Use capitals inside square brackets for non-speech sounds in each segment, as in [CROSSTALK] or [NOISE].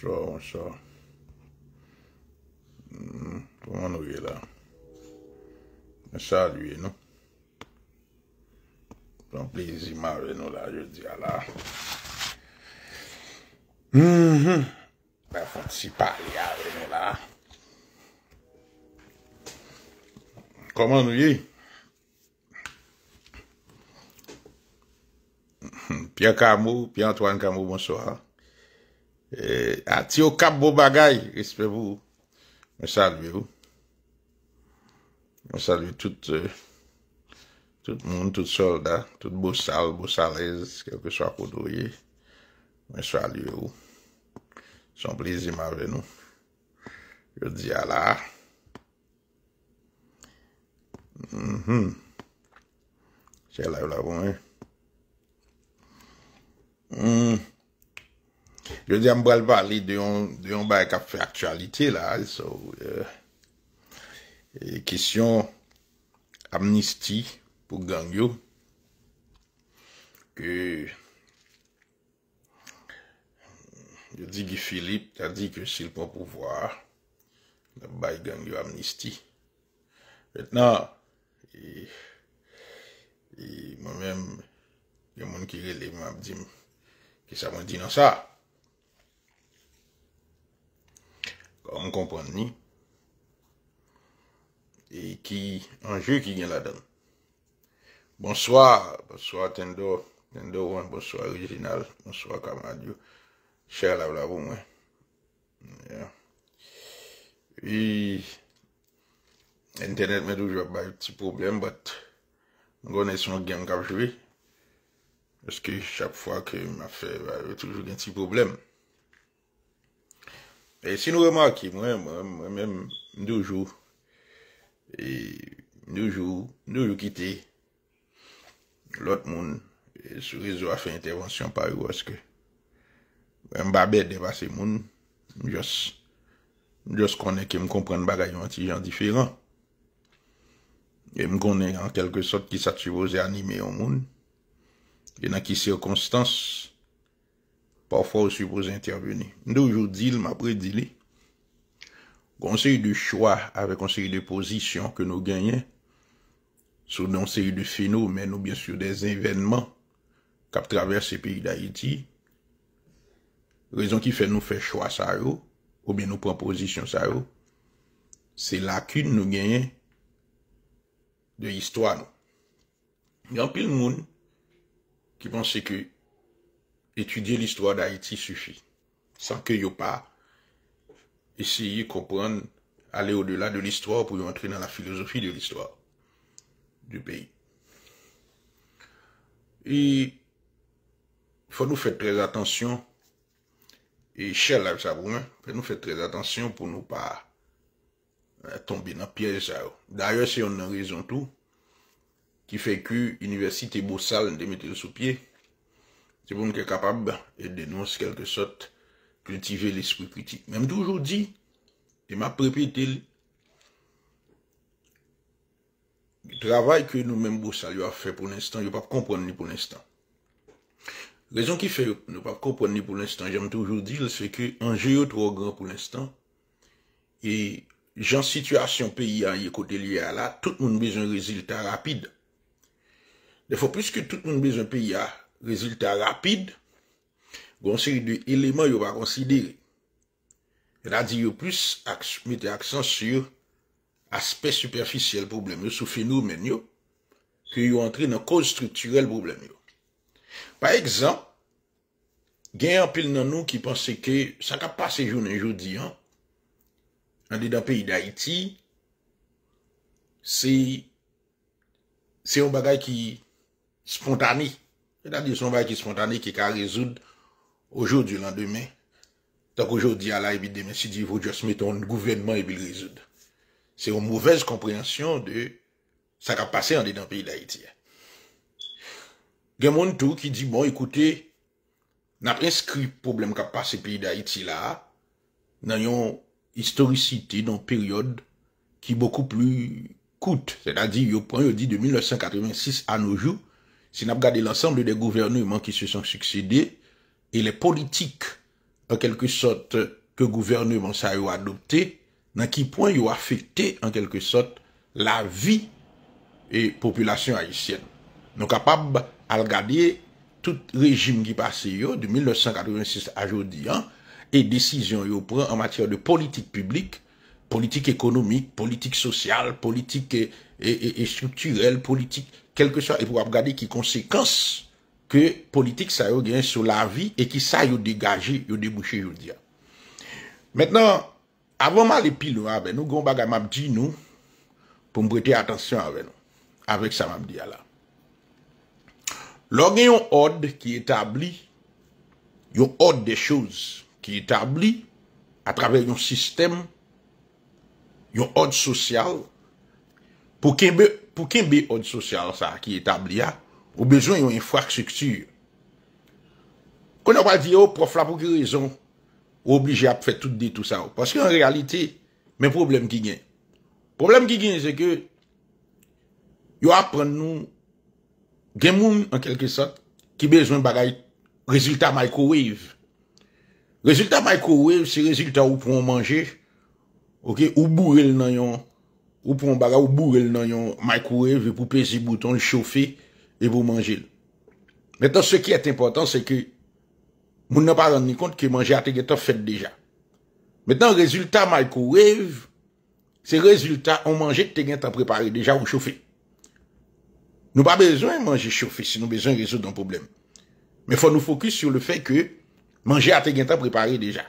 Swa, wanswa. Koman nou ye la? Mè sa luyen nou. Son plezi ma vren nou la, jè diya la. Mè fonsi pa liya vren nou la. Koman nou ye? Hmm, pya Kamou, pya Antoine Kamou, wanswa ha? Eh, ati yo kap bo bagay, rispe vou. Mè salvi ou. Mè salvi tout. Eh, tout moun, tout soldat. Tout bousal, bousalez, kelke swa kou doye. Mè salvi ou. Son plezi ma venou. Yo di ala. Mh mm-hmm. mh. Se la yo la bon e. Mh mh. Mm. Euh, yo di Ambrelle Vallée, deyon ba ek ap fè aktualite la, so, e kisyon amnisti pou gangyo, ke yo di Guy Philippe, ta di ke sil pou pouvoar, da bay gangyo amnisti. Fètenan, e mwen mèm yon moun ki rele mèm ap di mèm, ki sa mwen di nan sa, Kwa m konpon ni. E ki anjou ki gen la dam. Bonsoir. Bonsoir Tendo. Tendo Wan. Bonsoir original. Bonsoir kamadyo. Cher la vla voun we. Ya. Oui. Internet me doujou ap baye pti probleme. Bat. M gounes yon gen kapjoui. Eski chap fwa ke m afe. Baye toujou gen pti probleme. E si nou relman ki mwen mwen mwen mwen mwen e, Mdoujou mdoujou, mdoujou tama lout moun e, sou rezo afe intevansyon pan interacted mwen mbebeide dewa se moun m'jos m'jos konen ke m komprende m bagay nou antijan deferen m konen kèlkè che sa ti vose aọp waste ke nè ki sirkonstans Parfois ou si pou z'interveni. Nde oujou dil, m'apre dilé, konsey de chwa ave konsey de posisyon ke nou genyen, sou nou konsey de feno, men nou bien sou de z'envenman kap traver se peyi d'Haiti, rezon ki fè nou fè chwa sa yo, ou bien nou pran posisyon sa yo, se lakoun nou genyen de histwa nou. Yon pil moun ki pon se ke Etudye l'histoire d'Haïti soufi. San ke yo pa esye yi kompran ale o delan de l'histoire pou yo entre nan la filosofi de l'histoire du peyi. E fwa nou fè trez atensyon e chèl la vsa broumen fwa nou fè trez atensyon pou nou pa euh, tombe nan piye sa yo. D'ayon se yon nan rezon tou ki fè ku universite bousal de mette sou piye se bon nou ke kapab et denons kelke sot kultive l'espri kritik. Mèm toujoudi, te m'aprepitil di travay ke nou mèm bousa lyo a fè pou l'instant, yo pa kompon ni pou l'instant. Rezon ki fè yo, yo pa kompon ni pou l'instant, jèm toujoudi, lè se fè ke anje yo tro gran pou l'instant, e jan situasyon peyi a ye kote lye a la, tout moun bezon rezilta rapide. De fò, pwiske tout moun bezon peyi a rezultat rapide, gonseri de eleman yo va konsidere. Radiyo plus, mette aksan sur aspek superficyel problem yo, sou fenou men yo, ke yo antre nan koz strukturel problem yo. Pa ekzan, gen apil nan nou ki pense ke, sa ka pase jounen joudi an, ande dan peyi da iti, se, se yon bagay ki spontani, E da di son bay ki spontanik ki ka rezoud ojou di lan demen tak ojou di ala ebi demen si di vo jasme ton gouvenman ebi rezoud. Se yo mouvez komprensyon de sa ka pase ande dan peyi d'Haïti. Gemontou ki di bon, ekoute, nat reskri problem ka pase peyi d'Haïti la nan yon historisite dan peryode ki boku pli koute. Se da di yo pran yon di de 1986 anou jou Si nap gade l'ensemble de gouvernement ki se son suksede, e le politik en kelke sot ke gouvernement sa yo adopte, nan ki poin yo afekte en kelke sot la vi e populasyon Haitienne. Nou kapab al gade tout rejim ki pase yo de 1986 a jodi an, e desisyon yo pren en matyre de politik publik, politik ekonomik, politik sosyal, politik strukturel, politik ekonomik, kelke so, e pou ap gade ki konsekans ke politik sa yo gen sou la vi e ki sa yo degaje, yo debouche yo dia. Mètnen, avonman le pilou, avè ah, nou, goun baga map di nou pou mbwete atasyon avè nou, avèk sa map di ala. Ah, Logen yon od ki etabli, yon od de chouz ki etabli a travè yon sistem, yon od sosyal, pou kenbe... pou ken be od sosyal sa ki etabli ya, ou bezwen yon enfrak struktur. Kon apal vi yo, prof la pou ki rezon, ou obligye ap fè tout de tout sa ou. Paske en realite, men problem ki gen. Problem ki gen se ke, yo apren nou, gen moun an kelke sa, ki bezwen bagay, rezultat microwave. Rezultat microwave, se rezultat ou pou an manje, ou bourel nan yon, ou pou mbaga ou bou el nan yon microwave, pou pesi bouton, l choufi, et pou manje l. Mètan, se ki et important, se ke moun nan pa rann ni kont ki manje a te gen ta fèt deja. Mètan, rezultat microwave, se rezultat, on manje te gen ta prepari deja ou choufi. Nou pa bezon manje choufi, se nou bezon rezo don problem. Men fò nou fokus sur le fè ke manje a te gen ta prepari deja.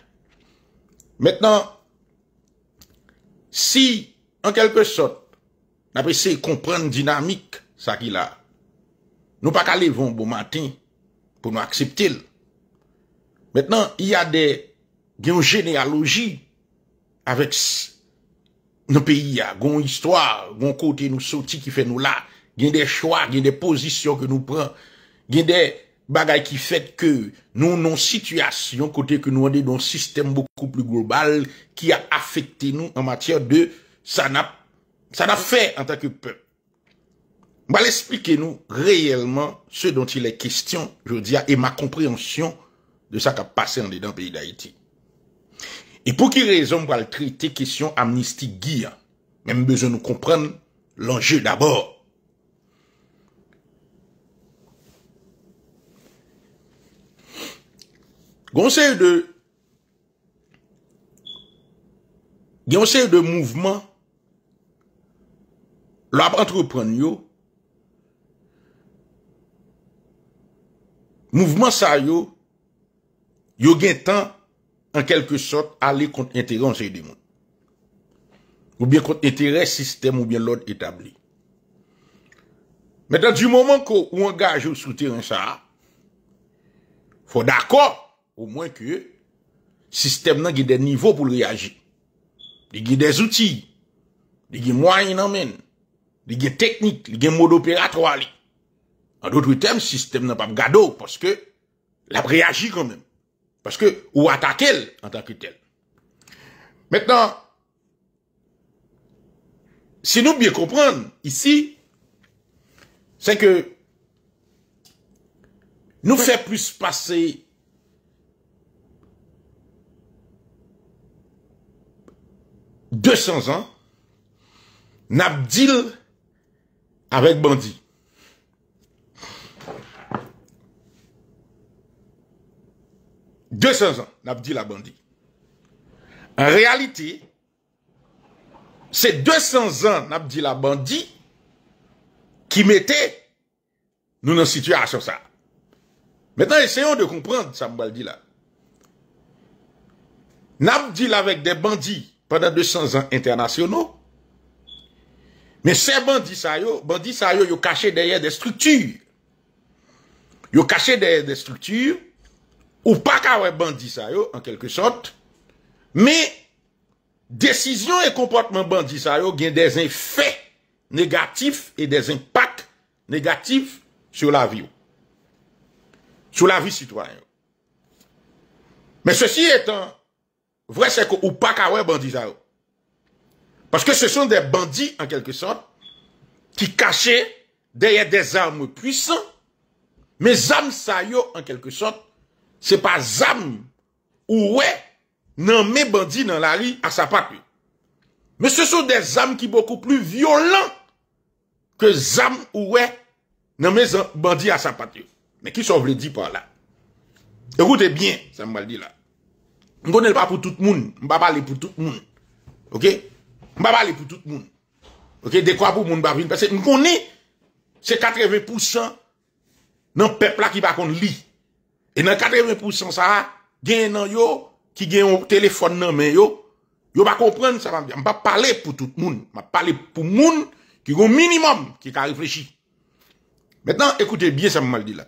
Mètan, si En kelpe sot, napre se kompren dinamik sa ki la, nou pa kalé von bon matin pou nou akseptil. Mètnen, y a de gen genéalogi avèk nou peyi ya, gon histwa, gon kote nou soti ki fè nou la, gen de chwa, gen de pozisyon ki nou pran, gen de bagay ki fèt ke nou non situasyon kote ki nou an de don sistem boku pou pli global ki a afekte nou an matyèr de sa na fè an ta ki pè. Ba l'esplike nou reyelman se don ti lè kestyon joudia e ma komprehensyon de sa ka pase an dedan peyi da iti. E pou ki rezon ba l'kwite kestyon amnistik gi, mèm bezon nou kompren l'anjè d'abord. Gon se yon de Gon se yon de Gon se yon de mouvman l ap entrepren yo, mouvment sa yo, yo gen tan, an kelke sot, ale kont entere an se y di moun. Ou bien kont entere, sistem ou bien l od etabli. Metan, di mouman ko, ou an gaje ou souteran sa, fò d'akor, ou mwen kwe, sistem nan gide nivou pou l reyaji. Digi des outi, digi mwany nan men, ou mwen kwe, li gen teknik, li gen modo peratroali. An dout wite m, sistem nan pa m gado, paske, lab reagi konmèm. Paske, ou atakel, atakel. Mètènan, si nou biye kompran, isi, se ke, nou fe plus pase, 200 an, nabdil avec bandit. « 200 ans, n'a la bandit. En réalité, c'est 200 ans, n'a la bandit, qui mettait nous dans situation ça. Maintenant, essayons de comprendre ça, dit là. N'a dit avec des bandits pendant 200 ans internationaux, mais ces bandits, ça, yo, bandits, ça, yo, yo caché derrière des structures. Yo caché derrière des structures, ou pas qu'à bandits, ça, en quelque sorte. Mais, décision et comportement bandits, ça, yo, des effets négatifs et des impacts négatifs sur la vie, sur la vie citoyenne. Mais ceci étant, vrai c'est que ou pas qu'à bandits, ça, Parce que ce sont des bandits en quelque sorte qui cachent derrière des armes puissantes. Mais z'armes saillot en quelque sorte c'est pas z'armes ou ouè nan mes bandits nan la rue à sa patrie. Mais ce sont des armes qui beaucoup plus violent que z'armes ou ouè nan mes bandits à sa patrie. Mais qui s'envredit par là? Écoutez bien, ça me mal dit là. M'ponnais pas pour tout le monde. M'pa parlez pour tout le monde. Ok? Ok? Je ne vais pas parler pour tout le monde. Ok, de quoi pour le monde bah, Parce que je connais c'est 80% dans le peuple qui va qu'on lit. Et dans 80% ça, y nan yo, qui ont un téléphone dans main yo, yo pas comprendre ça va bien. vais pas parler pour tout le monde. Je parler pour le monde qui ont minimum qui a réfléchi. Maintenant, écoutez bien ça mal dit là.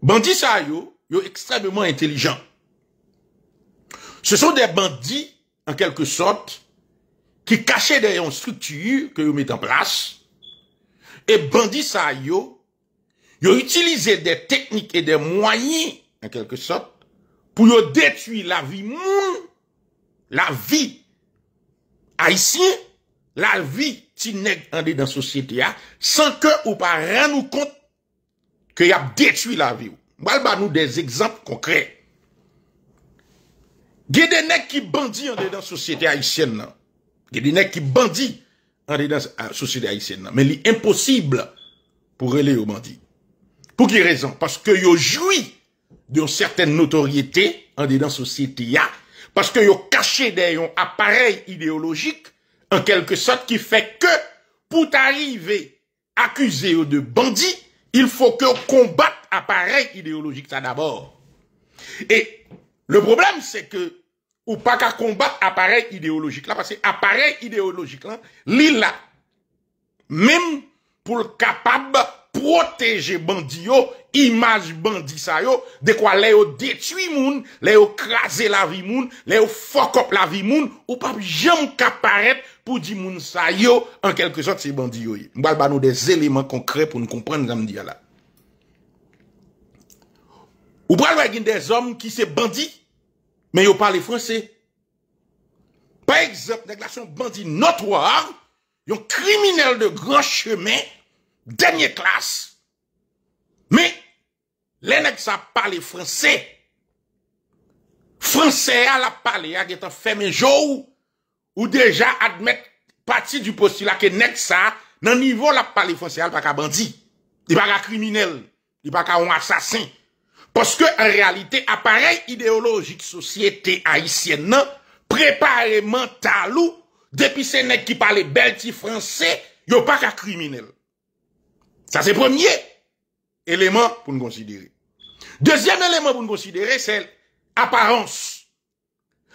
Bandits ça yo, yo extrêmement intelligent. Ce sont des bandits an kelke sot, ki kache de yon struktu ke yon met an plas, e bandi sa yo, yo utilize de teknik e de mwanyi, an kelke sot, pou yo detui la vi moun, la vi a isi, la vi ti neg ande dan sosyete ya, san ke ou pa ren nou kont ke yap detui la vi ou. Balba nou de zekzamp konkre Il qui bandit en dans la société haïtienne. Il qui bandit en dans société haïtienne. Mais il impossible pour aller au bandit. Pour quelle raison Parce que yo joui d'une certaine notoriété en dans la société. Parce que yo caché des un appareil idéologique, en quelque sorte, qui fait que pour t'arriver accusé de bandit, il faut que combatte appareil idéologique ça d'abord. Et le problème, c'est que ou pas qu'à combattre appareil idéologique là, parce que appareil idéologique là, l'île là, même pour le capable protéger bandit image bandit de quoi les a détruit moun, les yo craser la vie moun, les a fuck up la vie moun, ou pas jamais qu'apparaître pour dire moun ça en quelque sorte c'est bandit yo. Nous des éléments concrets pour nous comprendre comme dit là. Ou pral wagn den zom ki se bandi, men yo pale franse. Pa ek zop, neg la se un bandi notwar, yon kriminel de gran chemen, denye klas, men, le neg sa pale franse, franse a la pale, ag etan femen jou, ou deja admet pati du posti la ke neg sa, nan nivou la pale franse al paka bandi, di paka kriminel, di paka un asasin, Parce que, en réalité, appareil idéologique société haïtienne, non, préparé mental depuis ces nègres qui parlent français français, yo pas qu'à criminel. Ça, c'est premier élément pour nous considérer. Deuxième élément pour nous considérer, c'est l'apparence.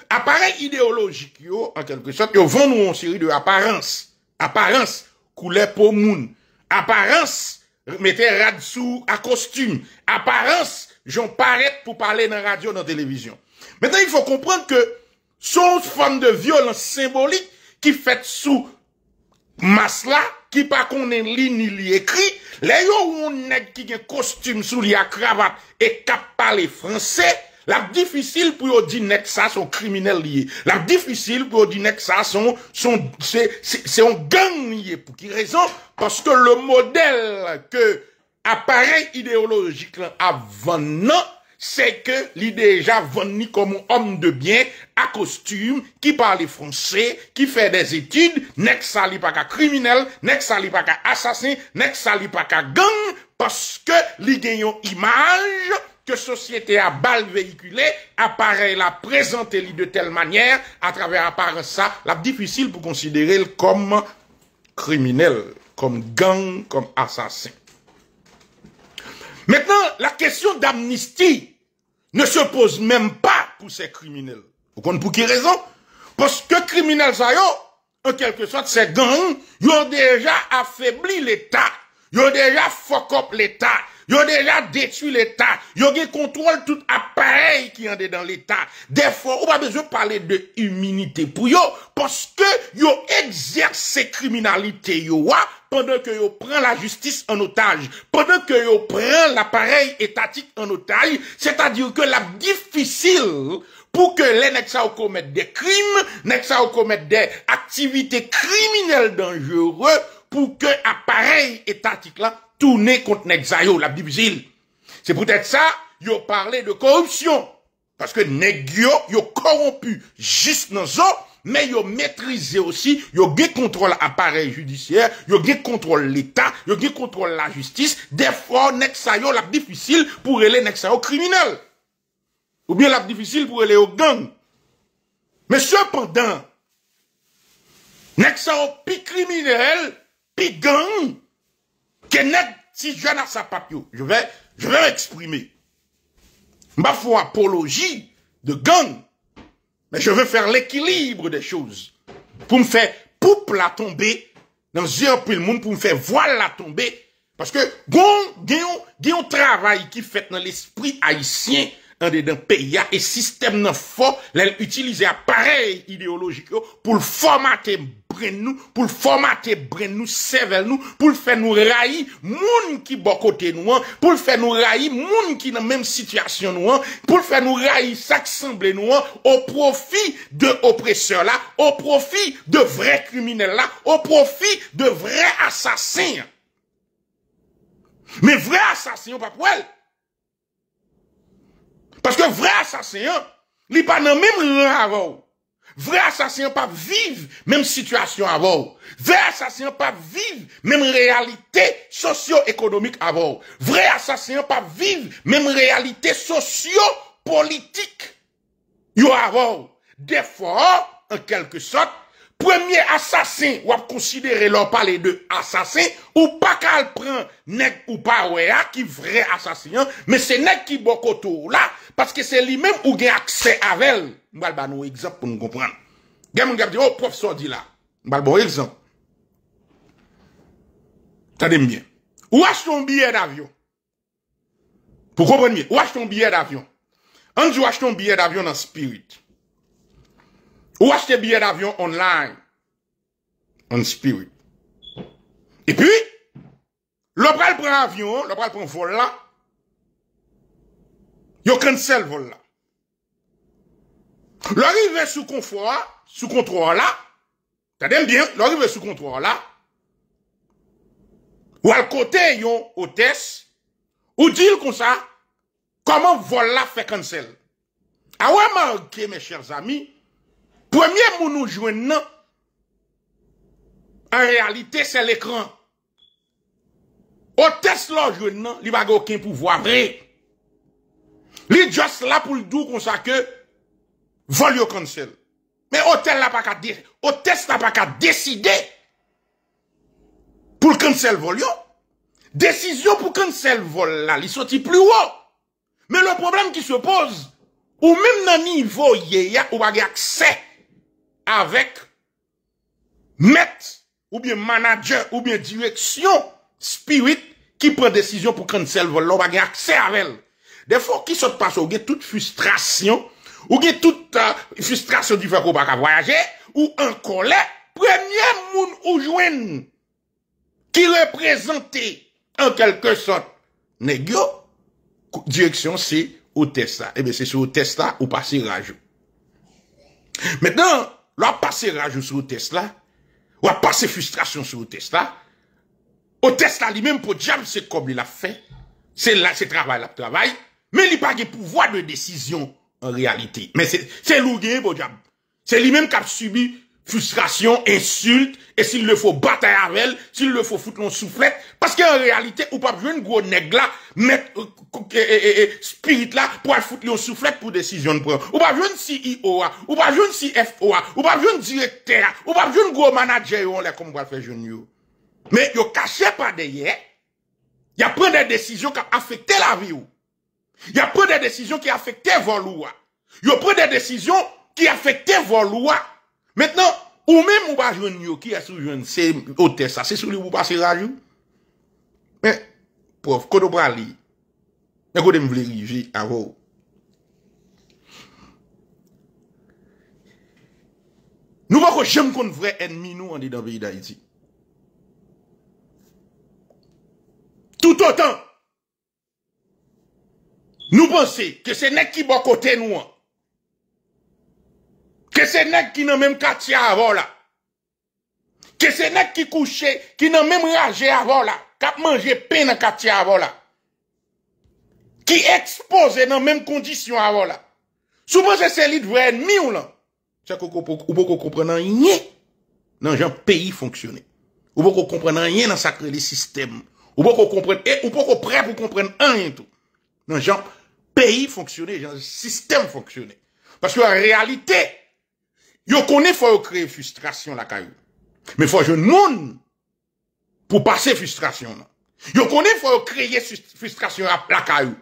Appareil idéologique, yo, en quelque sorte, yo vend nous en série de apparence. Apparence, couleur pour moun. Apparence, mettez rad sous à costume. Apparence, j'en paraît pour parler dans la radio, dans la télévision. Maintenant, il faut comprendre que son forme de violence symbolique qui fait sous masse là, qui pas contre, est ligne ni écrit, les gens on qui gen costume sous la cravate et cap les français, la difficile pour dire net ça sont criminels liés. La difficile pour dire net ça sont son c'est c'est un gang lié pour qui raison parce que le modèle que appareil idéologique avant non, c'est que l'idée déjà venue comme un homme de bien, à costume, qui parle français, qui fait des études, n'est ça pas qu'à criminel, n'est ça pas qu'à assassin, n'est ça pas gang, parce que l'idée image, que société a bal véhiculé, appareil la présenté de telle manière, à travers apparence ça, la difficile pour considérer comme criminel, comme gang, comme assassin. Maintenant, la question d'amnistie ne se pose même pas pour ces criminels. Vous comprenez pour qui raison Parce que criminels, ça en quelque sorte, ces gangs, ils ont déjà affaibli l'État. Ils ont déjà fuck up l'État. yo deja detu l'Etat, yo ge kontrol tout appareil ki yande dan l'Etat, defo, ou ba bezo pale de iminite pou yo, poske yo egzerse kriminalite yo wa, panden ke yo pren la justis an otage, panden ke yo pren l'appareil etatik an otage, se ta dire ke la difisil pou ke le nek sa ou komet de krim, nek sa ou komet de aktivite kriminel dangere, pou ke appareil etatik la, tourner contre Nexayo, la difficile C'est peut-être ça, ils ont parlé de corruption. Parce que Negio, ils corrompu juste dans ça, mais ils ont maîtrisé aussi, ils ont contrôle appareil judiciaire, ils ont contrôle l'État, ils ont contrôle la justice. Des fois, Nexayo, la difficile pour est Nexayo criminel. Ou bien la difficile pour au gang. Mais cependant, Nexayo, pi criminel, pi gang, si je n'ai je vais, je vais m'exprimer. Ma foi, apologie de gang. Mais je veux faire l'équilibre des choses. Pour me faire poupe la tomber. Dans un peu le monde, pour me faire voile la tomber. Parce que, il y a travail qui fait dans l'esprit haïtien un pays et système système fort' nan fo appareil idéologique pour le pour pour formater le nou, formater l'formate nous, nou nous, pour faire nous nous, qui moun ki bokote nous. pour le nous nous rayi moun ki nan nous situation nou an, Pour faire nous rayi sak semble nous hein, an, hein, hein, profit de oppresseurs là au profit de vrais criminels-là, au profit de vrais assassins. Mais vrais assassins, pas pour elle parce que vrai assassin, il pas dans même rang avant. Vrai assassin pas vivre même situation avant. Vrai assassin pas vivre même réalité socio-économique avant. Vrai assassin pas vivre même réalité socio-politique. Yo avant. Des fois, en quelque sorte, premier assassin, ou à considérer leur parler de assassin, ou pas qu'elle prend nèg ou pas ouais, ah, qui vrai assassin, hein. mais c'est nèg qui bokoto là, parce que c'est lui-même ou a accès à elle. Je vais nous exemple pour nous comprendre. mon gap dit, oh, professeur dit là. Je vais bon exemple. Tadem bien. Ou achetez un billet d'avion. Pour comprendre mieux. ou achetez un billet d'avion. On dit vous un billet d'avion dans Spirit. Ou acheter billet d'avion online. En spirit. Et puis, l'opérateur prend avion, l'opérateur prend vol là. Yo cancel vol là. L'arrivée sous confort, sous contrôle là. T'as bien, l'arrivée sous contrôle là. Ou à côté yon hôtesse. Ou dit comme ça, comment vol là fait cancel. Ah ouais, marqué, mes chers amis, Premye mounou jwen nan, an realite se l ekran. O test la jwen nan, li baga okin pou vo avre. Li jos la pou l dou konsake, vol yo konsel. Me o test la pa ka deside, pou konsel vol yo. Desisyon pou konsel vol la, li soti pli ou. Me le problem ki se pose, ou mem nan nivou ye ya, ou baga akse, avec maître ou bien manager ou bien direction spirit qui prend décision pour cancel vol, on va accès à elle. Des fois, qui se passe... au a toute frustration, ou bien toute euh, frustration du fait qu'on pas voyager, ou encore... colère, premier monde ou jouen, qui représente en quelque sorte, négo direction c'est au testa. Et bien, c'est sur au testa ou passer rage. Maintenant, lui a passé rage sur Tesla. Ou a passé frustration sur Tesla. Au Tesla lui-même, pour diable, c'est comme il a fait. C'est là, c'est travail, là, travail. Mais il n'y pas de pouvoir de décision, en réalité. Mais c'est, c'est pour C'est lui-même qui a subi frustration, insulte, et s'il le faut, bataille avec elle, s'il le faut, foutre l'on soufflette, parce qu'en réalité, ou pas besoin de gros nègre là, mettre, euh, eh, eh, eh, spirit là, pour foutre l'on soufflette pour décision de prendre. Ou pas besoin de IOA, ou pas besoin de CFOA, ou pas besoin de directeur, ou pas besoin de gros manager, on l'a comme on faire jeune Mais yo caché pas derrière, y a pris des décisions qui affecté la vie ou. Y a pris des décisions qui affecté vos lois. Y a pris des décisions qui affecté vos lois. Mètnen, ou mèm ou pa jwen nyo ki asou jwen se o te sa, se sou li ou pa se rajou? Mè, prof, kou do bra li, mè kou dem vle riji, avou. Nou bako jem kon vre enmi nou an di davi da iti. Tout o tan, nou pense ke se nek ki bako ten ou an. Que c'est nèg qui n'a même quartier avant là. Que c'est nèg qui couchait, qui n'a même rage avant là. Qui mangé pain dans quartier avant là. Qui exposé dans même condition avant là. Souvent c'est l'idée de vrai ennemi ou là. C'est qu'on comprendre rien dans le pays fonctionner. Ou pas comprendre rien dans sacré les systèmes. Ou pas Vous et ou pas prêt pour comprendre rien tout. Dans genre, pays fonctionner, genre, système fonctionner. Parce que la réalité, Yo connaît faut créer frustration la caillou. Mais faut jeune non pour passer frustration. Yo connaît faut créer frustration la caillou.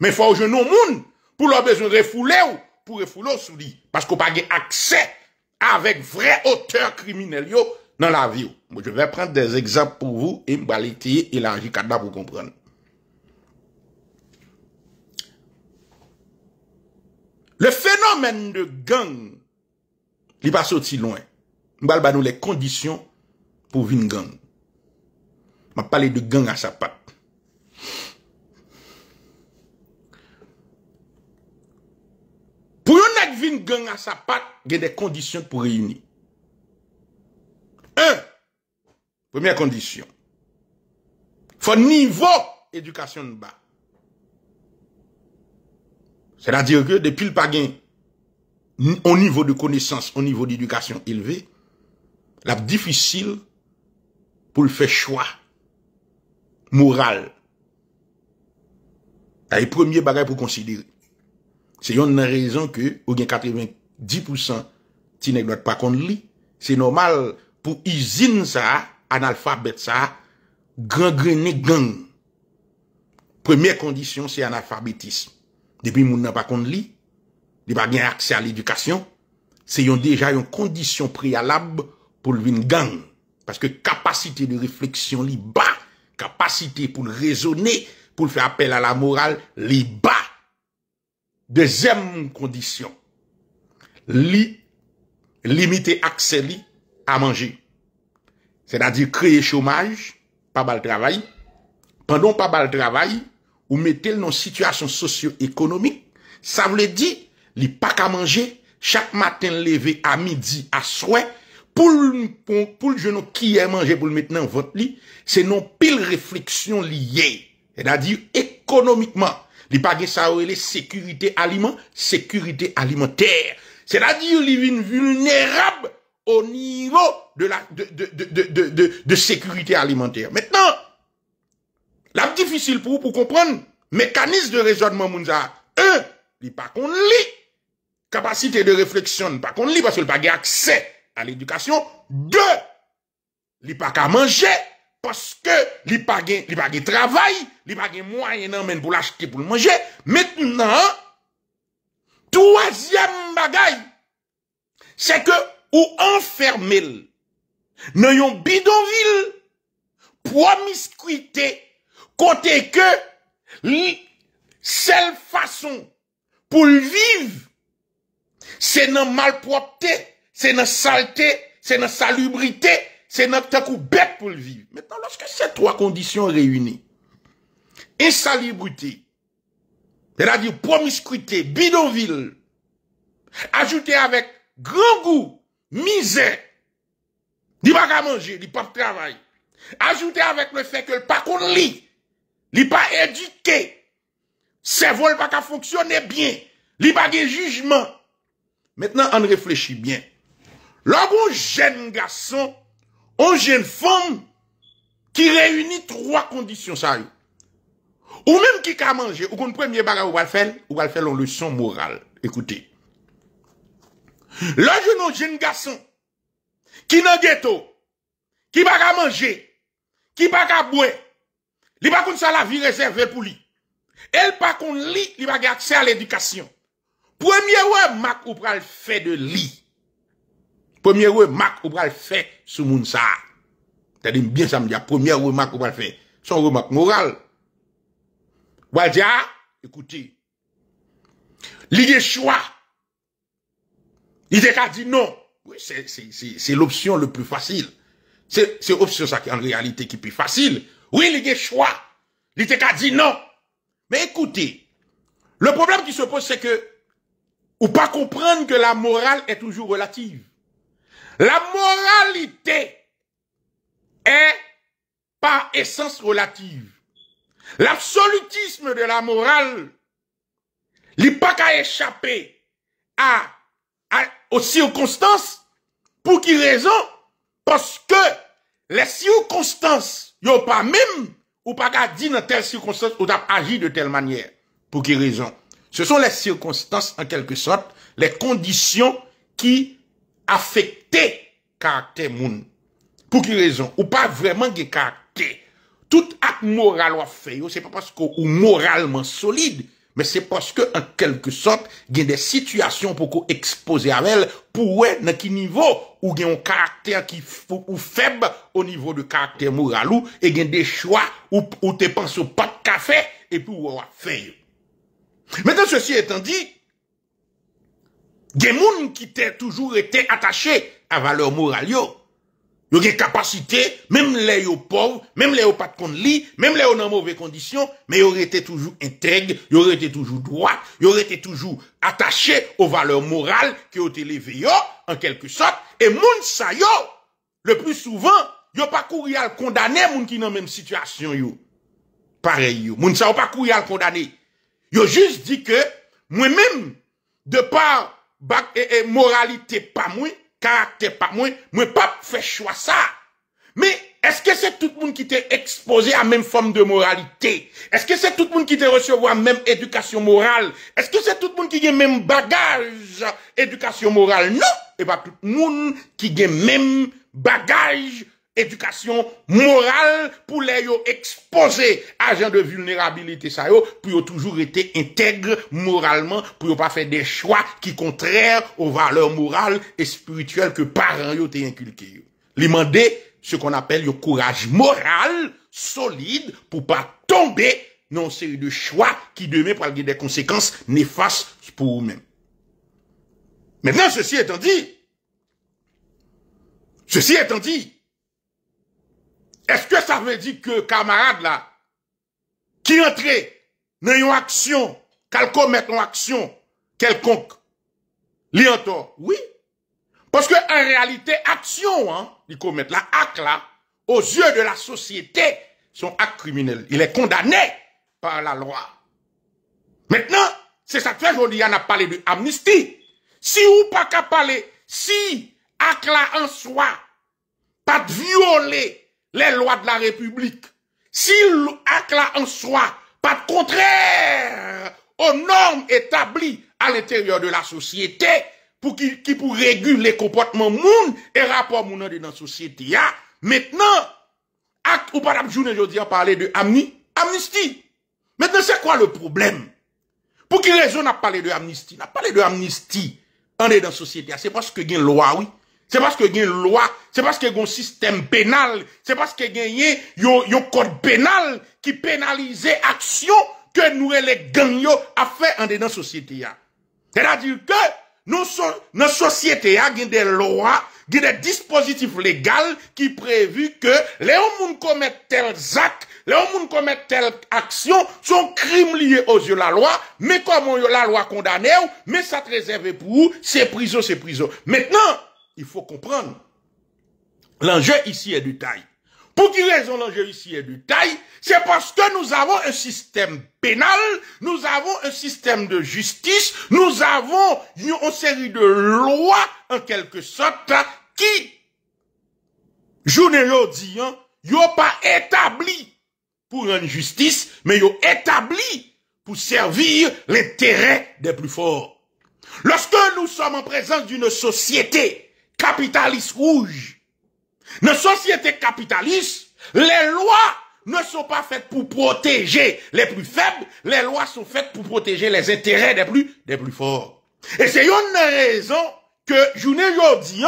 Mais faut je non monde pour leur besoin de refouler ou pour refouler sous parce qu'on pas accès avec vrai auteur criminel yo dans la vie. Je vais prendre des exemples pour vous et me et élargir cadre pour comprendre. Le phénomène de gang li pa soti lwen, nou bal banou lè kondisyon pou vin gang. Ma pale de gang a sa pat. Pou yon lèk vin gang a sa pat, gen de kondisyon pou reyouni. Un, pwemè kondisyon, fò nivò edukasyon nou ba. Se la direkwe, depil pa gen On nivou de konesans, on nivou de edukasyon eleve, la bdifisil pou l fè chwa moral. A y premier bagay pou konsidere. Se yon nan rezon ke ou gen 90% ti neg not pa kond li, se normal pou izin sa analfabet sa gen gen ne gen. Premier kondisyon se analfabetisme. Depi moun nan pa kond li, li pa à l'éducation, a l'edukasyon, se yon deja une kondisyon prealab pou l'vin gang. que capacité de réflexion, li pour kapasite raisonner, pour pou faire appel à la morale, li condition, Deuxième condition. li limite cest à a manje. Se da di kreye chomaj, pa bal travay, Pendant pa bal travail ou metel situation socio-économique, ça Ça vle dire les packs à manger, chaque matin levé, à midi à souhait. pour le genou qui est mangé pour maintenant mette nan li, se non pile réflexion liée. C'est-à-dire économiquement les li pa sa e sécurité ele sécurité aliment, sécurité alimentaire. Se da dire li vin au niveau de la de, sécurité alimentaire. Maintenant, la difficile pour vous pour comprendre mécanisme de raisonnement Mounza. Un, les pas qu'on lit capacité de réflexion, pas qu'on lit parce qu'il n'a pas accès à l'éducation. Deux, il n'a pas qu'à manger parce que il n'a pas de travail, il n'a pas de moyen pour l'acheter, pour le manger. Maintenant, troisième bagaille, c'est que ou enfermer dans un bidonville promiscuité côté que seule façon pour vivre c'est dans malpropreté, c'est dans saleté, c'est dans salubrité, c'est dans tant coup bête pour le vivre. Maintenant, lorsque ces trois conditions réunies, insalubrité, c'est-à-dire promiscuité, bidonville, ajouté avec grand goût, misère, il n'y a manger, il n'y pas de travail. Ajouté avec le fait que le pas qu'on lit, il n'y pas éduqué, c'est vol pas qu'à fonctionner bien, il n'y a pas de jugement, Maintenant, on réfléchit bien. Lorsqu'un jeune garçon, une jeune femme, qui réunit trois conditions, ça Ou même qui a mangé, ou qu'on premier bagage, ou va le faire, ou le faire une leçon morale. Écoutez. un jeune garçon, qui n'a ghetto, qui va manger, qui va boire, il va ça la vie réservée pour lui. Elle pas qu'on lit, il accès à l'éducation. Premier remarque ou pral fait de lit. Premier remarque ou pral fait sous moun ça. T'as dit bien ça me dit, première remarque ou pral fait. Son remarque moral. Ou écoutez, l'idée choix. était qu'a dit non. Oui, c'est l'option le plus facile. C'est l'option ça qui en réalité qui est plus facile. Oui, l'idée choix. L'idée qu'a dit non. Mais écoutez, le problème qui se pose c'est que ou pas comprendre que la morale est toujours relative. La moralité est par essence relative. L'absolutisme de la morale n'est pas qu'à échapper à, aux circonstances pour qui raison parce que les circonstances n'ont pas même ou pas qu'à dire dans telle circonstance ou d'agir de telle manière pour qui raison. Se son le sirkonsitans en kelke sot, le kondisyon ki afekte karakter moun. Pou ki rezon, ou pa vreman ge karakter. Tout ak moral wafeyo, se pa pasko ou moralman solide, me se pasko en kelke sot gen de sityasyon pou ko ekspose amel, pou we nan ki nivou ou gen karakter ou feb ou nivou de karakter moral ou, e gen de chwa ou te panso pat kafe, e pou wafeyo. Maintenant, ceci étant dit, des gens qui ont toujours été attachés à valeur morale, yo, ont des capacités, même les pauvres, même les pas de lit, même les dans mauvaises conditions, mais ils auraient été toujours intègre, ils été toujours droits, ils été toujours attaché aux valeurs morales qui ont été élevées, en quelque sorte, et moun sa yo, le plus souvent, yo pas couru à le condamner moun qui dans même situation yo. Pareil yo. Moun sa pas couru à le condamner. Yo juste dit que moi-même, de par et, moralité pas moi, caractère pas moi, moi pas fait choix ça. Mais est-ce que c'est tout le monde qui t'est exposé à même forme de moralité? Est-ce que c'est tout le monde qui t'est recevoir même éducation morale? Est-ce que c'est tout le monde qui a même bagage éducation morale? Non! Et pas bah, tout le monde qui a même bagage éducation morale pour les exposer à de vulnérabilité ça yo, pour toujours été intègre moralement, pour pas faire des choix qui contraires aux valeurs morales et spirituelles que parents yo t'ai inculqué. l'imander ce qu'on appelle le courage moral solide pour pas tomber dans une série de choix qui demain pour des conséquences néfastes pour vous-même. Maintenant, ceci étant dit, ceci étant dit, est-ce que ça veut dire que camarade là, qui entre dans une action, qu'elle commet une action quelconque, li en Oui. Parce que en réalité, action, hein, il commet la acte là, aux yeux de la société, son acte criminel. Il est condamné par la loi. Maintenant, c'est ça que fait y on a parlé de amnistie. Si ou pas qu'à parler, si acte là en soi, pas de violer les lois de la République, si l'acte là en soi, pas contraire aux normes établies à l'intérieur de la société, pour qui, qui pour réguler comportements moun et rapport moun dans la société. Maintenant, acte ou pas je dis, parler de amnistie. Maintenant, c'est quoi le problème? Pour qui raison n'a parlé de amnistie? N'a parlé de amnistie, on est dans la société. C'est parce que y a une loi, oui. C'est parce que y a une loi, c'est parce qu'il y a un système pénal, c'est parce qu'il y a un code pénal qui pénalise l'action que nous les gagnants, à fait en dedans société C'est-à-dire que nous sommes dans société a des lois, des dispositifs légaux qui prévu que les hommes commettent tel acte, les hommes commettent telle action sont crimes liés aux yeux de la loi, mais comment la loi condamne, mais ça te réserve pour c'est prison, c'est prison. Maintenant il faut comprendre. L'enjeu ici est du taille. Pour qui raison l'enjeu ici est du taille C'est parce que nous avons un système pénal, nous avons un système de justice, nous avons une série de lois, en quelque sorte, qui, journée n'ont hein, pas établi pour une justice, mais yo établi pour servir l'intérêt des plus forts. Lorsque nous sommes en présence d'une société capitaliste rouge. Dans société capitaliste, les lois ne sont pas faites pour protéger les plus faibles, les lois sont faites pour protéger les intérêts des plus, des plus forts. Et c'est une raison que, je aujourd'hui,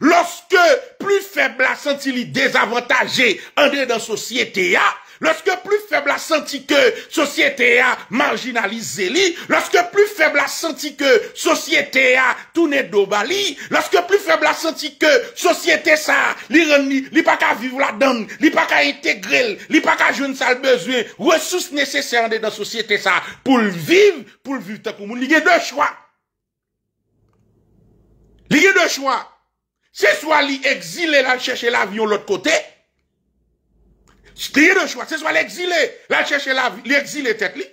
lorsque plus faible sont senti les désavantagés dans la société, Lorsque plus faible a senti que société a marginalisé lui... lorsque plus faible a senti que société a tourné d'obali, lorsque plus faible a senti que société ça, li n'y pas qu'à vivre la donne, li pas qu'à intégrer, li pas qu'à jouer sale besoin, ressources nécessaires dans la société ça, pour le vivre, pour le vivre, pour y a deux choix. Il y a deux choix. C'est soit l'exil et la chercher l'avion de l'autre côté, a le choix. C'est soit l'exilé. Là, chercher la vie. L'exilé tête, lui.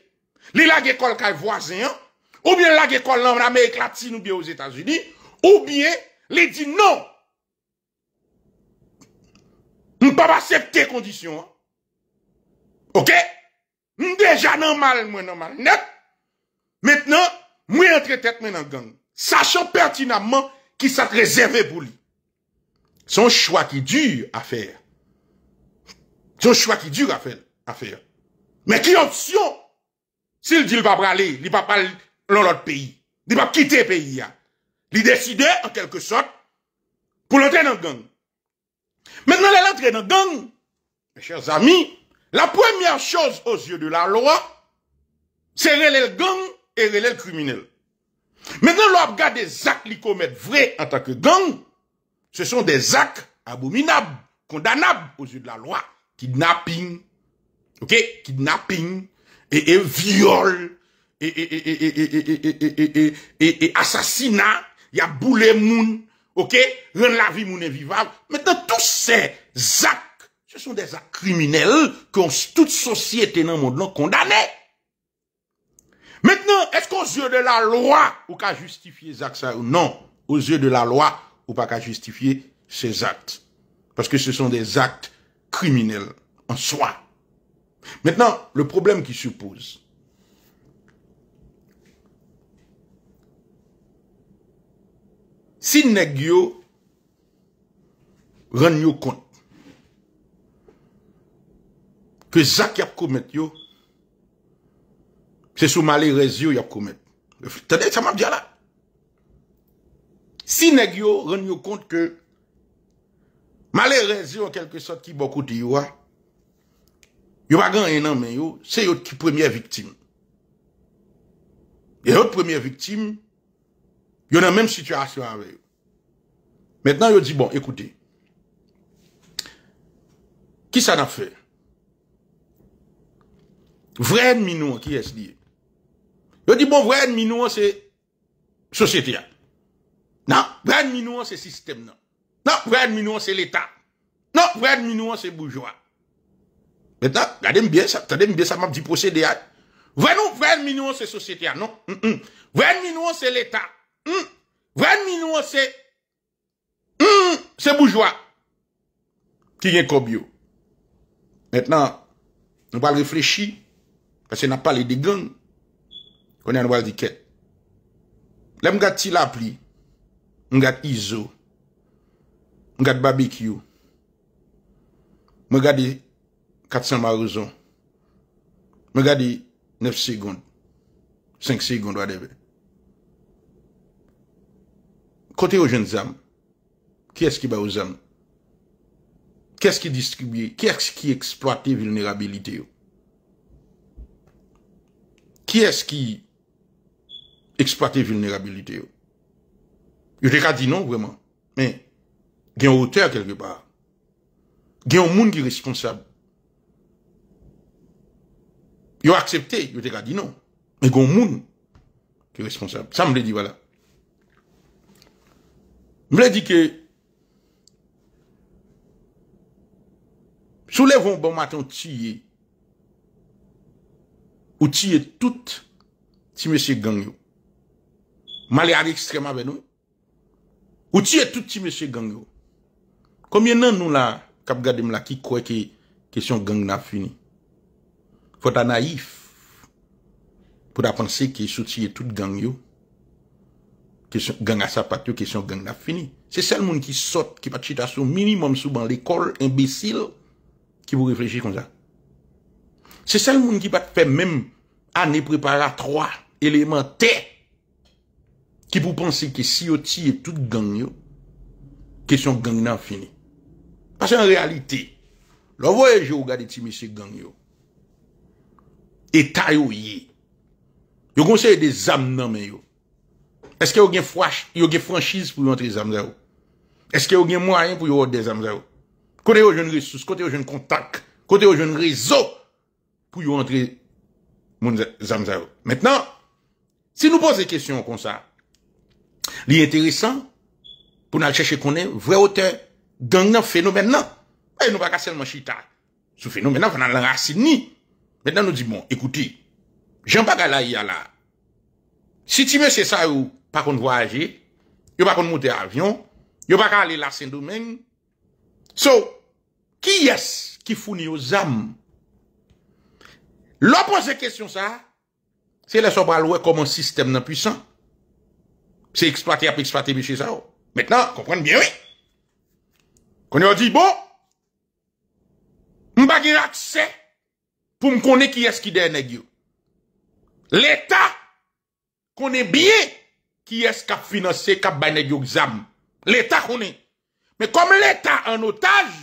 Lui, là, il voisin. Hein. Ou bien, là, il en Amérique latine ou bien aux États-Unis. Ou bien, il dit non. pouvons pas accepter conditions. Hein. OK Déjà normal, moi normal, net. Maintenant, moi entre tête maintenant gang. Sachant pertinemment qui s'est réservé pour lui. Son choix qui est dur à faire choix qui dure à faire. À Mais qui option S'il dit qu'il va pas aller, il va pas aller dans l'autre pays. Il va quitter le pays. Hein. Il décide, en quelque sorte, pour l'entrer dans gang. Maintenant, l'entrée dans gang, mes chers amis, la première chose aux yeux de la loi, c'est le gang et le criminel. Maintenant, l'on regarde des actes qu'ils commettent vrais en tant que gang, ce sont des actes abominables, condamnables aux yeux de la loi kidnapping, ok, kidnapping, et, et viol, et, et, et, assassinat, il y a boulet moun, ok, la vie moun vivable. Maintenant, tous ces actes, ce sont des actes criminels que toute société dans le monde condamnés. Maintenant, est-ce qu'aux yeux de la loi, ou qu'à justifier ces actes non? Aux yeux de la loi, ou pas qu'à justifier ces actes. Parce que ce sont des actes criminel en soi. Maintenant, le problème qui se pose, si Negyo, rend compte que Zach a commis, yo, c'est sous malheureux yo y a commet. Tenez, ça m'a dit là. Si Negyo, rend compte que Malèrezi ou kelke sot ki bokouti yo a, non, yo bagan enanmen yo, se yo ki premier viktim. E yo premier viktim, yo nan menm situasyon ave yo. Mètnan yo di bon, ekoute, ki sa na fe? Vren minou ki es di? Yo di bon, vren minou se sosyete a. Nan, vren minou se sistem nan. Non, 20 minouan se l'Etat. Non, 20 minouan se boujwa. Mètena, gade m biè sa. Tade m biè sa m ap di posède a. 20 minouan se sosyete a. Non, 20 minouan se l'Etat. Non, 20 minouan se... Non, 20 minouan se boujwa. Ki gen kobyo. Mètena, nou bal refrechi. Pase nan pali de goun. Konè an wal di kè. Lè m gade ti la pli. M gade izo. Mwen gade barbekyou. Mwen gade katsan marouzon. Mwen gade nef segond. Senk segond wadeve. Kote yo jen zam. Ki eski ba yo zam? Ki eski diskubye? Ki eski eksploate vilnerabilite yo? Ki eski eksploate vilnerabilite yo? Yo te ka di non vweman. Men, gen yon roteur kelke pa. Gen yon moun ki responsab. Yo aksepte, yo te ka di nan. Men gen yon moun ki responsab. Sa mwen li di wala. Mwen li di ke sou levon bon matan ti ye ou ti ye tout ti mèche gang yo. Ma li adi ekstrem abè nou. Ou ti ye tout ti mèche gang yo. Combien de nous là, qui croit que la question gang n'a fini? Faut être naïf pour penser que est tout gang yo. Question gang à sa que question gang n'a fini. C'est seul monde qui saute, qui va chita sur minimum souvent l'école, imbécile, qui vous réfléchit comme ça. C'est seul monde qui va faire même année préparatoire, élémentaire, qui vous pensez que si vous est toute gang, question gang n'a fini. Parce qu'en réalité, le je regarde les si monsieur gang, Et yo yé. Yo conseille des âmes Est-ce que y a une franchise pour entrer des âmes Est-ce qu'il y a gen moyen pour avoir des âmes Côté yo jeune ressources, côté yo jeune contact, côté yo jeune réseau pour y entrer mon âmes Maintenant, si nous posons des questions comme ça, l'intéressant pour nous chercher qu'on est vrai auteur gang nan phénomène nan. Et eh, nous pas seulement chita. Ce phénomène a Maintenant, nous disons, bon, écoutez, Jean pas y là. Si tu veux, c'est ça, ou pas qu'on voyager, y'a pas qu'on monter avion, y'a pas qu'à aller là Saint-Domingue. So, qui est-ce qui fournit aux âmes? L'on pose question ça, c'est la comme un système non puissant. C'est exploité, après exploiter, monsieur ça. Maintenant, comprenez bien, oui. Kon yo di bo, m bagi lakse pou m koni ki eski dey negyo. L'Eta koni biye ki eska finanse kap bay negyo gzam. L'Eta koni. Me kom l'Eta an otaj,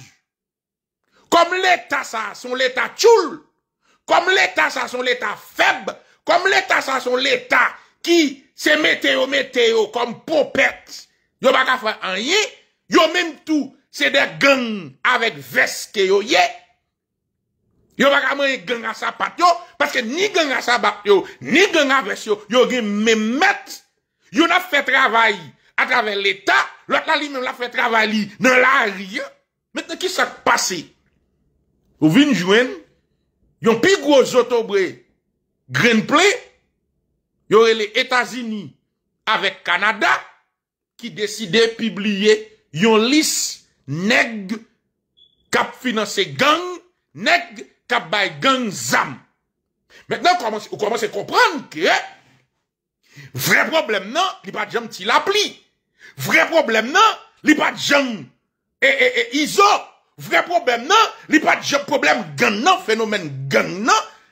kom l'Eta sa son l'Eta tchoul, kom l'Eta sa son l'Eta feb, kom l'Eta sa son l'Eta ki se meteo meteo kom popet. Yo baga fwe an ye, yo mem tou anye. c'est des gangs avec veste yo yé. Yo pas gang à sa patte yo, parce que ni gang à sa patte yo, ni gang à veste yo, yo gen même mettre. Yo n'a fait travail à travers l'État, l'autre là lui-même l'a fait travail dans la rien. Maintenant, qui s'est passé? Ou vin jouen, yon pi gros autobré, Green Play, eu les États-Unis avec Canada, qui de publier yon liste nèg cap financer gang, nèg cap bay gang zam. Maintenant, vous commencez à comprendre que vrai problème, non, il n'y a pas de jam ti l'appli. Vrai problème, non, li pas de jam et, et, et iso. Vrai problème, non, il n'y a pas de problème gang, non, phénomène gang, non,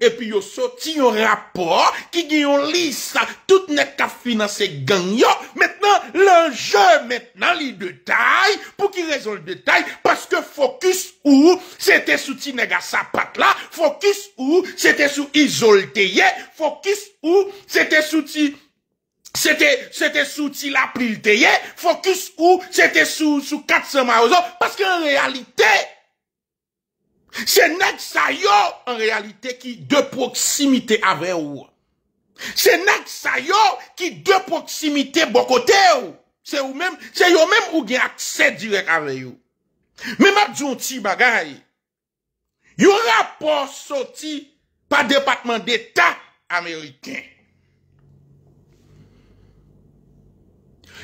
epi yo soti yon rapor, ki gi yon lis sa, tout net ka finanse ganyo, metnen, len je metnen li detay, pou ki rezon l detay, paske fokus ou, sete soti nega sa pat la, fokus ou, sete sou izol teye, fokus ou, sete soti, sete, sete soti la plil teye, fokus ou, sete sou, sou katsa ma ozo, paske en realite, te, C'est n'est en réalité, qui de proximité avec ou. C'est n'est qui de proximité beaucoup côté C'est ou même, c'est eux même ou qui accès direct avec vous. Mais ma d'yon ti bagay, pas rapport sorti par département d'État américain.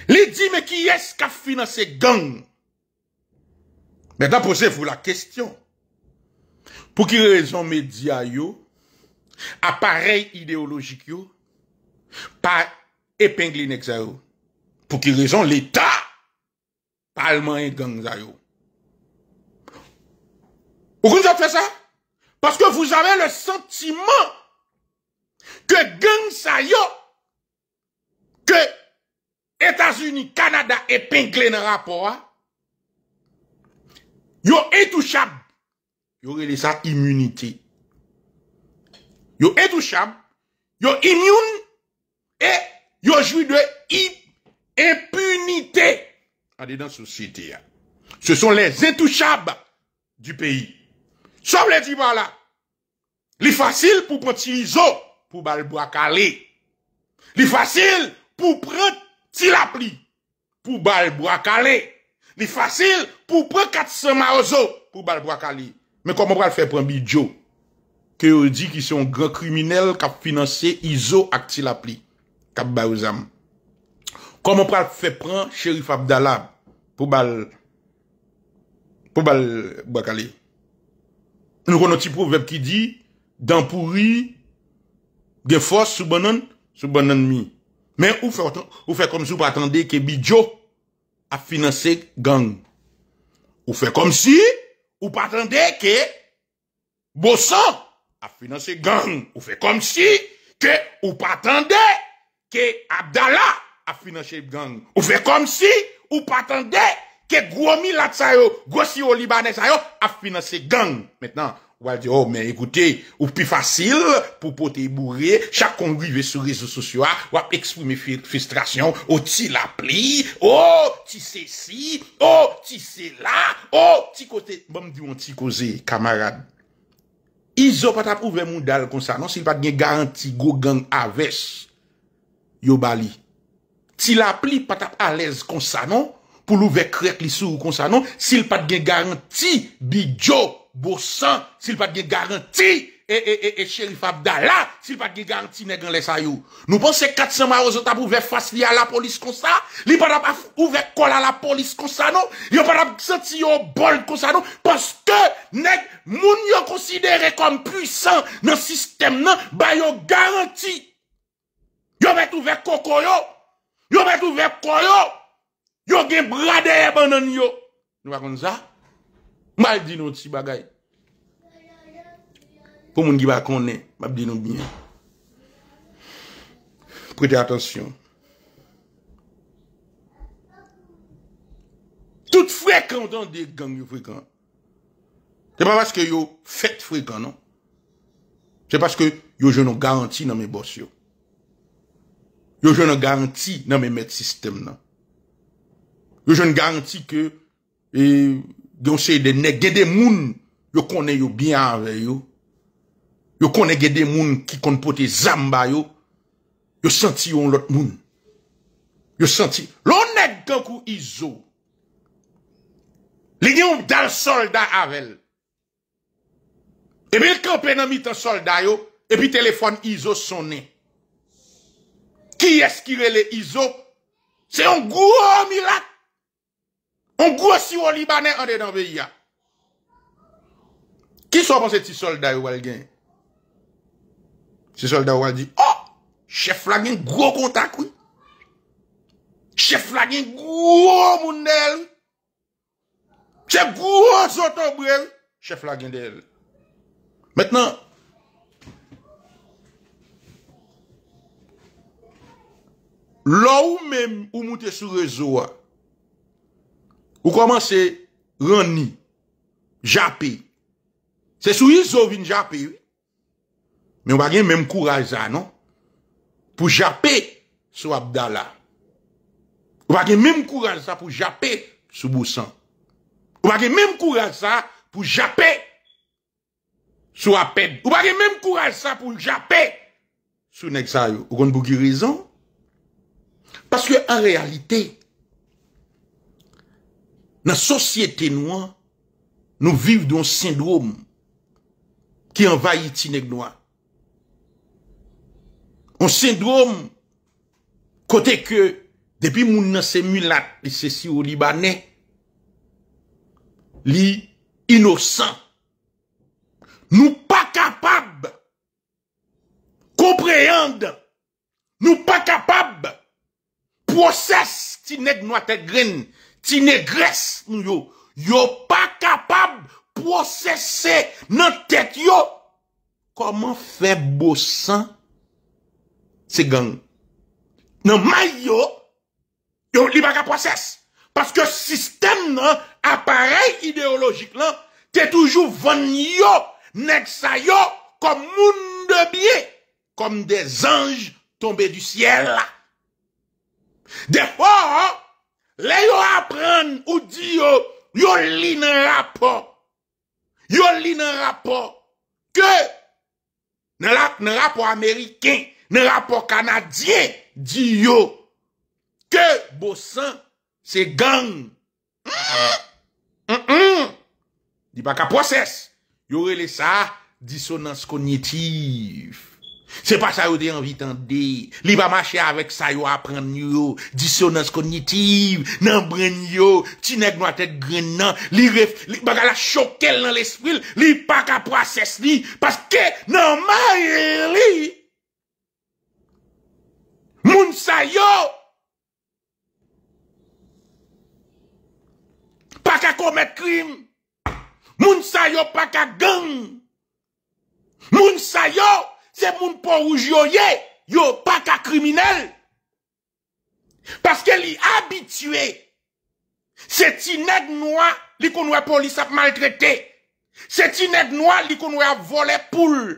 Les dit, mais qui est-ce qui a financé gang? Maintenant, posez-vous la question. Pour qui raison médias yo, appareils idéologiques? yo, pa Pour nek Pour l'État ki raison, l'État. Parlement yon gang pour Pourquoi nous ça? Parce que vous avez le sentiment que gang yo, que états unis canada, épinglés nan rapport, hein, yo intouchable. Yo relisa imunite. Yo etouchab. Yo imyoun. E yo jwi de impunite. Adi dan sosite ya. Se son les etouchab du peyi. Som le diwa la. Li fasil pou poti zo pou balbou akali. Li fasil pou poti la pli pou balbou akali. Li fasil pou poti kat sema o zo pou balbou akali. Men komon pral fe pran bi Djo Ke ou di ki son gran kriminel Kap finanse Izo Akcilapli Kap Baouzam Komon pral fe pran Cherif Abdallah Poubal Poubal Bakale Nou konoti pouvep ki di Dampouri Ge fos soubonon Soubonon mi Men ou fe kom si ou pratande ke bi Djo A finanse gang Ou fe kom si ou pas attendez que Bosson a financé gang. Ou fait comme si que ou pas attendez que Abdallah a financé gang. Ou fait comme si ou pas attendez que Gwomi Latsayo, Gossi a financé gang. Maintenant, Wal di, oh men, ekoute, ou pi fasil pou pote yi bourre, chak konvi ve sou rezo sosyo a, wap eksprime frustrasyon, ou oh, ti la pli, ou oh, ti se si, ou oh, ti se la, ou ti kote, bom di moun ti kose, kamarade. Izo patap ouve moun dal konsa nan, sil pat gen garanti go gang aves yo Bali. Ti la pli patap alez konsa nan, pou lou ve krek li sou konsa nan, sil pat gen garanti di djok, Bousan, sil pat gen garanti E, e, e, e, e, chérif Abdallah Sil pat gen garanti ne gen lesayou Nou pon se katsen ma yo zotap ouvek fas li a la polis kon sa Li pad ap ouvek kol a la polis kon sa nou Yo pad ap soti yo bol kon sa nou Poske, nek, moun yo konsidere kom pwisan Nan sistem nan, ba yo garanti Yo met ouvek koko yo Yo met ouvek koyo Yo gen bradeye banan yo Yo bagon za Maldi nou ti bagay. Pou moun giva konnen, mabdi nou bine. Prete atensyon. Tout frekant an de gang yo frekant. Se pa paske yo fet frekant, non? Se paske yo jenon garanti nan men bos yo. Yo jenon garanti nan men met sistem, non? Yo jenon garanti ke... E, De, on de, des mounes, yo connais yo bien avec yo. Yo connais des gens qui pote zamba yo. Yo senti yo l'autre mounes. Yo senti. L'on n'est, gankou, iso. dans dalle soldat avec. Et puis quand campé n'a mis un soldat Et puis, téléphone iso sonné. Qui est-ce qui est les iso? C'est un gros miracle. On gwo si yo libanen an de nan ve ya. Ki so pan se ti solda yo wal gen? Ti solda yo wal di, Oh! Che flagin gwo kontak wii. Che flagin gwo mounel. Che gwo zotobrel. Che flagin del. Metnan, lò ou men ou moutesou rezo waa, Ou koman se rani, japi, se sou yi sou vin japi, men ou bagen menm kouraj sa, non? Pou japi sou Abdala. Ou bagen menm kouraj sa pou japi sou Boussan. Ou bagen menm kouraj sa pou japi sou Aped. Ou bagen menm kouraj sa pou japi sou Neksa. Ou konn boki rezon? Paske an realite, nan sosyete nouan, nou viv don syndrom ki envayi ti neg nouan. On syndrom kote ke depi moun nan semi lak lise si ou libanè, li inosan, nou pa kapab kompreyande, nou pa kapab proses ti neg nouate grenn, Ti ne gres moun yo. Yo pa kapab prosesse nan tet yo. Koman fe bosan se gang? Nan may yo, yo li baka prosesse. Paske sistem nan, aparel ideologik lan, te toujou ven yo, nek sa yo, kom moun de bie. Kom de zanj tombe du siel. De fwa, yo, Le yo apren ou di yo, yo li nan rapor, yo li nan rapor, ke, nan rapor Ameriken, nan rapor Kanadien, di yo, ke, bo san, se gang, m, mm, m, mm, m, mm. di baka proses, yo rele sa disonans kognitif. Se pa sa yo de anvi tan de, li ba mache avek sa yo apren yo, disonans kognitiv, nanbren yo, tinek nou atet gren nan, li ref, li bagala chokel nan l'espril, li pa ka proses li, paske nanmane li. Moun sa yo! Pa ka komet krim! Moun sa yo pa ka geng! Moun sa yo! Se moun pou ruj yo ye, yo pa ka kriminel. Paske li abitue, se ti neg noa li konwe polis ap maltrete, se ti neg noa li konwe ap vole poule,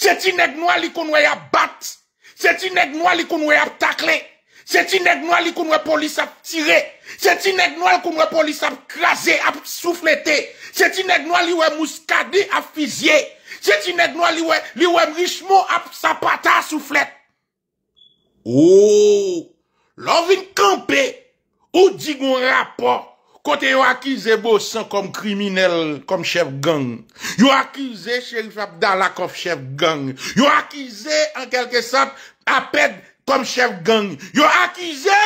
se ti neg noa li konwe ap bat, se ti neg noa li konwe ap takle, se ti neg noa li konwe polis ap tire, se ti neg noa li konwe polis ap klaze, ap souflete, se ti neg noa li we mouskade, ap fizye, Se ti net mwa li wèm rishmo ap sa pata sou flèt. Ou, oh, lò vin kampe ou digon rapor kote yo akize bo san kom kriminel kom chef gang. Yo akize chèri fap dalakof chef gang. Yo akize ankelke sap apèd kom chef gang. Yo akize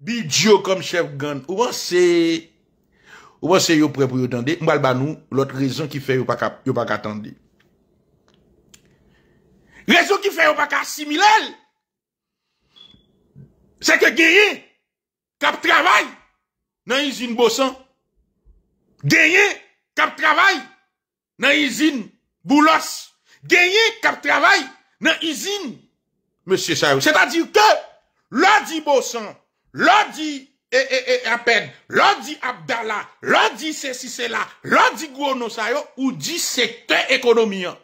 bidjo kom chef gang. Ou wò se... Ou bon se yo pre pou yo tende, mwal banou, lout rezon ki fe yo pa ka tende. Rezon ki fe yo pa ka similel, se ke genye kap travay nan izin bosan. Genye kap travay nan izin boulos. Genye kap travay nan izin msye sa yon. Se ta di ke, lout di bosan, lout di, E, e, e, apen, lo di Abdala, lo di Sese Sela, lo di Gwono Sayo, ou di Sete Ekonomi ya. Or,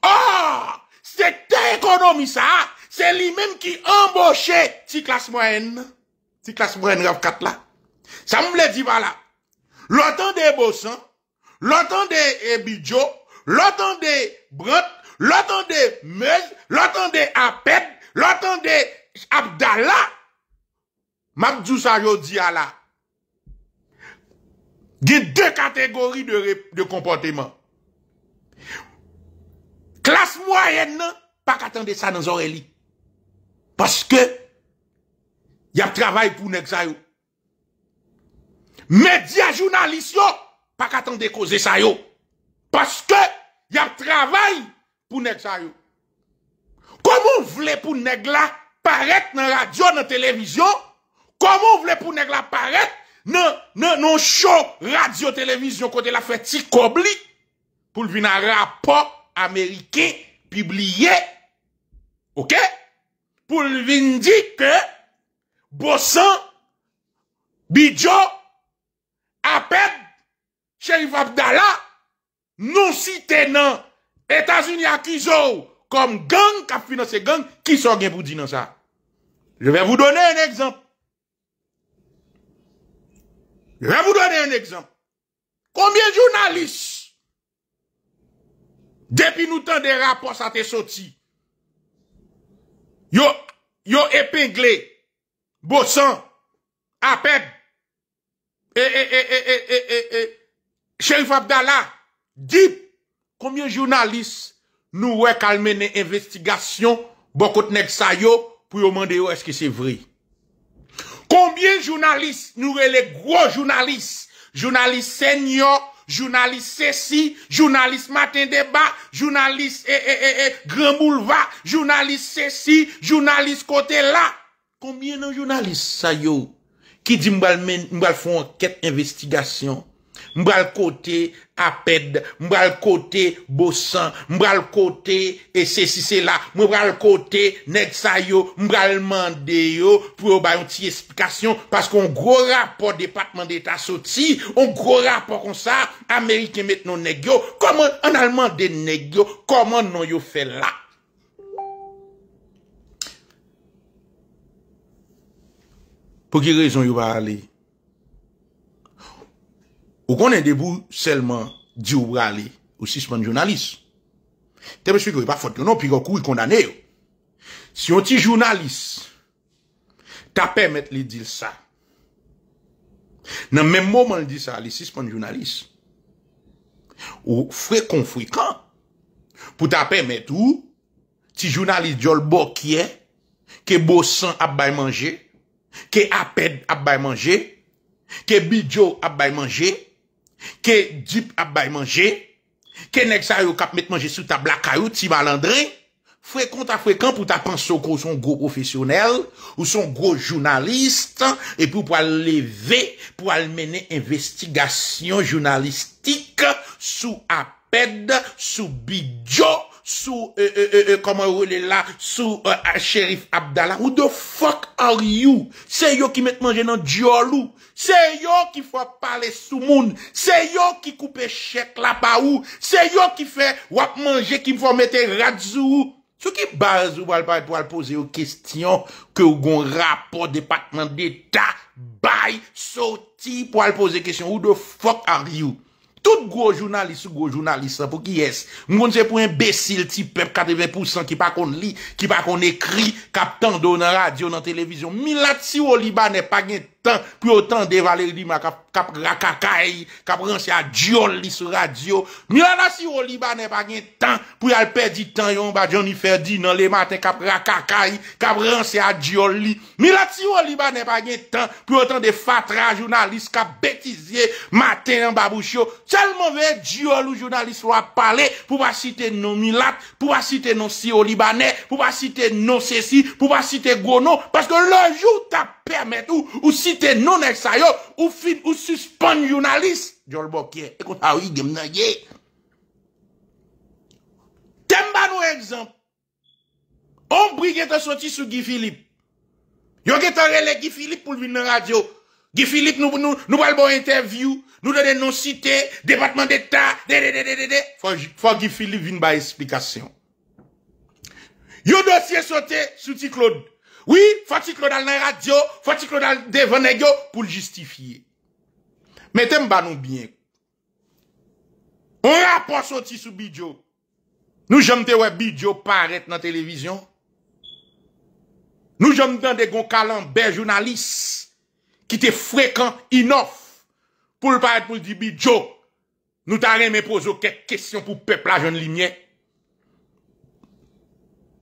ah, Sete Ekonomi sa, se li men ki emboshe ti klas moen, ti klas moen rev kat la. Sa moun le di wala, lotan de Bosan, lotan de Ebidjo, lotan de Brot, lotan de Mez, lotan de Apet, lotan de Abdala. Mak djou sa yo di ala. Di de kategori de kompote man. Klas mwayen nan, pak atende sa nan zore li. Paske, yap travay pou nek sa yo. Media jounalisyon, pak atende koze sa yo. Paske, yap travay pou nek sa yo. Kom ou vle pou neg la, parek nan radyo, nan televizyon, Koman ou vle pou neg la paret nan nan nan show radyo televizyon kote la feti kobli pou vina rapop Amerike, pibliye ok pou vindi ke bossan bidjo apet Sherif Abdallah nou siten nan Etats-Unis akizou kom gang kap finanse gang ki son gen pou dinan sa Je ve vous donne un exemple Je vous donne un exemple. Combien journaliste Depi nou tende rapport sa te soti Yo, yo Epengle Bosan Apeb E, e, e, e, e, e Sherif Abdallah Dib Combien journaliste Nou we kalmene investigation Bokot neg sayo Pou yo mande yo eske se vri Koubyen jounalist nou re le gro jounalist? Jounalist sènyo, jounalist sèsi, jounalist maten deba, jounalist e e eh, e eh, e, eh, grè moule va, jounalist sèsi, jounalist kote la. Koubyen nou jounalist sa yo ki di mbal men, mbal fon ket investidasyon, mbal kote sayo. apèd, mwen bral kote bosan, mwen bral kote ese si se la, mwen bral kote neg sa yo, mwen bral mande yo, pou yo bayon ti eksplikasyon, pas kon gro rapor depatman deta soti, kon gro rapor kon sa, Amerike met nou neg yo, koman an alman den neg yo, koman nou yo fè la? Pou ki rezon yo ba alè? Ou konen debou selman di ou brale ou sisman jounalist? Te mè swe kwen pa fote yon nou, pi kwen kou yon kondane yo. Si yon ti jounalist, ta pèmèt li dil sa. Nan mèm mòman li dil sa li sisman jounalist, ou fwe konfwi kan, pou ta pèmèt ou ti jounalist djol bo kye, ke bo san ap bay manje, ke apèd ap bay manje, ke bidyo ap bay manje, Kè dip ap bay manje, kè nek sa yo kap met manje sou ta blaka yo ti balandre, fwe kon ta fwe kon pou ta panso kon son go profesyonel, ou son go jounalist, e pou pou al leve pou al mene investigasyon jounalistik sou aped, sou bidyo. sou e euh, e euh, e euh, e e koman wole la sou e e e Sherif Abdallah ou de fok a riyou? Se yo ki met manje nan diolou? Se yo ki fwa pale sou moun? Se yo ki koupe chek la pa ou? Se yo ki fwe wap manje ki mfwa mette radzou? Sou ki bazou wale pwale pose yo kestyon ke ou gon rapo depakman de ta bay soti wale pose kestyon ou de fok a riyou? Tout gwo jounalist, gwo jounalist, sa pou ki yes. Mwen se pou embesil ti pep 80% ki pa kon li, ki pa kon ekri, kap tan donan radio nan televizyon. Mi la ti ou li ba ne pa gen... Pou yotan de valeri di ma kap rakakayi, kap ranse a dioli sou radyo. Milat si ou liba ne pa gen tan, pou yal perdi tan yon ba Johnnie Ferdinan le maten kap rakakayi, kap ranse a dioli. Milat si ou liba ne pa gen tan, pou yotan de fatra jounalist kap betizye, maten yon baboucho. Tel mouve diolu jounalist wap pale pou pa site nou milat, pou pa site nou si ou libanè, pou pa site nou sesi, pou pa site gounou. Paske lò jou tap. permettre ou, ou citer non ça ou fin, ou suspend journaliste. Joel écoute, ah oui, game nan ye. Temba nou exemple. On brigue te sorti sur Guy Philippe. Yo get relé Guy Philippe pour venir radio. Guy Philippe nous, nous, nous bon interview, nous donner non cité, département d'état, de, de, de, de, Faut, faut Guy Philippe vienne ba explication. Yo dossier sorti sur Claude. Oui, fò ti klo dal nan radyo, fò ti klo dal devanegyo pou l'justifiye. Mè tem ba nou byen. Ou rè pa soti sou bidyo. Nou jom te wè bidyo pa arèt nan televizyon. Nou jom dan de gon kalan bè jounalis ki te frekant inof pou l'paret pou l'di bidyo. Nou ta remè pozo kèk kesyon pou peplajon liniè.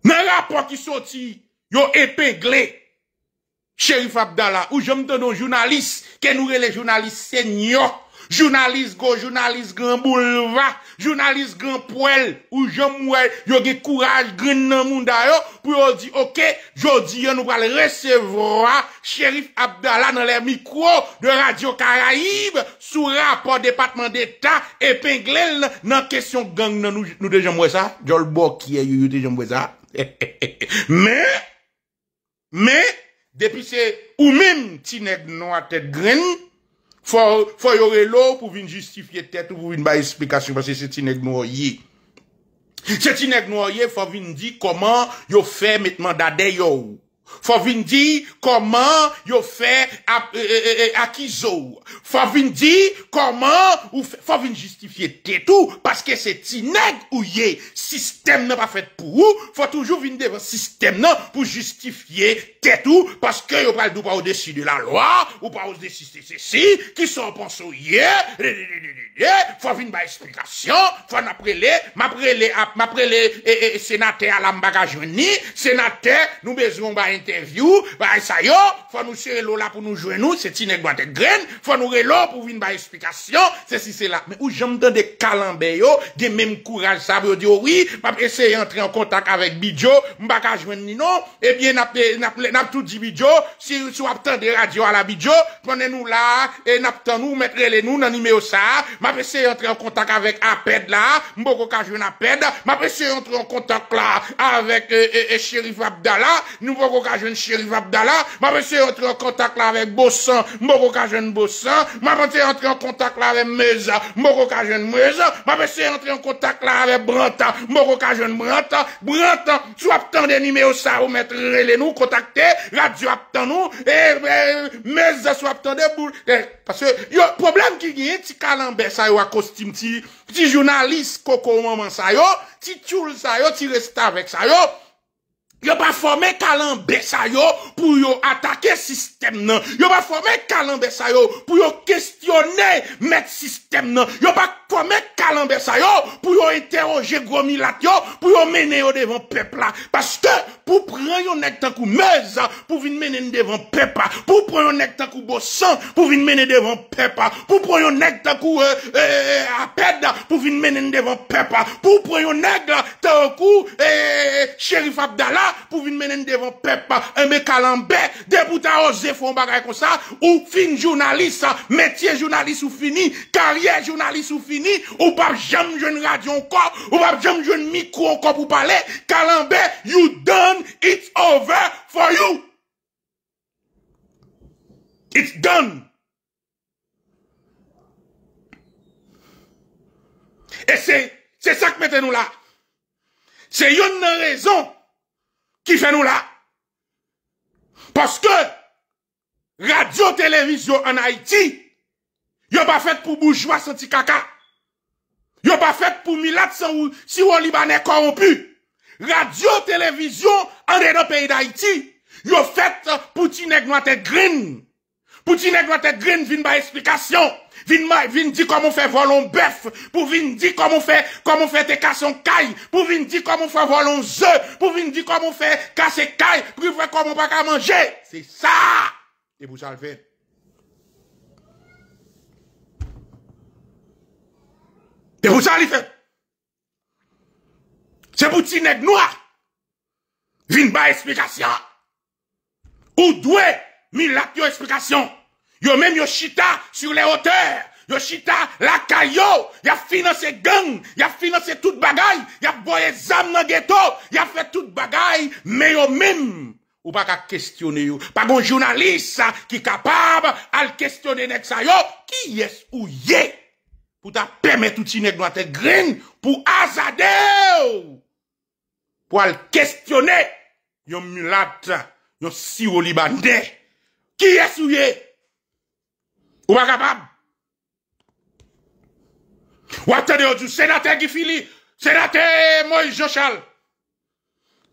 Mè rè pa ki soti yo epengle, chérif Abdallah, ou jom donon jounalist, ke nou re le jounalist sènyon, jounalist go, jounalist gran bouleva, jounalist gran pouel, ou jom ouel, yo ge kouraj grin nan moun dayo, pou yo di, ok, yo di yo nou pal resevwa, chérif Abdallah nan lè mikro, de radio Karaib, sou rapor depatman d'Etat, epengle nan kesyon gang nan nou de jomwe sa, jol bokye yu de jomwe sa, he he he he, men, Me, depi se ou mim ti neg nou a tet gren, fò yore lò pou vin justifiye tet ou pou vin ba esplikasyon panse se ti neg nou a ye. Se ti neg nou a ye fò vin di koman yo fè metman dade yo ou. Fò vin di Koman Yo fè e, e, e, Akizou Fò vin di Koman Fò vin justifiye Tetou Paske se ti neg Ou ye Sistem nan pa fèt pou Fò toujou vin de Sistem nan Pou justifiye Tetou Paske yo pral Dou pa ou desi de la loa Ou pa ou desi de se si Ki so panso Ye Fò vin ba esplikasyon Fò naprele Maprele Senate A la mbaga jouni Senate Nou bezoun ba ente interview, vay sa yo, fwa nou sere lo la pou nou jwen nou, se ti ne gwa te gren, fwa nou re lo pou vin ba eksplikasyon se si se la, me ou jom dan de kalambe yo, de menm kouraj sa beyo diyo, oh woy, map ese yon tre yon kontak avek bidyo, mba ka jwen nino ebyen eh, nap tout di bidyo si wap tan de radio ala bidyo pwene nou la, e nap tan nou metre le nou nan ime yo sa map ese yon tre yon kontak avek aped la mbo koka jwen aped, map ese yon tre yon kontak la, avek e eh, shirif wap da la, mbo koka Mwen se entri en kontak la ve bossan, mwen koka jen bossan Mwen se entri en kontak la ve meza, mwen koka jen meza Mwen se entri en kontak la ve brantan, mwen koka jen brantan Brantan, swap tan de nime osa ou mètrele nou kontakte Radyo ap tan nou, meza swap tan de bouj Yon problem ki gen, ti kalanbe sayo akostim ti Ti jounalis koko ou maman sayo, ti toul sayo, ti resta vek sayo Yo pa forme kalan besa yo pou yo atake sistem nan. Yo pa forme kalan besa yo pou yo kestyone met sistem nan. Yo pa... Fwa mè kalambe sa yo Pou yo enteroje gomilat yo Pou yo mene yo devan pepla Pastè pou pren yon nek takou meza Pou vin mene devan pepa Pou pren yon nek takou bosan Pou vin mene devan pepa Pou pren yon nek takou eh, eh, eh, aped Pou vin mene devan pepa Pou pren yon nek takou Cherif Abdallah Pou vin mene devan pepa Mè kalambe deboutan o ze fon bagay kon sa Ou fin jounalisa Metye jounalisa ou fini Karye jounalisa ou fini Ou pa jem jen radio ankor Ou pa jem jen mikro ankor pou pale Kalambe, you done It's over for you It's done E se, se sa k mette nou la Se yon nan rezon Ki fe nou la Paske Radio televizyon An Haiti Yo pa fet pou boujwa senti kaka Yo pa fet pou milat san ou si wou libanè korompu. Radio, televizyon, an de do peyi da iti. Yo fet uh, pou ti neg noate grin. Pou ti neg noate grin vin ba esplikasyon. Vin di koman fe volon bef. Pou vin di koman fe te kasyon kay. Pou vin di koman fe volon ze. Pou vin di koman fe kase kay. Pou vin di koman fe te kasyon kay. Se sa! E bou salve. C'est pour ça fait. C'est pour ti nèg noir. Vin ba explication. Ou doué, mille yo explication. Yo même yo chita sur les hauteurs. Yo chita la Y a financé gang. a financé tout bagay. a boye zam nan ghetto. a fait tout bagay. Mais yo même. Ou pas qu'à questionner Pas bon journaliste qui capable à questionner nèg yo. Qui est ou yé? pou ta pèmè touti neg noate green, pou azade ou, pou al kestyone, yon mulata, yon siwo libandè, ki es ou ye? Ou wakabab? Ou atè de ou djou senate gifili, senate moi jochal,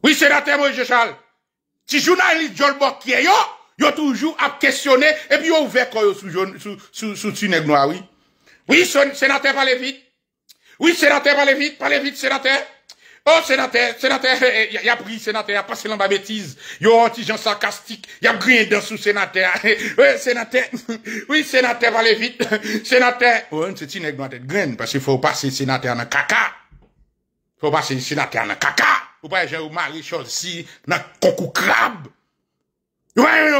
oui senate moi jochal, ti jounan li djol bokye yo, yo toujou ap kestyone, epi yo ouvekoyou sou ti neg noa, oui? Oui, sénateur, parlez vite. Oui, sénateur, parlez vite, parlez vite, sénateur. Oh, sénateur, sénateur, il [LAUGHS] eh, y a pris, sénateur, il a passé dans ma bêtise. Yo, petit gens sarcastique, il y a grillé dans sous sénateur. Oui, [LAUGHS] eh, sénateur, [LAUGHS] oui, sénateur, parlez vite. Sénateur, oh, c'est une doit être graine, parce qu'il faut passer sénateur dans caca. Faut passer sénateur dans caca. Ou pas, j'ai ou marie chose si, dans cocou crabe. C'est une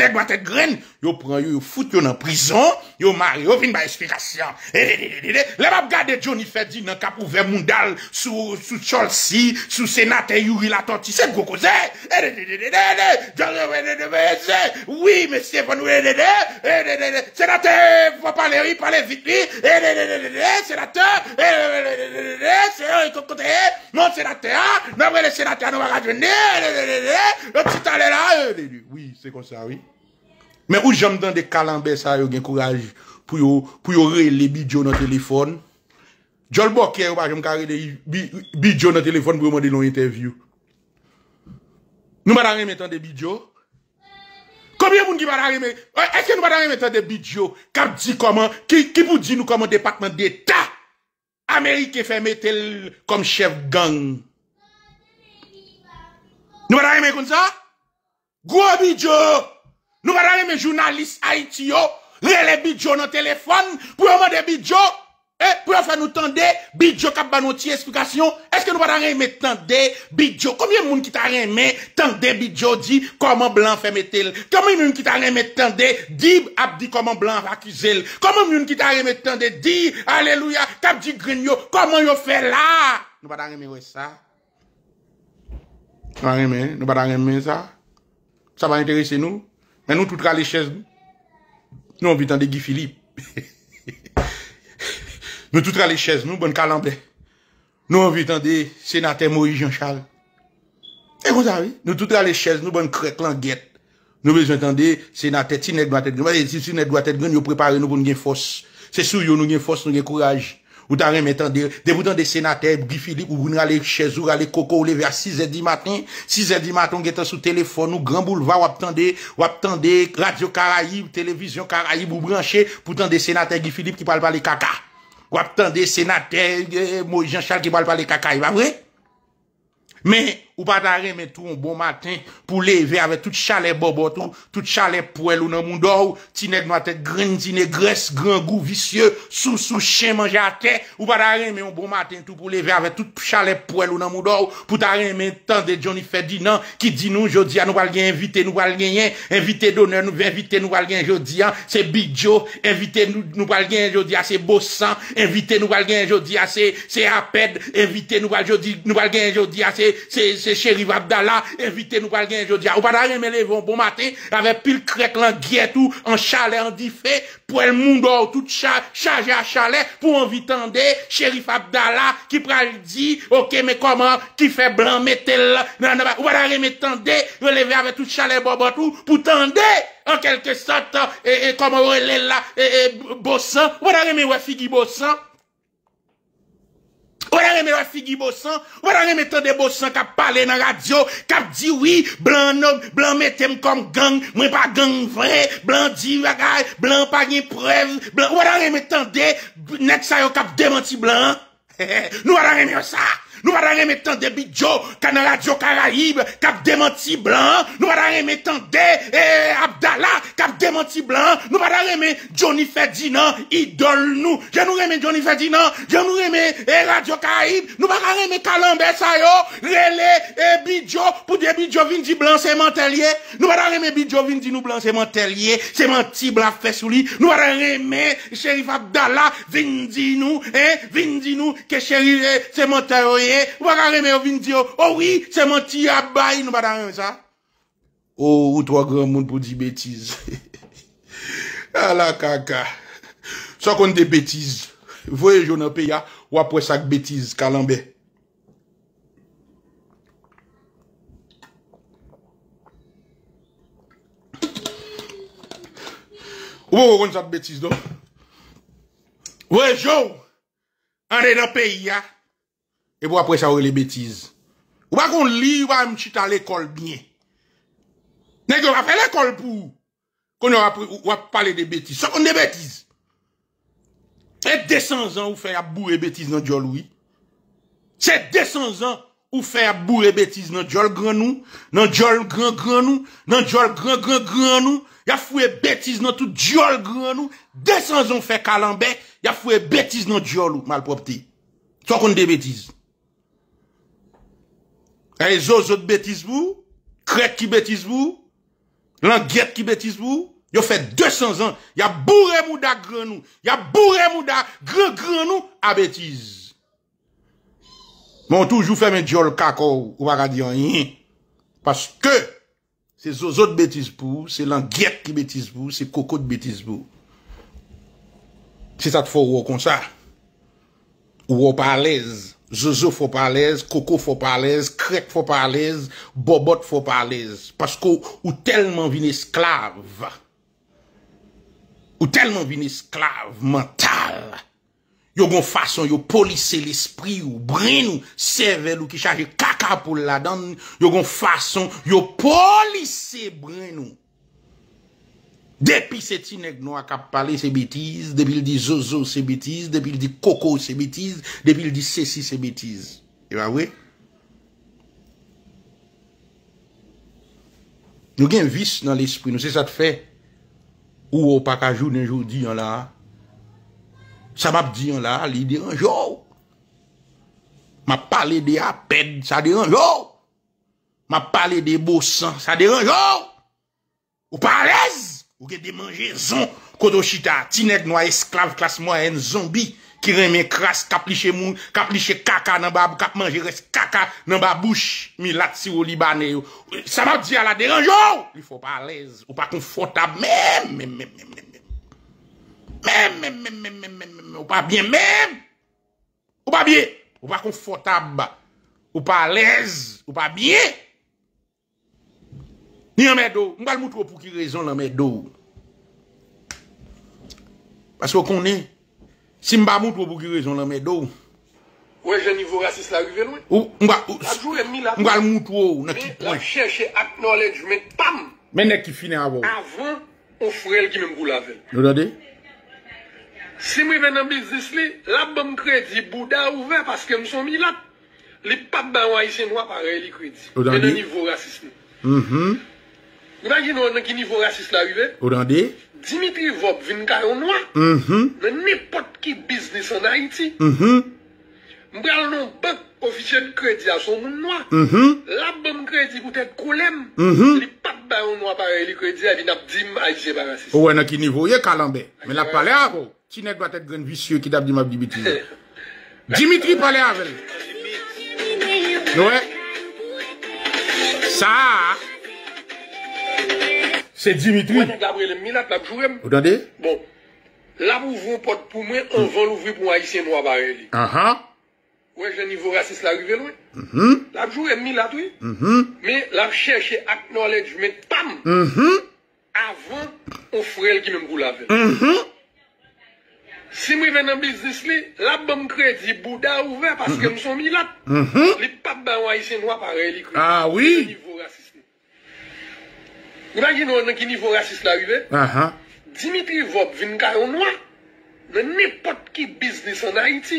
yo maréchal gren, yo prend yo, fout yo dans prison, yo mari, yo vin ba esplikasyon. Le map gade Johnny sous nan sous mondial, sous, sous Chelsea, sous sénateur, Yuri Latanti, c'est gros Oui, eh, senater, pou pale, parler pale vite, li, c'est sénateur. non non sénateur. le peu le sénateur... Euh, oui, c'est comme ça, oui. Mais où j'aime dans des calambes, ça, yo, eu courage, pour yo, pour les bidjo dans téléphone. John Bokeh, ou pas, j'aime carré des bidjo dans téléphone pour demander une interview. Nous, madame, mettons des bidjo. Combien de monde qui va arriver? Euh, est-ce que nous allons mettre des bidjo? Cap dit comment? Qui, qui vous dit nous comment département d'État américain fait mettre comme chef gang? Nou pa ta reme kon sa? Gwo Bidjo? Nou pa ta reme jounalist Aitiyo? Le le Bidjo nan telefon? Pou yo mwede Bidjo? Eh, pou yo fè nou tende Bidjo kap banoti esplikasyon? Eske nou pa ta reme tende Bidjo? Koumyen moun ki ta reme tende Bidjo di? Kouman blan fè metel? Koumyen moun ki ta reme tende? Di ap di kouman blan fakizel? Kouman moun ki ta reme tende? Di aleluya kap di grinyo? Kouman yo fè la? Nou pa ta reme we sa? Nan re men, nou ba nan re men sa, sa ba enterese nou, men nou toutra le chèze nou, nou an vitande Guy Philippe, [LAUGHS] nou toutra le chèze nou, bon kalambe, nou an vitande senate Mori Jean Charles, e nou toutra le chèze nou, bon krek lan get, nou vizantande senate Sinek Douatetgren, si Sinek Douatetgren yo prepare nou bon gen fos, se sou yo nou gen fos, nou gen kouraj, Ou ta mettant de, de des des sénateurs, Guy Philippe, ou vous n'allez chez vous allez Coco, ou lever vers 6 h du matin, 6 h du matin, en sous téléphone, ou Grand Boulevard, ou attendez ou attendez radio Caraïbe, télévision Caraïbe ou branchez pourtant des sénateurs Guy Philippe qui parle pas kaka. caca ou sénateurs sénateurs, Jean Charles parle pas les caca il va vrai Mais... Ou pa ta reme tou ou bon maten pou leve ave tout chalet bobo tou, tout chalet pou el ou nan moun do ou, tinek nou ate grenzi negres, gren gou visye, sou sou chen manje ate, ou pa ta reme ou bon maten tou pou leve ave tout chalet pou el ou nan moun do ou, pou ta reme tan de Johnny Ferdinand ki di nou jodi a nou valgen invite nou valgen yen, invite donen nou valgen jodi a, se bidjo, invite nou valgen jodi a se bosan, invite nou valgen jodi a se aped, invite nou valgen jodi a se sopon, Se chérif Abdallah evite nou pal gen jodia. Ou badare me leve an bon matè. Ave pil krek lan gietou. An chalet an difè. Pou el moun do ou tout chale. Chage a chalet pou an vitande. Chérif Abdallah ki pral di. Ok me koman ki fe blan metè la. Ou badare me tende. Ve leve ave tout chalet bobo tou. Pou tende. An kelke sote. E koman ou ele la. E bosan. Ou badare me wè figi bosan. Wadan eme la figi bosan? Wadan eme tende bosan kap pale nan radio? Kap diwi, blan nom, blan metem kom gang, mwen pa gang vre, blan diwi akal, blan pa gen prem, blan... Wadan eme tende net sayo kap demanti blan? [LAUGHS] Nou wadan eme yo sa! Nou para reme tan de Bidjo, kan radio Karayib, kap demanti blan. Nou para reme tan de e, Abdallah, kap demanti blan. Nou para reme Johnny Ferdinand, idol nou. Jan nou reme Johnny Ferdinand, jan nou reme e, radio Karayib. Nou para reme Kalambe Sayo, rele e, Bidjo, pou de Bidjo vin di blan semanterye. Nou para reme Bidjo vin di nou blan semanterye, semanti blan fesouli. Ou baka reme ou vin diyo Ou oh wii seman ti ya bayi nou badan yon sa oh, Ou ou to a gwen moun pou di betiz He [LAUGHS] he he Ala kaka So kon de betiz Vwe jou nan pe ya Ou apwe sak betiz kalanbe Ou pou kon sak betiz do Vwe jou Anre nan pe ya Ebo apre sa ou e le betiz. Ou bakon li, ou bakon chita le kol bine. Nèk yo apre le kol pou. Kon yo apre ou apre pale de betiz. Sò kon de betiz. Fè 200 an ou fè ya bou e betiz nan diol ou yi. Fè 200 an ou fè ya bou e betiz nan diol gran nou. Nan diol gran gran nou. Nan diol gran gran gran nou. Ya fwe betiz nan tout diol gran nou. 200 an ou fwe kalambe. Ya fwe betiz nan diol ou malpropte. Sò kon de betiz. Eh, e zozot betis pou, kret ki betis pou, langyet ki betis pou, yo fè 200 an, ya bourè mou da grenou, ya bourè mou da grenou a betis. Mon toujou fè men diol kakou, ou baga diyon yin, paske se zozot betis pou, se langyet ki betis pou, se koko de betis pou. Se sa te fò ou wò kon sa, ou wò pa alèz. Jozo fò pa alèz, koko fò pa alèz, krek fò pa alèz, bobot fò pa alèz. Pasko ou telman vin esklav. Ou telman vin esklav mental. Yo gon fason yo polise l'esprit ou brin ou serve lou ki chaje kaka pou la don. Yo gon fason yo polise brin ou. Depi se ti neg nou ak ap pale se bitiz Depi li di zozo se bitiz Depi li di koko se bitiz Depi li di sesi se bitiz Ewa we Nou gen vis nan l'espri Nou se sa te fe Ou ou pa ka jounen joun di yon la Sa map di yon la Li de anjou Ma pale de aped Sa de anjou Ma pale de bosan Sa de anjou Ou pa rez Ou gen demanje zon kodo chita. Tinek nou a esklave klas mwen en zonbi. Kire men kras kapliche moun. Kapliche kaka nan babou. Kapliche kaka nan babou. Mi latsi ou libanè. Sa mab di ala deranjou. Li fò pa alèz ou pa konfortab. Mèm, mèm, mèm, mèm. Mèm, mèm, mèm, mèm. Ou pa bèm, mèm. Ou pa bèm. Ou pa konfortab. Ou pa alèz. Ou pa bèm. Ni yon mèdou, mwa l moutou pou ki rezon l mèdou. Pas wè konè, si mba moutou pou ki rezon l mèdou. Ouè jè nivou rasis la rive nouè. Ou, mwa, ou, mwa l moutou ou, nè ki pwen. Mwen la chèche ak knowledge, mwen pam. Mwen nè ki finè avon. Avon, ou furel ki mè mbou lavel. Yon dade? Si mwen vè nan bizis li, la bom kredi bouda ouver paske mson milat. Li pap ba wè yon wap a rey li kredi. Yon dade? Mwen nivou rasis nou. Mh mh. Mwagin nou nan ki nivou rasis la rive O rande? Dimitri Vop vin ka yon wak Mwen mm-hmm. nepot ki biznis an mm-hmm. a iti Mwen al non pek Oficyen kredi aso yon wak Labem kredi kouten kolem mm-hmm. Li pat bay yon wak pareli kredi A vin ap di m ajiye ba rasis Ouwe nan ki nivou ye kalanbe Men la pale avou [LAUGHS] Dimitri pale avou Sa Sa Se Dimitri Ou dande A ha Ou aje nivou rasis la rive lwen La bjou m milat ou Me la recheche ak knowledge men Pam Avon ou frel ki men m pou la ven Si m ven nan bizis li La bom kredi bouda ouver Paske m son milat Li pat ba way sen wap a reli kre A wii Mw bagi nou nan ki nivou rasis la rive Dimitri Vop vin ka ou nwa Nan nepot ki biznis an a iti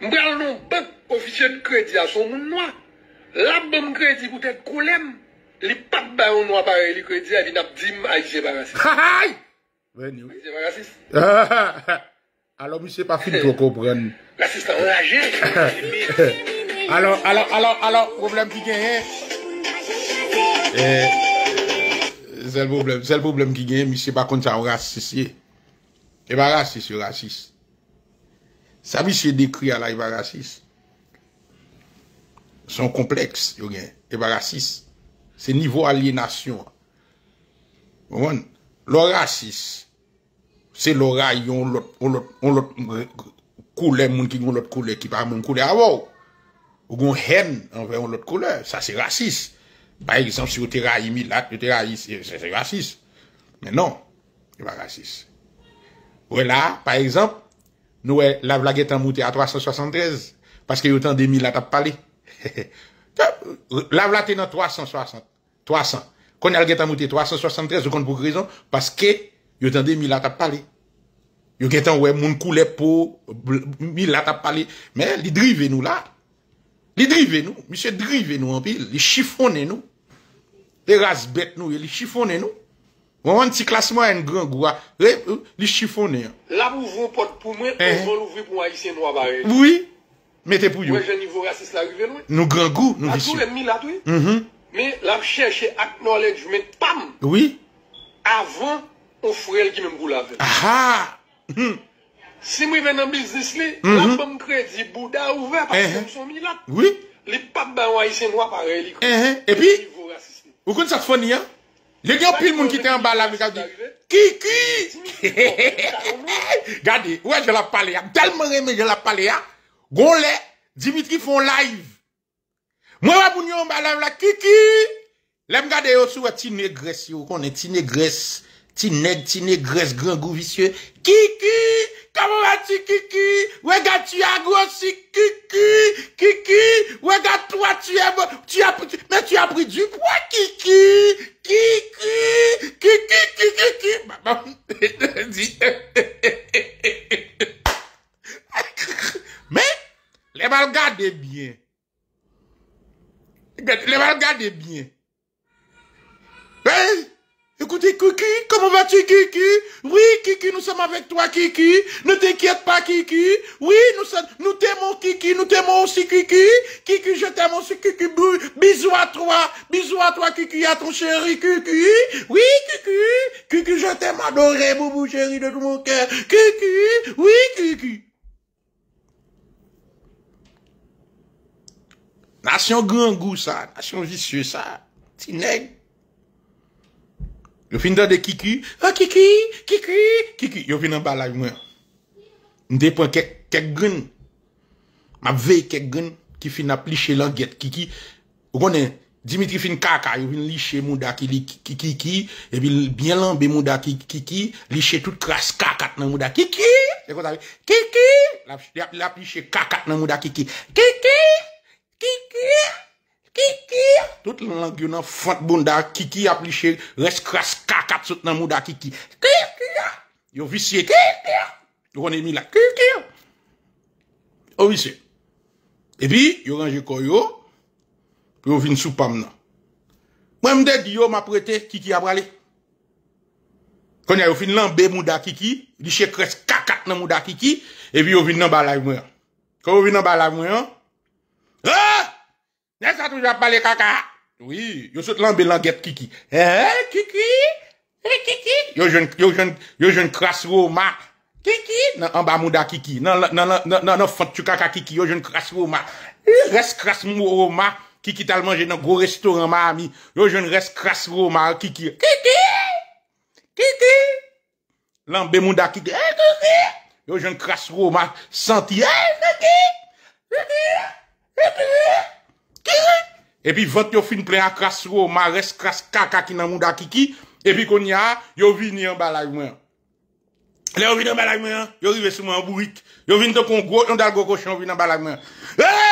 Mw bral nou Bak ofisyon kredi a son ou nwa Laboum kredi koutet koulem Li pat bay ou nwa Pare li kredi a vin ap dim Ajiye ba rasis Ajiye ba rasis A lo mi se pa fin koko bral Rasis la ou raje A lo a lo a lo Oblem pi gen Ajiye ba rasi Sel problem ki gen, mi se pa konti an rasis ye. E ba rasis, yo rasis. Sabi se dekri ala e ba rasis? Son kompleks, yo gen. E ba rasis. Se nivou alinasyon. Lo rasis, se lora yon lot koule moun ki yon lot koule ki pa moun koule avou. Ou yon hen anve yon lot koule. Sa se rasis. Par exemple, si yo te rayi milat, yo te rayi, se se se racis. Men non, yo va racis. Ou la, par exemple, nou e lav la getan mouti a 373, paske yo tan de milat ap pale. Lav la tena 360, 300. Kon al getan mouti 373, yo kon pou krezon, paske yo tan de milat ap pale. Yo getan ou e moun koule po, milat ap pale. Men, li drive nou la. Li drive nou, mi se drive nou an pi, li chifone nou. E rase bet nou e li chifone nou Mwen wan ti klasman en gran gwa euh, Li chifone La pou voun pot pou mwen E eh. zon louvri pou mwen isen wapare Mwen jen nivou rase se la rive nou Nou gran gwa A tou lè milat Mwen la chèche ak knowledge men pam Avon ou frel ki mwen mwou lave Si mwen ven nan biznis li mhm. La pou mwen kredi bouda ouver Par se mwen eh. son milat Li pap ba mwen isen wapare E eh, pi Ou kon sa fwani ya? Lè gen ou pil moun ki te an balav la? Ki, ki! [LAUGHS] Gade, ou an jel ap pale ya? Talman reme jel ap pale ya? Gon lè, Dimitri fon live. Mwen wap ou nyon balav la? Ki, ki! Lè m gade yo sou wè ti negres yo, kon neti negres. Ti negres, ti negres, gran gouvisye. Kiki, kama wè ti kiki? Wè gà, ti a gòsi kiki? Kiki, wè gà, to a ti e mò. Ti a prit, men ti a prit ju. Wè kiki? Kiki, kiki, kiki, kiki. Maman, mè nan di. Mè, lè mè lè gà de byen. Lè mè lè gà de byen. Mè. Écoutez, Kiki, comment vas-tu, Kiki Oui, Kiki, nous sommes avec toi, Kiki. Ne t'inquiète pas, Kiki. Oui, nous sommes, nous t'aimons, Kiki. Nous t'aimons aussi, Kiki. Kiki, je t'aime aussi, Kiki. Bisous à toi. Bisous à toi, Kiki, à ton chéri, Kiki. Oui, Kiki. Kiki, je t'aime adoré, boubou, chéri de tout mon cœur. Kiki. Oui, Kiki. Nation grand goût, ça. Nation vicieux, ça. nègre. Yo fin nan de kiki, a ah, kiki, kiki, kiki, yo fin nan balaj mwen. Nde pou an kek gen, ma vey kek gen, ki fin nan plishe lan get kiki. O konen, Dimitri fin kaka, yo fin lishe moun da ki li kiki, ki, ki, ki, e bil byen lan be moun da ki, ki, ki, ki, lishe tout kras kaka nan moun da kiki, e ki, ki, ki, la plishe kaka nan moun da kiki, ki, ki. Tout lan lang yon an fante bonda, kiki ap li chè, res kres kakat sot nan mouda kiki. Kiki, yo visye, kiki, yo kon emi la, kiki, yo visye. E bi, yo range koyo, yo vin sou pam nan. Mwen mde di yo ma prete, kiki ap brale. Konya yo fin lan bè mouda kiki, li chè kres kakat nan mouda kiki, e bi yo vin nan balay mwen. Kwa yo vin nan balay mwen, Ha! Eh! Nè sa tou jap bale kakat? Oui, yo sot lanbe langet Kiki. He, eh, Kiki, he, eh, Kiki. Yo jen kras rou ma. Kiki. Nan anba mou da Kiki. Nan nan nan nan nan nan fonte chuka ka Kiki. Yo jen kras rou ma. Yo res kras mou rou ma. Kiki tal manje nan gro restoran ma ami. Yo jen res kras rou ma. Kiki. Kiki. Kiki. Lanbe mou da Kiki. He, eh, Kiki. Yo jen kras rou ma. Santia. He, Kiki. Kiki. He, Kiki. He, Kiki. Epi vant yo fin plen a kras ro Ma res kras kaka ki nan moun dakiki Epi kon ya yo vin yon balagman Le yo vin yon balagman Yo li ve souman an burik Yo vin do kongou yon dal gokoshan yo vin yon balagman Eee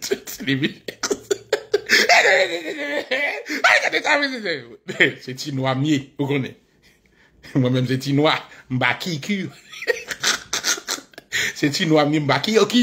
Se ti li bi... Se ti noua miye, ou konen. Mwen menm se ti noua mba ki ki. Se ti noua miye mba ki yo ki. Se ti noua mba ki yo ki.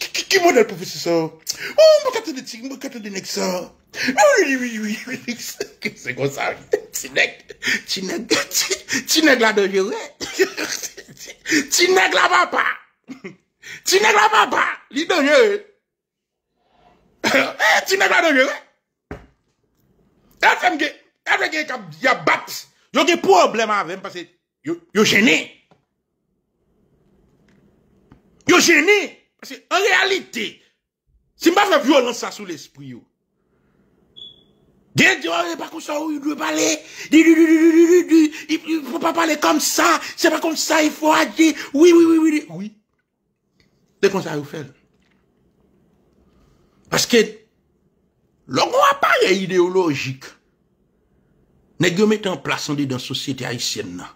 Ki model pou fisi so? Ou oh, mbokato de tig, mbokato de nekso. Ou li li li li li li nekso. Kese kon sa? Tinek. Tinek. Tinek la doye we. Tinek la vapa. Tinek la vapa. Li doye we. Eh, Tinek la doye we. El fèm ge. El fèm ge kap ya baps. Yo ge pou oublem avèm pase. Yo jenè. Yo jenè. En realite, si mbav la violon sa sou l'espri yo. Gen diyo, yon pa kon sa ou yon dwe pale, yon pa pale kom sa, se pa kon sa yon fwa di, oh, oui, oui, oui, oui, de kon sa yon fel. Paske, lòk wapay e ideologik, ne gen mette an plasande dan sosyete aisyen nan.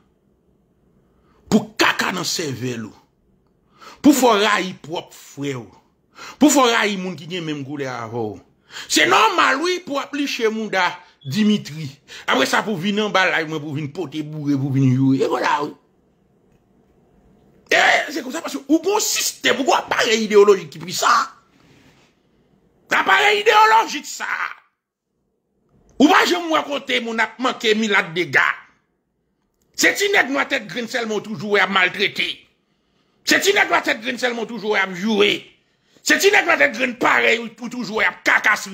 Pou kaka nan se velou, Pou fora yi prop frew. Pou fora yi moun ki djen menm goulè avò. Se nan malou yi prop li chè moun da Dimitri. Apre sa pou vin nan balay mwen pou vin pote bourè, pou vin yurè. E kon la ou. E, se kon sa pasyon. Ou pou sistem, ou pou apare ideologik ki pi sa. Apare ideologik sa. Ou pa jen mwen kontè moun ap manke milat dega. Se ti nek mwen tek grinsel moun toujou e maltrete. C'est une doit être grin seulement toujours à jouer. C'est une doit être pareil pour toujours à cacasse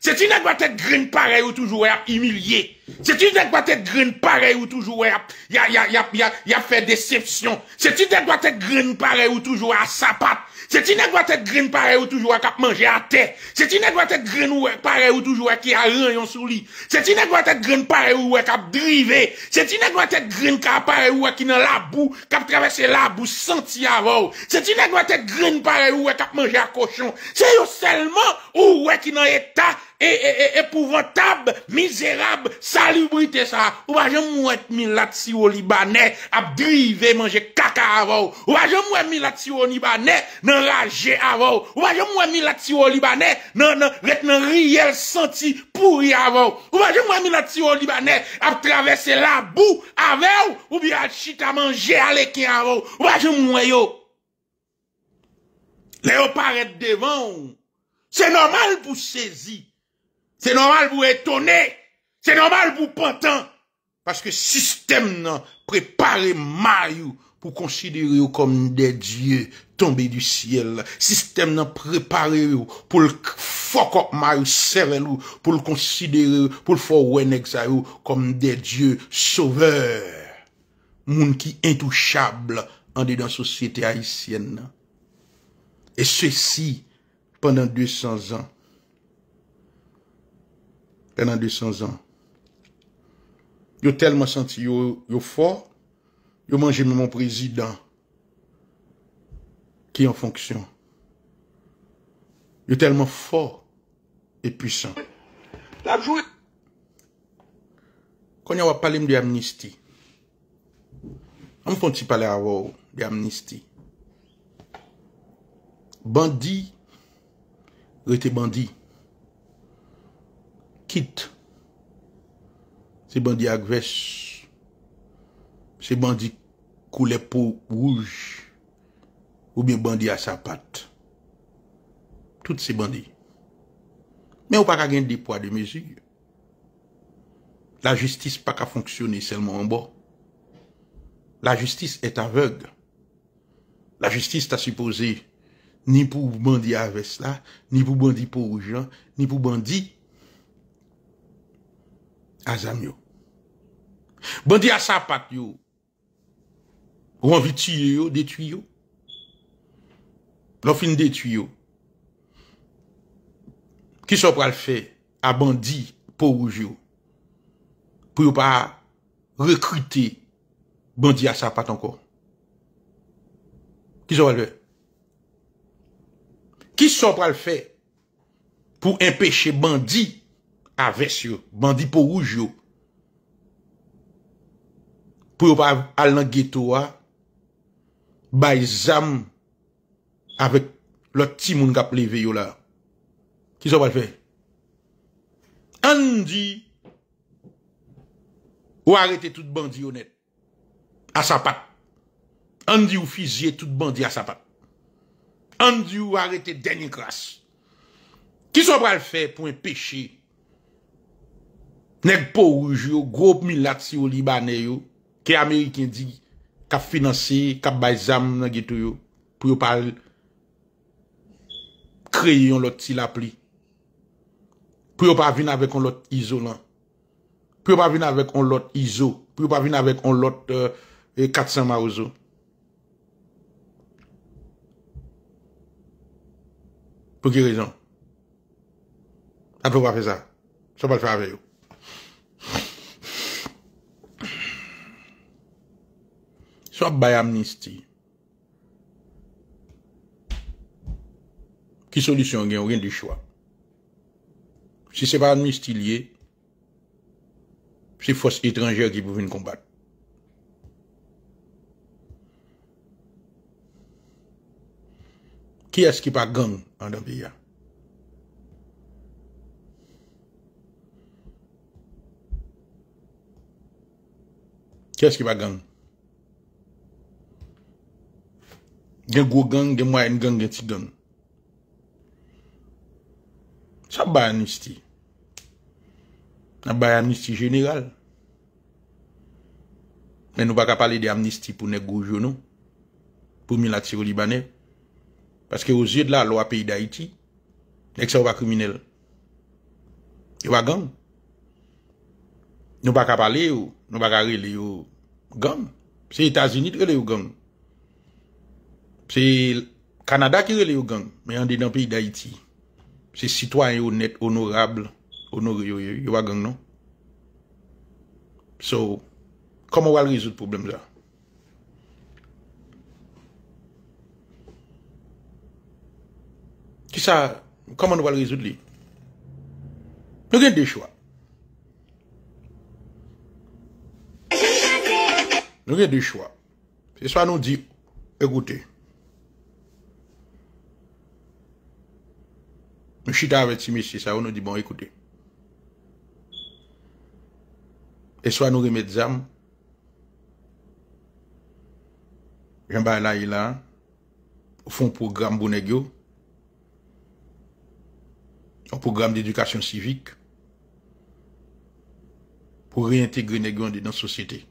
C'est une doit être green pareil ou toujours à humilier. C'est une doit être green pareil ou toujours à y a y a y a déception. C'est une doit être green pareil ou toujours à sapate. Se ti ne gwa tèt grin pare ou touj wè kap manje a tè. Se ti ne gwa tèt grin pare ou touj wè ki a rè yon sou li. Se ti ne gwa tèt grin pare ou wè kap drivé. Se ti ne gwa tèt grin ka pare ou wè ki nan labou kap travesse labou senti avò. Se ti ne gwa tèt grin pare ou wè kap manje a koshon. Se yo selman ou wè ki nan etat E, e, e, Epouvantab, mizerab, salubrite sa Ou wajem mwen mi latsi ou libanè ap drive manje kaka avou Ou wajem mwen mi latsi ou libanè nan raje avou Ou wajem mwen mi latsi ou libanè nan ret nan riyel santi pouri avou Ou wajem mwen mi latsi ou libanè ap travesse la bou avou Ou bi yad chita manje aleke avou Ou wajem mwen yo Le yo paret devan Se normal pou sezi Se normal vou etone, se normal vou pantan, paske sistem nan prepare mayou pou konsidere ou kom de dieu tombe du siel. Sistem nan prepare ou pou l'fokok mayou sere lou, pou l'konsidere ou pou l'fokwenek zayou kom de dieu soveur. Moun ki intouchable ande dan sosyete haisyen nan. E se si, pandan 200 an, pe nan 200 an. Yo telman santi yo yo for, yo manje men mon prezident ki en fonksyon. Yo telman for et puissant. Konye wap pale m di amnisti. An pou ti pale waw di amnisti. Bandi yo ete bandi. Kit, se bandi ak ves, se bandi kou le pou wouj, ou bien bandi a sa pat, tout se bandi. Men ou pa ka gen depwa de mezi, la justis pa ka fonksyone selman anbo. La justis et aveug. La justis ta supose ni pou bandi ak ves la, ni pou bandi pou wouj, ni pou bandi. Azam yo. Bandi a sapat yo. Ou anvi tuy yo, detuy yo. Lofin detuy yo. Ki so pra l fè a bandi pou ouj yo? Pou yo pa rekrute bandi a sapat anko? Ki so valve? Ki so pra l fè pou empèche bandi aves yo, bandi pou ouj yo, pou yo pa al nan geto wa, bay zam, avek lot timoun kap leve yo la, ki so pal fe, an di, ou arete tout bandi yo net, a sa pat, an di ou fizye tout bandi a sa pat, an di ou arete denye kras, ki so pal fe pou en peche, Nèk pou ouj yo, grop min latsi yo libanè yo, ki Amerikèn di, ka finanse, ka bayzam nan geto yo, pou yo pa krey yon lot si la pli. Pou yo pa vin avèk yon lot izo lan. Pou yo pa vin avèk yon lot izo. Pou yo pa vin avèk yon lot 400 euh, e ma ouzo. Pou ki rezon? An pou pa fe sa. Sopal fe avè yo. Swa bay amnistie. Ki solusyon gen, ou gen di chwa. Si se pa amnistie liye, si fos itranjè ki pou ven kombat. Ki es ki pa gang an Dampia? Ki es ki pa gang? Ki es ki pa gang? Gen gwo gang, gen mwa en gang, gen ti gang. Sa ba amnisti? Sa ba amnisti general? Men nou baka pale de amnisti pou nek gojo nou? Pou milatiro libanè? Paske yo zyèd la lwa peyi da iti, nek sa wak kriminel. Yo wak gang? Nou baka pale yo, nou baka rele yo gang? Se Etasunit rele yo gang? Se Kanada ki rele yo gen, me yande en peyi da Iti. Se sitwanyo net, onorable, onor yo agen no. So, komon wal rezout problem za? Ki sa, komon wal rezout li? Nwen gen de chwa. Nwen gen de chwa. Se swa nou di, ekoute, Mou chita avet si mesi, sa ou nou di bon, ekoute. E swa nou remet zanm. Jamba la ilan. Ou fon program bou negyo. Ou program de edukasyon sivik. Ou reintegre negyo an de nan sosyete.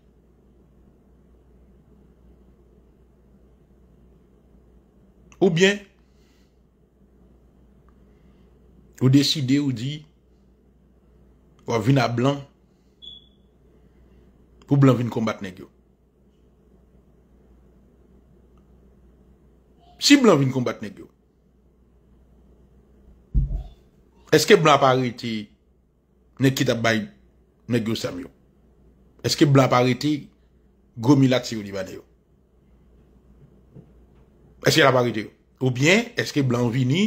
Ou bien... Ou desi de ou di... Ou avina blan... Ou blan vin kombat negyo? Si blan vin kombat negyo... Eske blan parite... Nekita bay negyo samyo? Eske blan parite... Gomi lakse ou divade yo? Eske la parite yo? Ou bien, eske blan vini...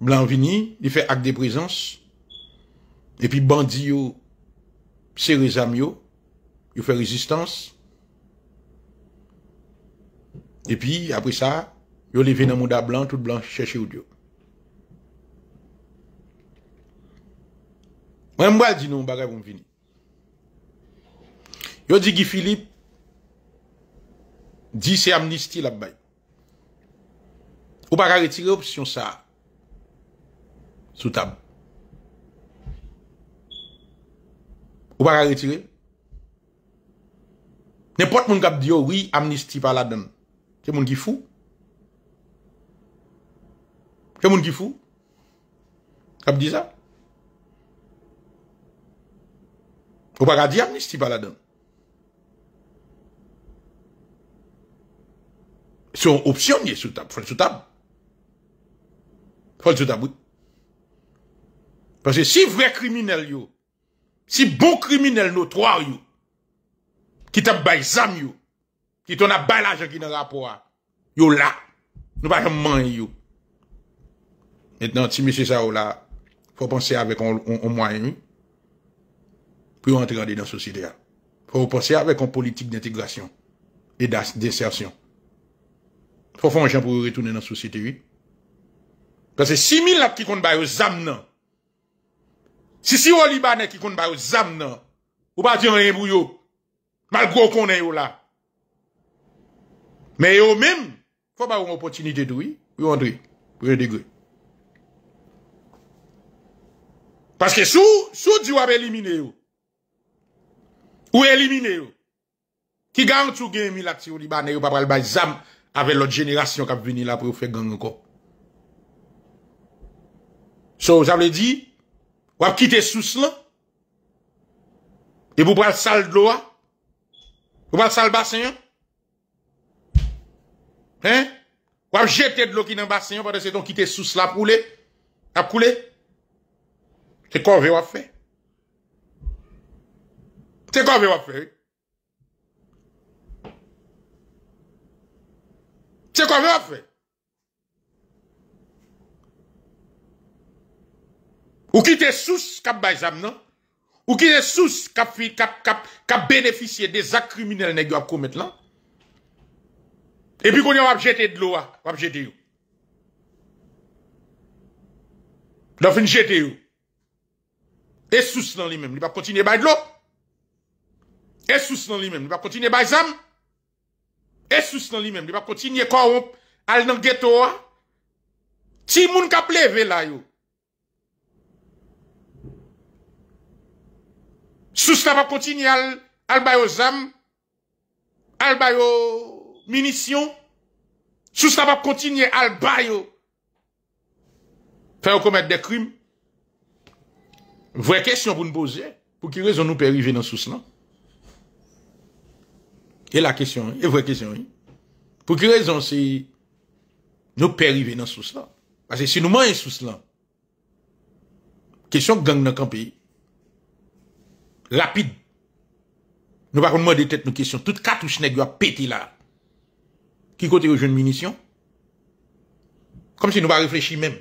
Blan vini, di fe ak depresans, epi bandi yo, se rezami yo, yo fe rezistans, epi apri sa, yo li venan mou da blan, tout blan chèche ou diyo. Mwen mwen di nou mbaga von vini. Yo di ki Filip, di se amnisti la bay. Ou baka retire opsi yon sa a. sous table. Ou pas à retirer? N'importe qui a dit oui, amnistie par la donne. C'est monde qui fou. C'est monde qui fou. Qui dit ça? Ou pas à dire amnistie par la donne. C'est une option, sous table. Faut sous table. Faut sous table, oui. Pase si vre kriminel yo, si bon kriminel nou troar yo, ki tap bay zam yo, ki ton ap bay la jen ki nan rapor an, yo la, nou bay jen man yo. Et nan, ti misi sa ou la, fò ponsè avèk an o mwayen yo, pou yo antre gande nan sosi de a. Fò fò ponsè avèk an politik d'integrasyon e d'insersyon. Fò fò an jen pou yo retounen nan sosi de yon. Pase si mi lak ki kont bay yo zam nan, Si si yon libanè ki kon ba yon zam nan, ou ba diyon yon yon mou yo, mal gwo kon yon yo la. Men yon men, fò ba yon opotinite dwi, yon dwi, yon degri. Paske sou, sou diyo ap elimine yo. Ou elimine yo. Ki gang tou gen mi la ti yon libanè yo, pa pal ba zam, ave l'ot jenerasyon kap vini la pou yon fe gang anko. So, javle di, Wap kite sous la? E pou pral sal dlo a? Pou pral sal basen yo? Hein? Wap jete dlo ki nan basen yo wap kite sous la pou le? A pou le? Se konve wap fe? Se konve wap fe? Se konve wap fe? Ou ki te sous kap bay zam nan? Ou ki te sous kap beneficye de zak kriminele negyo ap komet lan? E pi konye wap jete dlo wap jete yo. Wap jete yo. E sous nan li men. Li pa kontine bay dlo. E sous nan li men. Li pa kontine bay zam. E sous nan li men. Li pa kontine kwa wop al nan geto wap. Ti moun kap leve la yo. Sous ta pa kontinye al bayo zam, al bayo munisyon, sous ta pa kontinye al bayo fè ou komèd de krim, vwe kèsyon pou nou pose, pou ki rezon nou pè rive nan sous lan, e la kèsyon, e vwe kèsyon, pou ki rezon se nou pè rive nan sous lan, asè se nou manye sous lan, kèsyon gang nan kan peyi, Lapid. Nou pa kon mwen de tèt nou kesyon. Tout katouche negyo a peti la. Ki kote yo joun munisyon. Kom si nou pa reflechi men.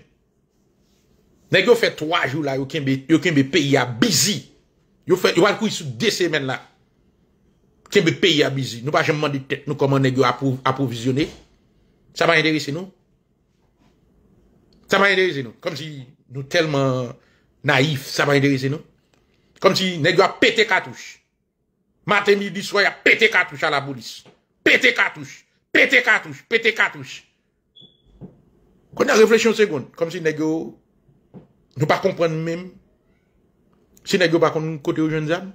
Negyo fe 3 jou la yo kenbe peyi a bizi. Yo an kou sou 2 semen la. Kenbe peyi a bizi. Nou pa jen mwen de tèt nou koman negyo a provisione. Sa pa yon derise nou. Sa pa yon derise nou. Kom si nou telman naif. Sa pa yon derise nou. Comme si nèg a pété cartouche. Matin, midi, soir, il a pété cartouche à la police. Pété cartouche. Pété cartouche. Pété cartouche. Quand a réfléchi une seconde, comme si nèg ne pas comprendre même. Si nèg pas côté aux jeunes âmes.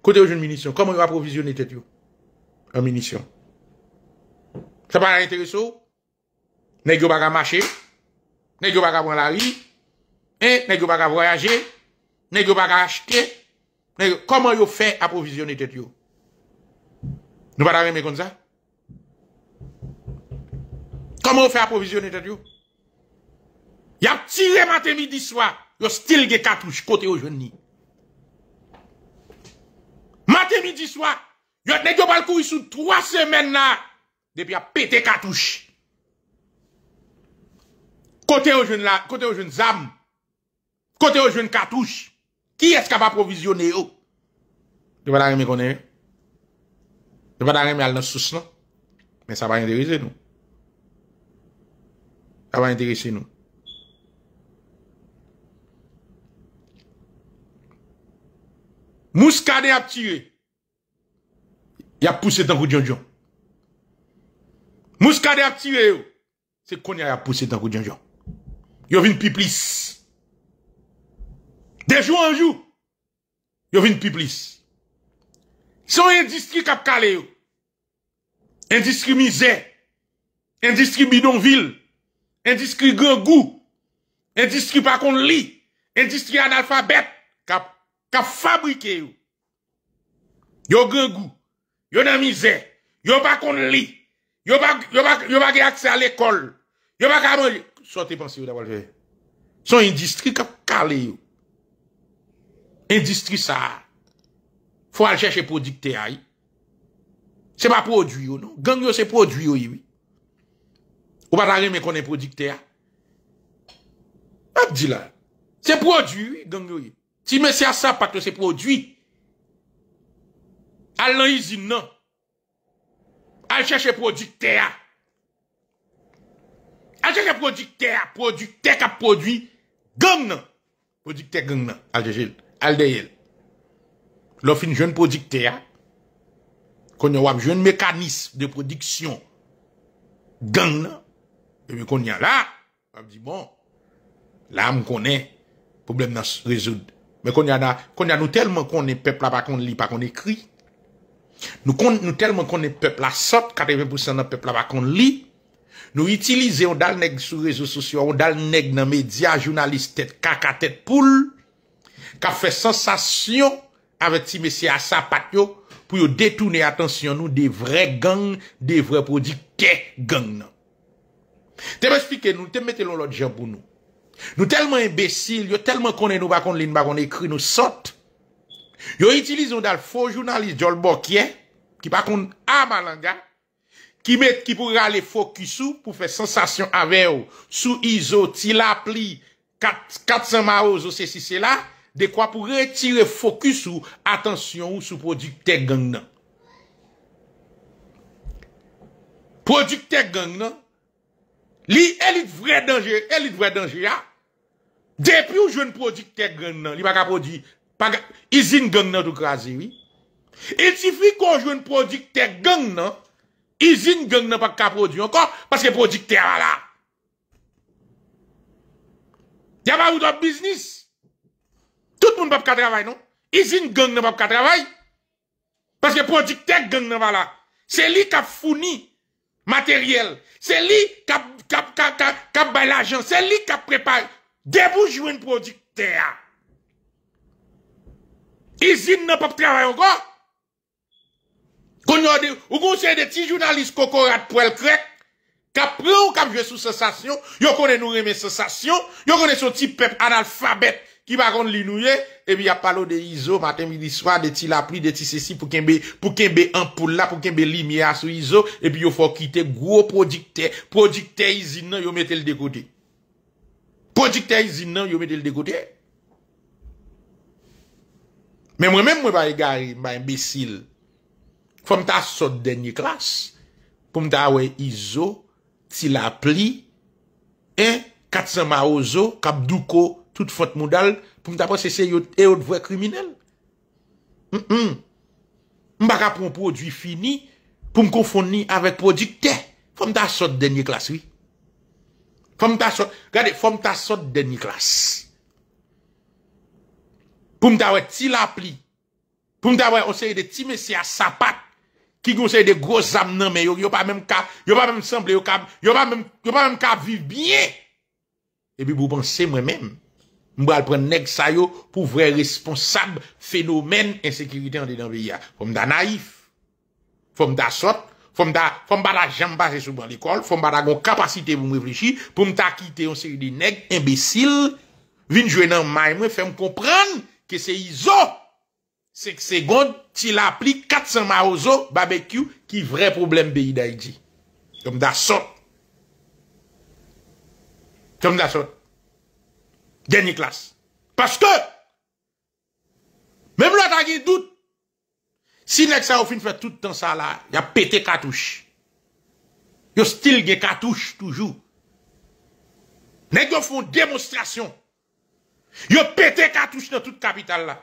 côté aux jeunes munitions, comment va provisionner tête en munitions. Ça pas intéressant. Nèg va pas marcher. Nèg va pas prendre la rue. Hein, nèg pas voyager nèg yo pas acheter comment yo fait approvisionner tête yo nous pas remettre comme ça comment on fait approvisionner tête yo y a tiré matin midi soir yo still des katouche côté au jeune matin midi soir yo nèg pas le courir sous trois semaines là depuis a pété cartouche côté aux jeune là côté aux jeune âmes côté aux jeunes cartouches Ki esk ava provisione yo? Jou pa da reme konen yo? Jou pa da reme al nan sous nan? Men sa va interese nou? Sa va interese nou? Mouska de ap tire ya pousse tankou djan djan Mouska de ap tire yo se kon ya ya pousse tankou djan djan Yo vin pi plis De jou jour, yo vin pi plis. Son industrie kap kale yo. Indistri mizè. Indistri bidonvil. Indistri gangou. Indistri pa kon li. Indistri analfabet. Kap, kap fabrike yo. Yo gangou. Yo nan mizè. Yo pa kon li. Yo pa, yo pa, yo pa ge akse al ekol. Yo pa ka manje. Sote pensi yo da wal fè. Son industrie kap kale yo industrie ça. Faut aller chercher producteur aïe. C'est pas produit oh, non. Gang c'est produit ou oh, oui. Ou pas rien mais qu'on est producteur. Pas dit là. C'est produit gang yo. Si monsieur ça parce que c'est produit. Allons usine non. Allez chercher producteur. Allez chercher producteur, Produit, qui a produit gang non. Producteur gang non. Allez chercher Aldeye, lò fin jwen prodikte ya, konye wap jwen mekanisme de prodiksyon gang nan, e mi konye la, wap di bon, la m konye, problem nan se rezode. Me konye anan, konye anou telman konye pepl avakon li, pa konye kri. Nou telman konye pepl asot, 80% nan pepl avakon li, nou itilize yon dal neg sou rezo sosyo, yon dal neg nan media, jounalist, tet kaka, tet poule, ka fè sensasyon avè ti mesye a sapat yo pou yo detounè atensyon nou de vre gang, de vre prodik te gang nan. Te mè spike nou, te mète loun lòt jèm pou nou. Nou telman imbesil, yo telman konè nou bakon lèn bakon ekri nou sot, yo itilison dal fò jounalist djol bokye, ki bakon amal anja, ki mèt ki pou gale fò küsou pou fè sensasyon avè yo sou izo, ti la pli, katsan ma ozo, se si se la, Dekwa pou retire fokus ou Atensyon ou sou prodikte gang nan Prodikte gang nan Li elit vre denje Elit vre denje ya Depi ou jwen prodikte gang nan Li pa kaprodi Izin gang nan tou krasi Etifik ou jwen prodikte gang nan Izin gang nan pa kaprodi Enkor paske prodikte ya wala Ya wala Ya wala Ya wala Ya wala tout le monde pas travailler, non? Usine gang n'a pas travail. Parce que producteur gang n'a pas là. C'est lui qui a fourni matériel. C'est lui qui a l'argent. C'est lui qui a préparé. Débouche un producteur. ne n'a pas travail encore. Vous on dit, ou des petits journalistes rat pour le Ils ont pris ou ont joué sous sensation, y'a connaît nous remet sensation, Yo connaît son petit peuple analphabète Ki pa kon li nouye, epi ya palo de Izo, maten, midi, swa, de ti la pli, de ti sesi, pou kenbe, pou kenbe anpoula, pou kenbe li miya sou Izo, epi yo fokite gwo prodikte, prodikte izin nan yo metel dekote. Prodikte izin nan yo metel dekote. Men mwen men mwen ba e gari, mwen besil. Fom ta sot denye klas, fom ta we Izo, ti la pli, en, katsan ma ozo, kap duko mwen. Tout fote moudal pou mta pa sese yo teot vwe kriminel. M baka pou m prodwi fini, pou m konfoni avèk prodikte. Fom ta sote denye klas, oui. Fom ta sote, gade, fom ta sote denye klas. Pou mta wè ti la pli. Pou mta wè onseye de ti mesi a sapat. Ki gounseye de gwo zam nan me yo. Yo pa menm ka, yo pa menm simple, yo pa menm ka viv biye. E bi bou panse mwen menm. m'bral prendre nèg sa yo pour vrai responsable phénomène insécurité en dedans pays. Faut m'da naïf. Faut m'da sot, faut me faut la jambe passer sous dans l'école, faut me la gon capacité pour me réfléchir, pour me quitter une série de nègres imbéciles, vinn jouer dans maille moi fais me comprendre que c'est ISO 5 secondes s'il applique 400 maozo barbecue qui vrai problème pays d'Haïti. Comme da sot Comme sot. Den ni klas. Paske. Mem lwa tagi dout. Si nek sa ou fin fwe tout tan sa la. Ya pete katouche. Yo stil ge katouche toujou. Nek yo fon demonstrasyon. Yo pete katouche nan tout kapital la.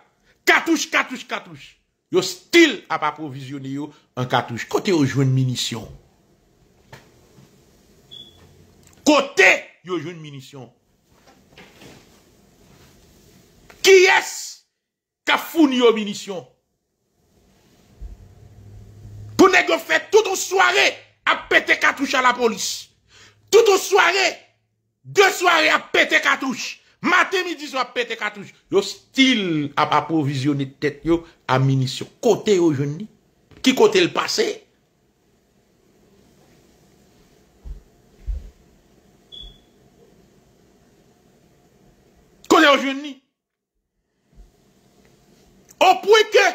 Katouche, katouche, katouche. Yo stil apaprovisione yo. Un katouche. Kote yo jwen minisyon. Kote yo jwen minisyon. Ki es ka foun yo minisyon? Poune gyo fè tout ou soare ap pete katouche a la polis. Tout ou soare, gyo soare ap pete katouche. Mate mi di sou ap pete katouche. Yo stil ap aprovizyon etet yo a minisyon. Kote yo jouni? Ki kote l'pase? Kote yo jouni? O pou e ke?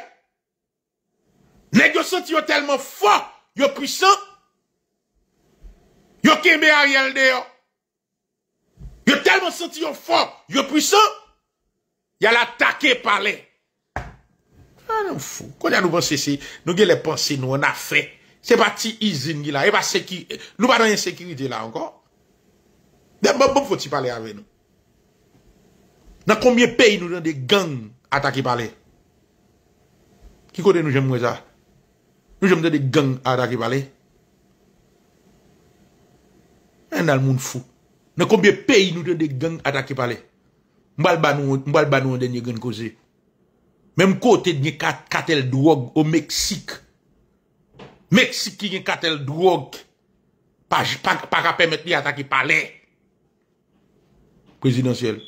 Nèk yo senti yo telman fò, yo pwisò? Yo keme a yel de yo? Yo telman senti yo fò, yo pwisò? Yal atake palè. A yon fò. Konya nou pense si, nou gen le pense nou an a fè. Se pa ti izin ni la, e pa seki, nou pa nan yon sekirite la ankon. De mbè mbè fò ti palè avè nou? Nan koumyè peyi nou den de gang atake palè? Kiko de nou jem mwe za? Nou jem de de gang atakipale? En al moun fou. Nè konbyè peyi nou de de gang atakipale? Mbal banou, mbal banou de nye gen kose. Mem kote de nye katel duwog o Meksik. Meksik ki gen katel duwog pa ka pemet li atakipale. Prezidentiel.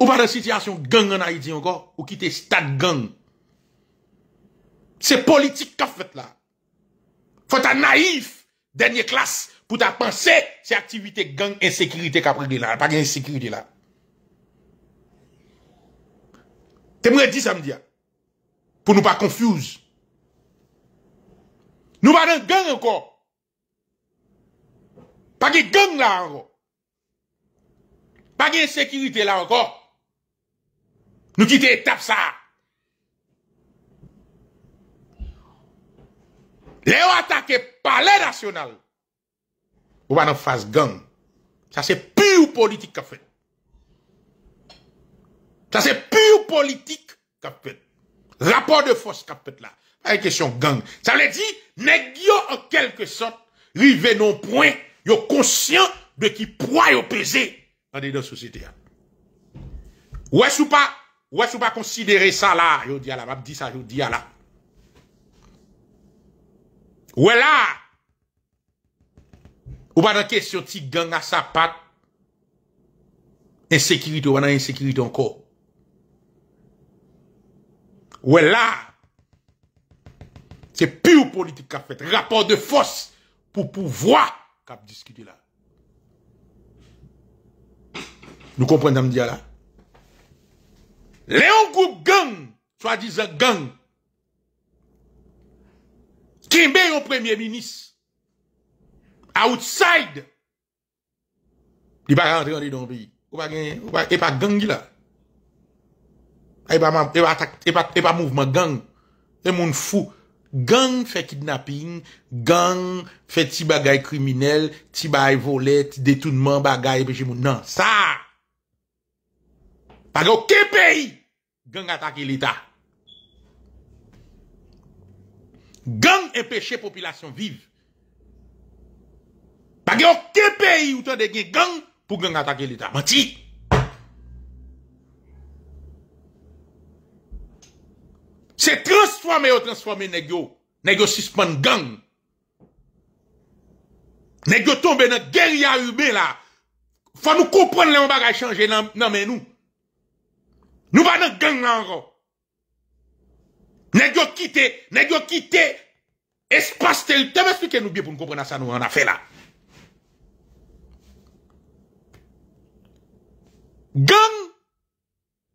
Ou pa de sityasyon gang anayidze anko ou kite stat gang C'est politique qu'a fait là. Faut être naïf, dernière classe, pour ta penser, c'est activité gang insécurité qu'a pris là, pas gang insécurité là. T'aimerais dire ça me pour nous pas confuse. Nous pas dans gang encore. Pas de gang là encore. Pas de sécurité là encore. Nous quittons étape ça. Léo attaque palais national. Ou pas dans face gang. Ça c'est pure politique qu'a fait. Ça c'est pure politique qu'a Rapport de force qu'a là. Pas une question gang. Ça veut dire, n'est-ce en quelque sorte, rivé non point, yo conscient de qui poids yo pesé dans la société. Ou est-ce ou pas, est-ce ou pas considérer ça là, je dis à la, je dis ça, je dis à la. Ou là? Ou pas dans question de gang à sa patte? Insécurité ou a dans insécurité encore? Ou là? C'est pure politique qu'a fait. Rapport de force pour pouvoir qu'a discuté là. Nous comprenons, là. Léon groupe gang, soit disant gang, Kimbe yo premier minis? Outside? Di pa yon trendi don peyi? Ou pa gen, ou pa gen, e pa gangi la? E pa man, e pa atak, e pa, e pa mouvman gang? E moun fou. Gang fe kidnapin, gang fe ti bagay kriminel, ti bagay volet, ti detounman bagay pe jimoun. Nan, sa! Pa gen yo ke peyi? Gang atak elita. gang empêcher population vive. Pas de aucun pays où tu as des gangs pour gang attaquer l'État. Menti. C'est transformer ou transformer négo. Négo suspend gang. Négo tombe dans guerre urbaine là. Faut nous comprendre les bagages changer dans, mais nous. Nous va dans gang là encore. Nèg yo pas nèg yo quitté espace tel. tu expliquez-nous bien pour comprendre ça nous en a fait là. Gang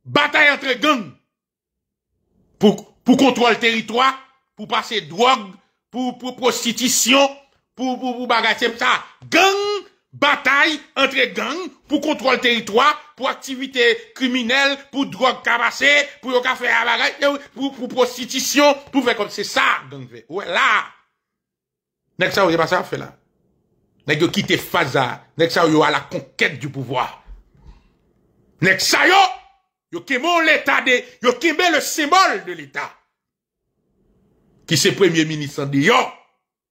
bataille entre gangs, pour pour contrôler territoire, pour passer drogue, pour pour prostitution, pour pour bagarre ça. Gang bataille entre gangs, pour contrôler le territoire, pour activité criminelle, pour drogue cabassée, pour yon café à la pour, prostitution, pour faire comme c'est ça, donc, ouais, là. Nèg ça, y'a pas ça, fait là. Nèg yo quitte Faza, nèg ça, yo à la conquête du pouvoir. Nèg ça, yo, yo l'état de, yo le symbole de l'état. Qui c'est premier ministre de yo,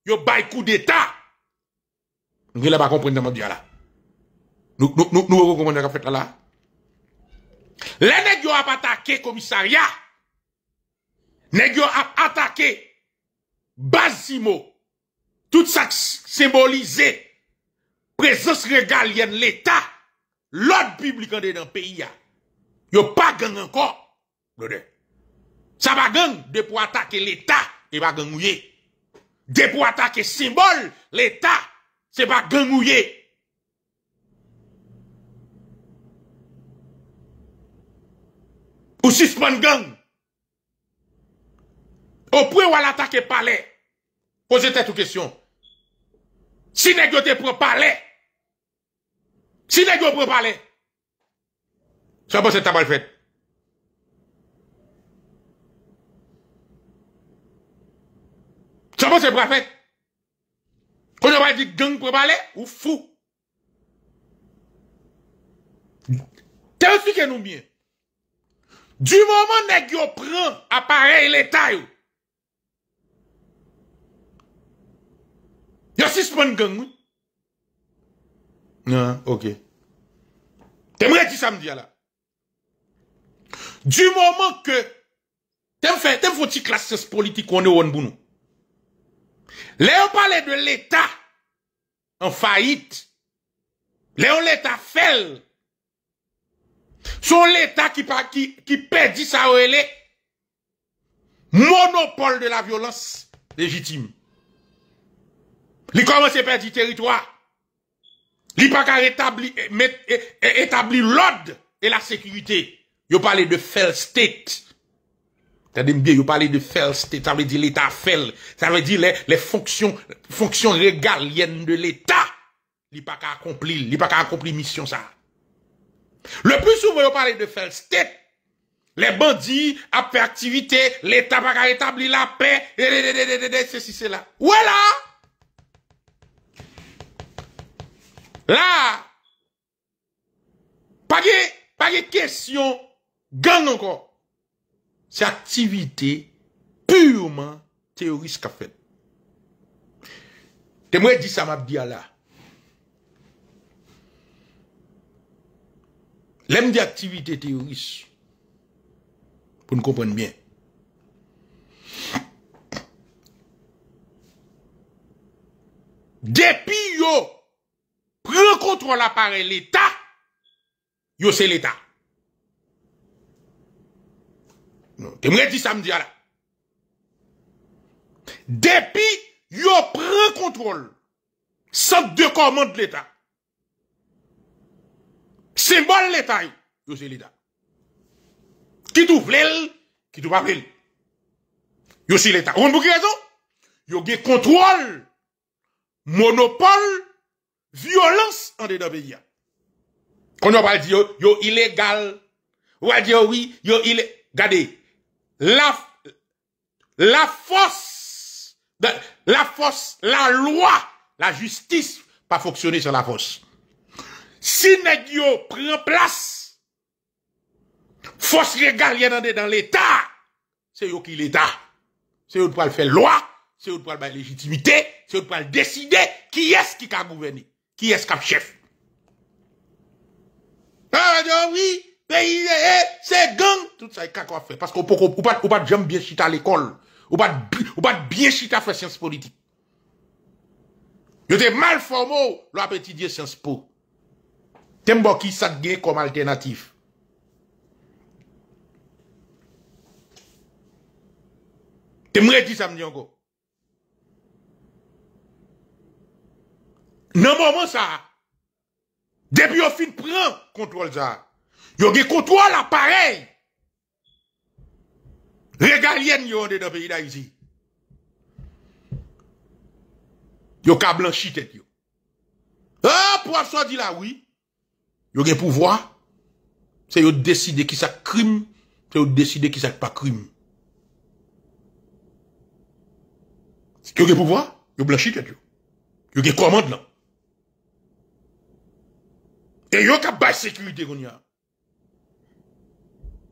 yo bail coup d'état. Vous ne pas comprendre dans là nous, nous, nous, nous, nous, les ont commissariat. Les ont attaqué Basimo. Tout ça la Présence régalienne, l'État. L'ordre public dans le pays. Ils n'ont pas gang encore. Ça va gagner de pour attaquer l'État. Et va gang De pour attaquer symbole, l'État. C'est pas gang Ou sisman gang? Ou pou e wala tak e pale? Poze tet ou kesyon. Si negyo de pro pale? Si negyo pro pale? Saba se tabal fet? Saba se bra fet? Ou nabal di gang pro pale? Ou fou? Te ou fike nou mye? Du mouman neg yo pran aparey l'Eta yo. Yos ispon geng wou? Nan, ok. Te mweti samdi ya la. Du mouman ke, te m foti klasis politik wane woun bou nou. Le yo pale de l'Eta, an fayit, le yo l'Eta fel, Son l'État qui, qui, qui perdit sa relais. Monopole de la violence légitime. Il commence à perdre du territoire. Il a pas établir l'ordre et la sécurité. Il parle de fell state. Tendez bien, de fell state, ça veut dire l'État fell ». Ça veut dire les, fonctions, fonctions régaliennes de l'État. Il n'a pas accompli, il n'a pas accompli mission ça. Le plus ou voyo pale de fel, stet, le bandi a pe aktivite, le tabaka etabli la pe, ededede, se si se la. Ouè la? La! Page, page kesyon, gan anko. Se aktivite, pureman teoris ka feb. Te mwen di sa map di ala. L'aime d'activité terroriste, pour ne comprendre bien. Depuis yo, prend contrôle l'appareil l'État, yo c'est l'État. Non, t'aimerais dire samedi là. Depuis yo prend contrôle, centre de commande l'État. Symbole l'État, c'est l'ida. Qui tout voulait, qui tout pas voulait. C'est l'État. Vous avez raison? Vous avez contrôle, monopole, violence en dedans On ne va dire, yo illégal. On va dire oui, yo illégal. Regardez, la, la force, la force, la loi, la justice, pas fonctionner sur la force. Si prend place, force régalienne dans, dans l'État, c'est eux qui l'État. C'est eux qui peuvent faire loi, c'est eux qui la légitimité, c'est eux qui décider qui est-ce qui a gouverné, qui est-ce qui a chef. Ah, non, oui, pays, eh, c'est gang, tout ça, qu'a qu'on faire. Parce qu'on peut, pas, peut pas, j'aime bien chiter à l'école. On pas, peut pas bien à faire sciences politiques. Yo te mal formé, oh, petit Dieu science po. Tembo ki sadge kom alternatif. Tembre di samnyango. Nanmouman sa, debi yo fin pran kontrol za. Yo ge kontrol aparey. Regalien yo de dobe yi da yizi. Yo ka blanchi tet yo. A po aswa di la wii, Vous avez le pouvoir, c'est vous décidez qui ça crime, c'est vous décidez qui ça pas crime. Vous avez le pouvoir, vous blanchissez. Vous avez le commandement. Et vous avez la sécurité. Vous avez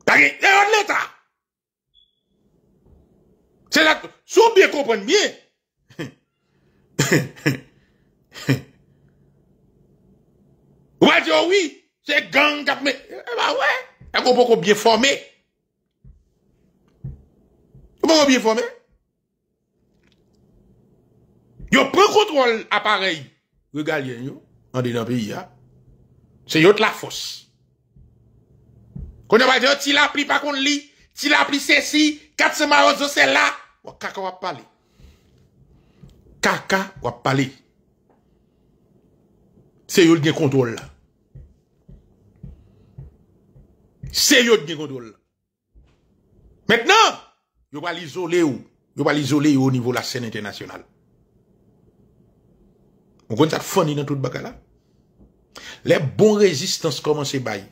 le droit C'est là que vous comprenez bien. [LAUGHS] Ou pas dire oui, c'est gang qui mais eh ben ouais, et qu'on bien formé. Ou pas bien formé. Yo prend contrôle appareil Regalien yo en dans pays hein. C'est yo la force. Qu'on va dire oh, ti la pli pas qu'on li, ti la pli ceci, 400 semaines, oh, c'est là. kaka oh, va parler. Kaka va parler. C'est yo le contrôle là. c'est eux qui contrôle. Maintenant, ils va l'isoler ou Ils va l'isoler au niveau de la scène internationale. On compte ça funny dans tout le là. Les bons résistances commencent à bailler.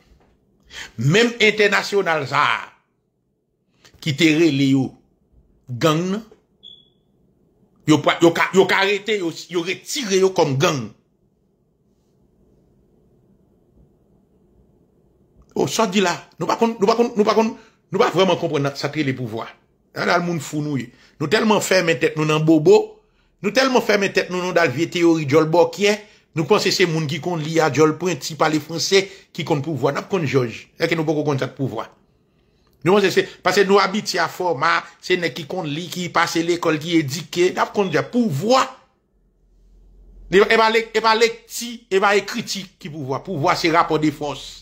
Même international ça qui te relé yo gang yo pas yo ka yo comme gang Sot oh, di la Nou pa kon Nou pa kon Nou pa kon Nou pa kon Sakri le pouvoi Dal moun founou Nou telman ferme tet nou nan bobo Nou telman ferme tet nou nan dal vie teori Djo l bokye Nou pon se se moun ki kon li a Djo l pointi pa le franse Ki kon pouvoi Nap kon joj Eke nou po kon kon se te pouvoi Nou pon se se Pase nou abitia forma Se ne ki kon li Ki pase le kol Ki edike Nap kon ja pouvoi Ewa e kri ti Ki pouvoi Pouvoi se rapo de fons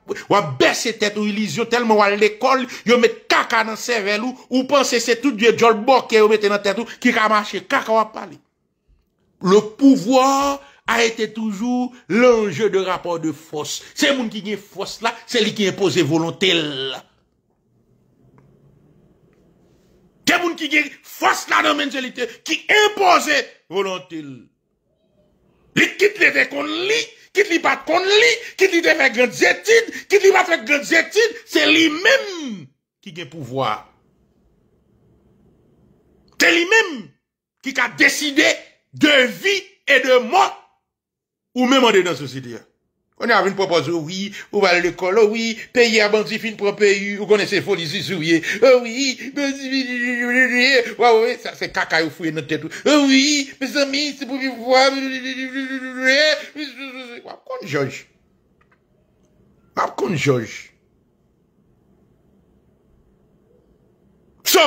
ou baisser tête ou illusion tellement ou à l'école, yo met caca dans cerveau ou ou penser c'est tout Dieu Joel ou mette dans tête ou qui va marcher, caca va parler. Le pouvoir a été toujours l'enjeu de rapport de force. C'est monde qui gagne force là, c'est lui qui impose volonté là. C'est monde qui gagne force là dans mentalité qui impose volonté. Il quitte les qu'on lit qui lui pas kon lit, qui lui te fait grandes études, qui lui pas fait grandes études, c'est lui-même qui a le pouvoir. C'est lui-même qui a décidé de vie et de mort ou même dans de société. On aven propoz, oui, ou balikol, oui, peyi abansifin propeyu, ou konese foli si souye. Ouwi, peyi si souye, oui, oui, sa se kaka ou fuyen nou tetou. Ouwi, me san mi, se pouvi fwa, oui, oui, oui, oui, oui, oui, oui, oui, oui, oui. Mab konjouj. Mab konjouj. So,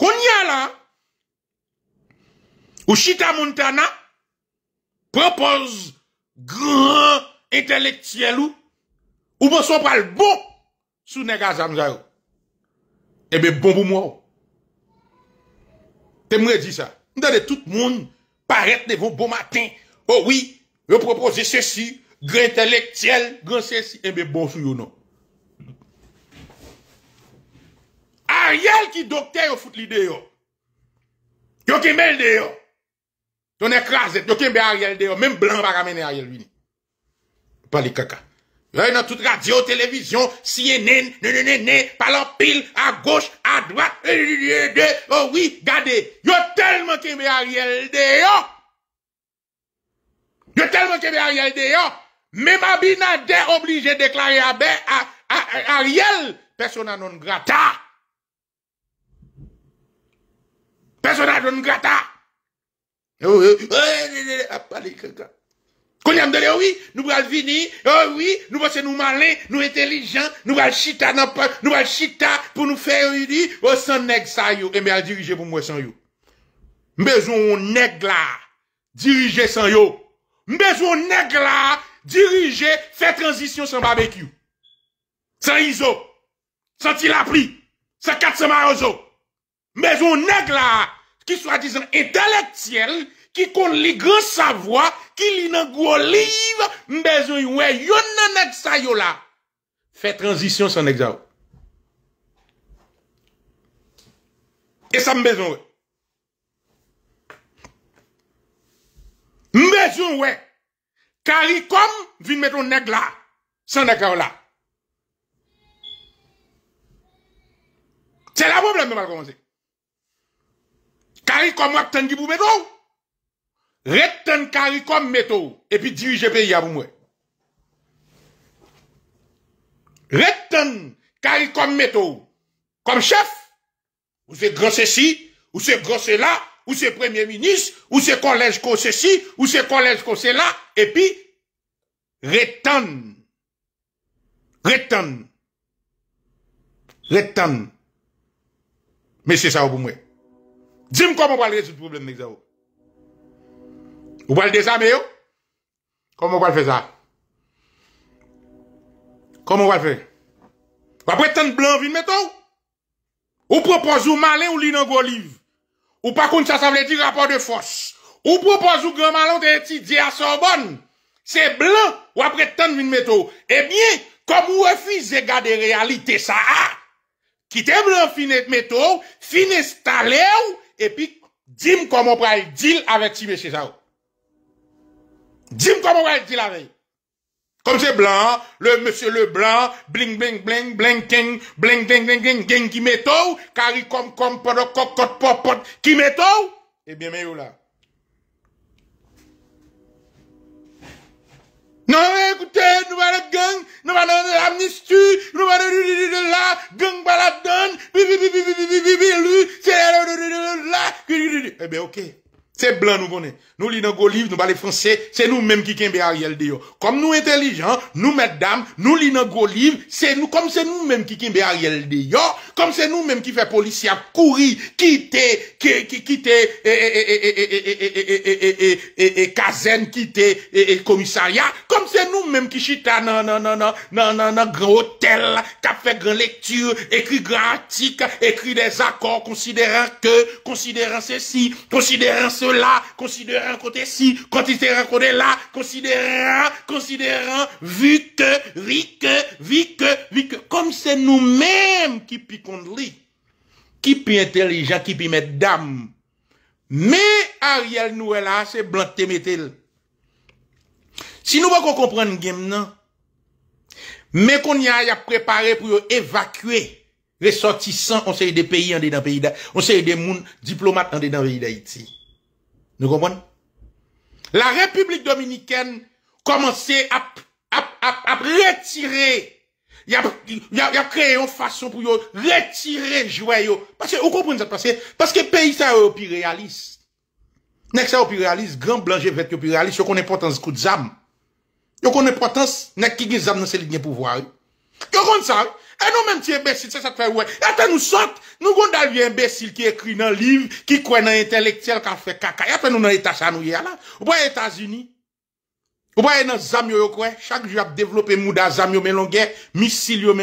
konya la, ou Chita Montana, propoz, Gran intelektiyel ou. Ou bon son pal bon. Sou nega zanm zayou. Ebe eh bon bon mou. Te mwen di sa. Mwen dade tout moun. Parete ne von bon matin. Ou oh oui. Yo propoze se si. Gran intelektiyel. Gran se si. Ebe eh bon sou yon nou. Ariel ki dokte yo foute li deyo. Yo ki mel deyo. Donè krasè, yo kembe a riel deyo, mèm blan va ramene a riel wini. Palikaka. Lè nan tout radio, televizyon, CNN, nè nè nè nè, palopil, a goch, a dwak, oh oui, gade, yo telman kembe a riel deyo. Yo telman kembe a riel deyo. Mèm a binade oblige deklare a bè a riel. Persona non grata. Persona non grata. Konya eh eh, eh, ah, mdele, oui, nous pral venir, oh oui, nous pensons nous malins, nous intelligents, nous voulons chita, nous voulons chita pour nous faire dit, oh, sans nèg ça yo, et bien diriger pour moi sans yo. M'besoin nèg là, diriger sans yo. M'besoin nèg là, diriger, faire transition sans barbecue. Sans iso, sans tilapri, sans 400 marozo. on nèg là, qui soi-disant intellectuel, qui connaît sa grand savoir, qui lit dans gros livre, ouais, yon nan nèg sa yo là Fait transition sans nèg Et ça m'besoin ouais. M'besoin ouais. Caricom mettre nèg là, sans nèg là. C'est la problème, CARICOM a tant pour mettre. karikom CARICOM Et puis diriger pays à pour moi. Retan CARICOM mettre. Comme chef. Ou c'est grand ceci, ou c'est grosse cela, ou c'est premier ministre, ou c'est collège qu'on ceci, ou c'est collège qu'on cela. Et puis, reten, reten, reten, Mais c'est ça pour moi. Dij m komon wale rezout problem mèk zè wou? Wale de zame wou? Koman wale fè zà? Koman wale fè? Wap wè tèn blan vin mètò? Wou propos ou male ou li nan go liv? Wou pa kon chasavle di rapor de fos? Wou propos ou gran malan te eti di asò bon? Se blan wap wè tèn vin mètò? Ebyen, eh kom wè fi zè gade realite sa a? Ki te blan finèt mètò? Finèt stale wou? et puis, dis comment on va deal avec monsieur ça. Dis-moi comment on va deal avec. Comme c'est blanc, le monsieur Le Blanc, bling bling bling bling king, bling bling bling bling bling, qui met tout, comme podoc cocotte popot qui met eh bien mais là. Non, écoutez, nous allons gang, nous allons la l'amnistie, nous allons de la gang lui c'est là, eh bien, ok. C'est blanc nous connaît. Nous lisons nos livres, nous parlons français, c'est nous-mêmes qui sommes Ariel Dio. Comme nous intelligents, nous mesdames, nous lisons nos livres, c'est nous, comme c'est nous même qui sommes Ariel Dio, comme c'est nous-mêmes qui fait policier courir, quitter, quitter, et et caserne, quitter, commissariat, comme c'est nous même qui chita non, non, non, non, non, non, grand hôtel, qui fait grand lecture, écrit grand article, écrit des accords, considérant que, considérant ceci, considérant ce là, considérant côté ci, considérant côté là, considérant, considérant, vu que, vu que, vu que, vu que, comme c'est nous-mêmes qui piquons de qui pi intelligent, qui pi dames. Mais Ariel nous est là, c'est blanc te Si nous ne comprendre pas game, non, mais qu'on y a, préparé pour évacuer ressortissants, on sait des pays en dedans pays, on sait des mouns diplomates en dedans pays d'Haïti. Nou kompon? La Republik Dominikèn komanse ap, ap, ap, ap, ap retire. Ya kreye yon fason pou yo retire jwayo. Ou kompon nou zat pase? Paske peyi sa yo pi realist. Nek sa yo pi realist, gran blanje vet yo pi realist, yo konen potans kout zam. Yo konen potans, nek ki gwen zam nan seli gwen pouvoari. Yo konen sa yo, E nou menm tiye besil, se sat fè wè. E apè nou sot. Nou gond avye besil ki ekri nan liv, ki kwen nan entelektiyel kan fè kaka. E apè nou nan etas anou yè la. Ou boy Etas-Uni. Ou pas dans zam quoi, chaque jour a développé mouda zam yo melongue, missile yo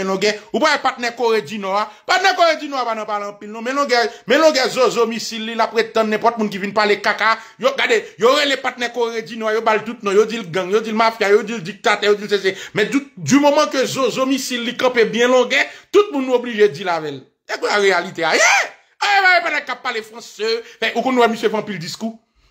Ou pas partenaire du partenaire du parler en pile non, melongue, melongue zozo missile prétendre n'importe monde qui vient parler caca. Yo regardez, yo les partenaires coréens du Nord, yo bal tout yo dit le gang, yo dit mafia, yo dit le dictateur, ceci. Mais du, moment que zozo missile il campé bien longue, tout monde obligé dire la velle. la réalité? Ah, français. Ou monsieur discours.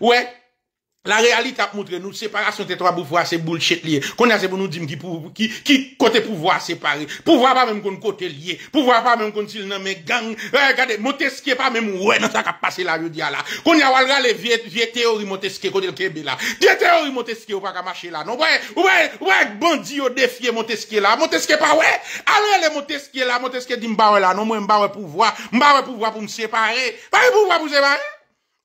Ouè, la realit ap moutre nou separasyon tetwa bou fwa se boul chet liye Konya se pou nou dim ki kote pou vwa separe Pou vwa pa mèm kon kote liye Pou vwa pa mèm kon sil nan mè gang Moteske pa mèm ouè nan sa ka pase la vyo diya la Konya walra le vie teori moteske kote lkebe la Vie teori moteske ou pa ka mache la Ouè, ouè, ouè, bandi yo defye moteske la Moteske pa ouè Alè le moteske la, moteske di mba wè la Non mwen mba wè pou vwa, mba wè pou vwa pou msepare Mba wè pou vwa pou separe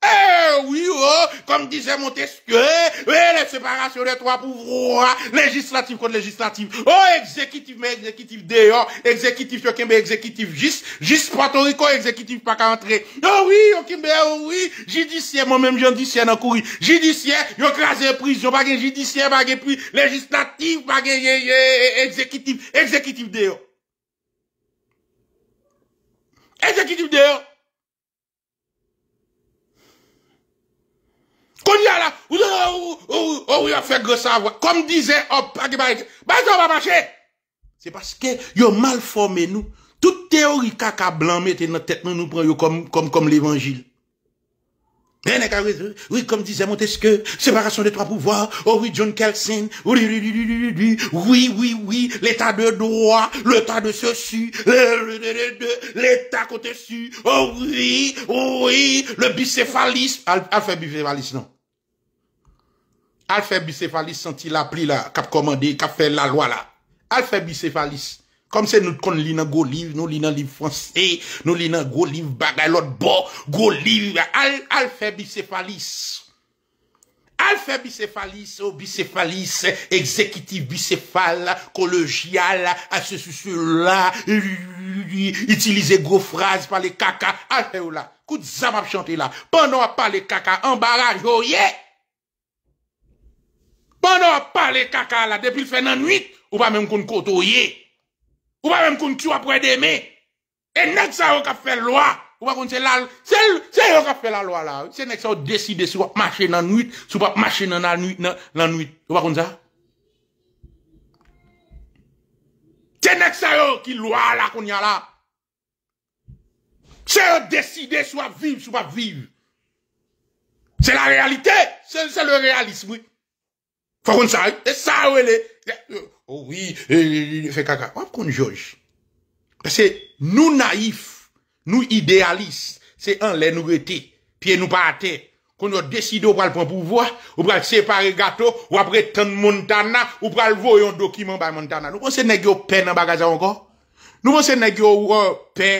Eh, oui, oh, kom dize Montesquieu, eh, le separasyon de trois pouvoirs, legislatif kont legislatif, oh, exekitif, men, exekitif, deyo, exekitif, yo kembe, exekitif, jis, jis, patori, kon, exekitif, pak a entre, oh, oui, yo kembe, oh, oui, jidisyen, mwen menm jandisyen nan kouri, jidisyen, yo klasen prisyon, bagen, jidisyen, bagen, puis, legislatif, bagen, ye, ye, ye, exekitif, exekitif deyo. Ezekitif deyo. C'est parce qu'ils ou ou, mal formé nous. Toute théorie qu'a blanc mettez tête, tête, nous nous comme comme comme comme Oui, comme disait Montesquieu, séparation des trois pouvoirs. Oh oui, John Kelsen. Oui, oui, oui, oui, l'état de droit, l'état de ceci, l'état côté su. Oh oui, oh, oui, le bicéphalisme. fait bicéphalisme, non. Alphè bicéphalis senti la pli la cap commandé cap fait la loi. là Alphè bicéphalis. c'est nous nous kon li nan go livre nous li nan livre français, nous li nan go livre bagay lot bo, go liv, al, alphè bicéphalis. Alphè oh, bicéphalis, ou bicéphalis, exékitif bicéphal, kologial, asesousoula, là utiliser gros phrases, parler caca, alphè ou oh là. Kout ça m'a chante la. pendant à parler caca kaka, Bon nou non, a pale kaka la depil fè nan nwit, ou pa mèm kon koto ye, ou pa mèm kon kiwa pre de mè, e nèk sa yo ka fè lwa, ou pa kon se la, se yo ka fè la lwa la, se nèk sa yo deside sou a mache nan nwit, sou pa mache nan nwit, nan nwit, ou pa kon sa? Se nèk sa yo ki lwa la kon ya la, se yo deside sou a vive, sou pa vive, se la realite, se le realisme, oui. Fakoun sa, e sa wele, owi, oh e fe e, e, kaka, wap kon joj? Pese nou naif, nou idealist, se an le nou rete, piye nou pa ate, kon yo decide ou pral pon pouvoi, ou pral separe gato, ou apre ton montana, ou pral voyon dokiman bay montana. Nou pon se negyo pen an bagaza anko, nou pon se negyo pe,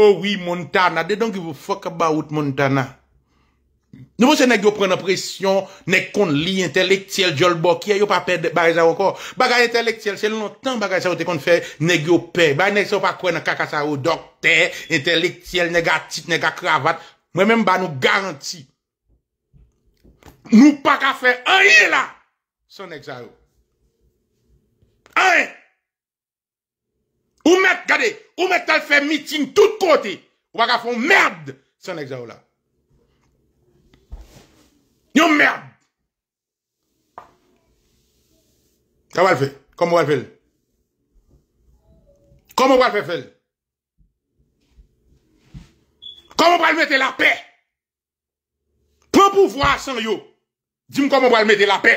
owi oh montana, de don ki vou fok baout montana. Nou mwen se negyo pren apresyon, neg kon li, intelektiyel, jol bokye, yo pa ped ba reza wakor. Bagay intelektiyel, se nou nan tan bagay sa ou te kon te fe, negyo pe. Bagay nek sa ou pa kwen nan kaka sa ou, dokte, intelektiyel, negatit, negakravat, mwen men ba nou garanti. Nou pa ka fe, anye la, son neg za ou. Anye! Ou mek gade, ou mek tal fe miting tout kote, ou baka fon merd, son neg za ou la. Nyon mmerb. Kama wale fe? Kama wale fe? Kama wale fe fel? Kama wale mette la pe? Pwa pou vwa san yo? Dime kama wale mette la pe?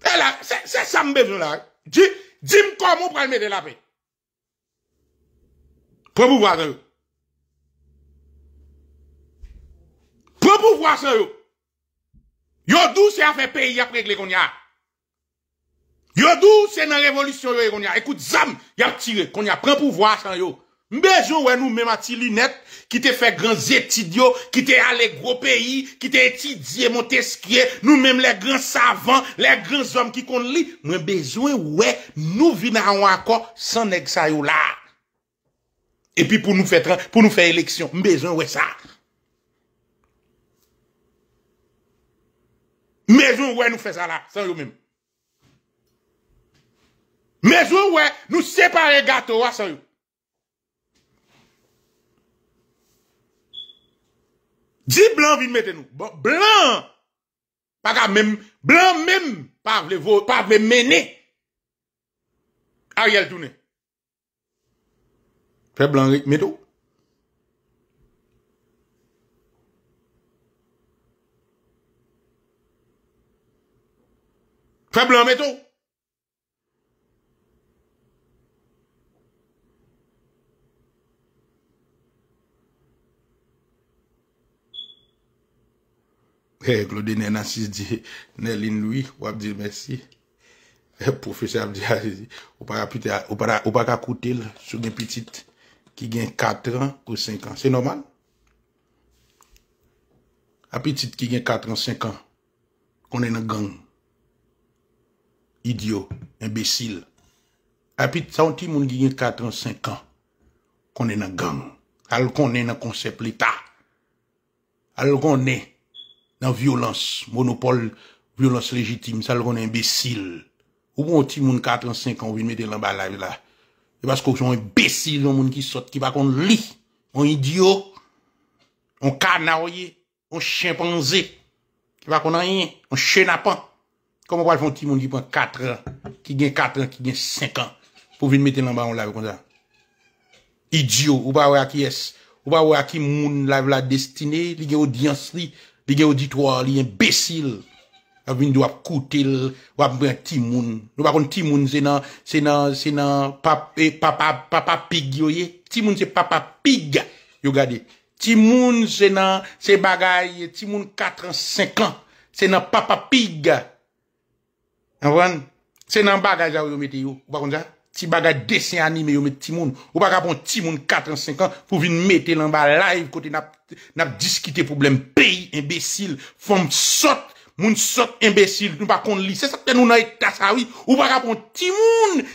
E la, se sam bejou la. Dime kama wale mette la pe? Pwa pou vwa de yo? Grand pouvoir ça yo. Yo dou c'est à faire pays après régler qu'on y a. Yo dou c'est dans révolution yo Écoute zam, y a tiré qu'on y a prend pouvoir ça yo. Besoin ouais nous même à lunettes qui te fait grands étudiants, qui te allé gros pays, qui te étudié Montesquieu, nous même les grands savants, les grands hommes qui qu'on lit, moi besoin ouais nous vinons encore sans nèg ça là. Et puis pour nous faire pour nous faire élection, besoin ouais ça. Mezoun wè nou fè sa la san yo mèm. Mezoun wè nou separe gato wa san yo. Di blan vi mète nou? Bon, blan! Paka blan mèm pa vè mène. A yèl toune. Fè blan rik mè tou? Fè blan mè tou. Eh, Glode nè nan 6 di, nè lin lui, wap di mè si. Wap profese ap di a zi. Wap ak akoute lè, sou gen pitit, ki gen 4 an ou 5 an. Se noman? A pitit ki gen 4 an ou 5 an, konè nan gang. idyo, imbesil. Apit, sa ou bon, ti moun gine katran 5 an, konen nan gang, al konen nan konsep lita, al konen nan violans, monopol, violans legitim, sa ou konen imbesil. Ou pou ou ti moun katran 5 an, ou vin mè den lan balay la, e baskouk son imbesil moun ki sot, ki bakon li, an idyo, an kanaroye, an chimpanzé, ki bakon nan yin, an chenapan, Koman wal foun timoun ki pon 4 an, ki gen 4 an, ki gen 5 an pou vin meten lan ba yon live kon zan? Idyo, ou pa wak yes, ou pa wak yon moun live la destine, li gen audiansri, li gen auditoir, li gen besil. A vin do ap koutil, wap ven timoun. Nou pa kon timoun se nan papa pig yo ye, timoun se papa pig yo gade. Timoun se nan se bagay, timoun 4 an, 5 an, se nan papa pig yo. Anwen, se nan bagaj a ou yo metey yo, wakonja, ti bagaj desi anime yo met timoun, wakonja bon timoun katran senkan, pou vin metey lan ba live kote nap diskite problem peyi, imbesil, fom sot, moun sot imbécile, nous pas C'est ça que nous dans ou pas qu'on petit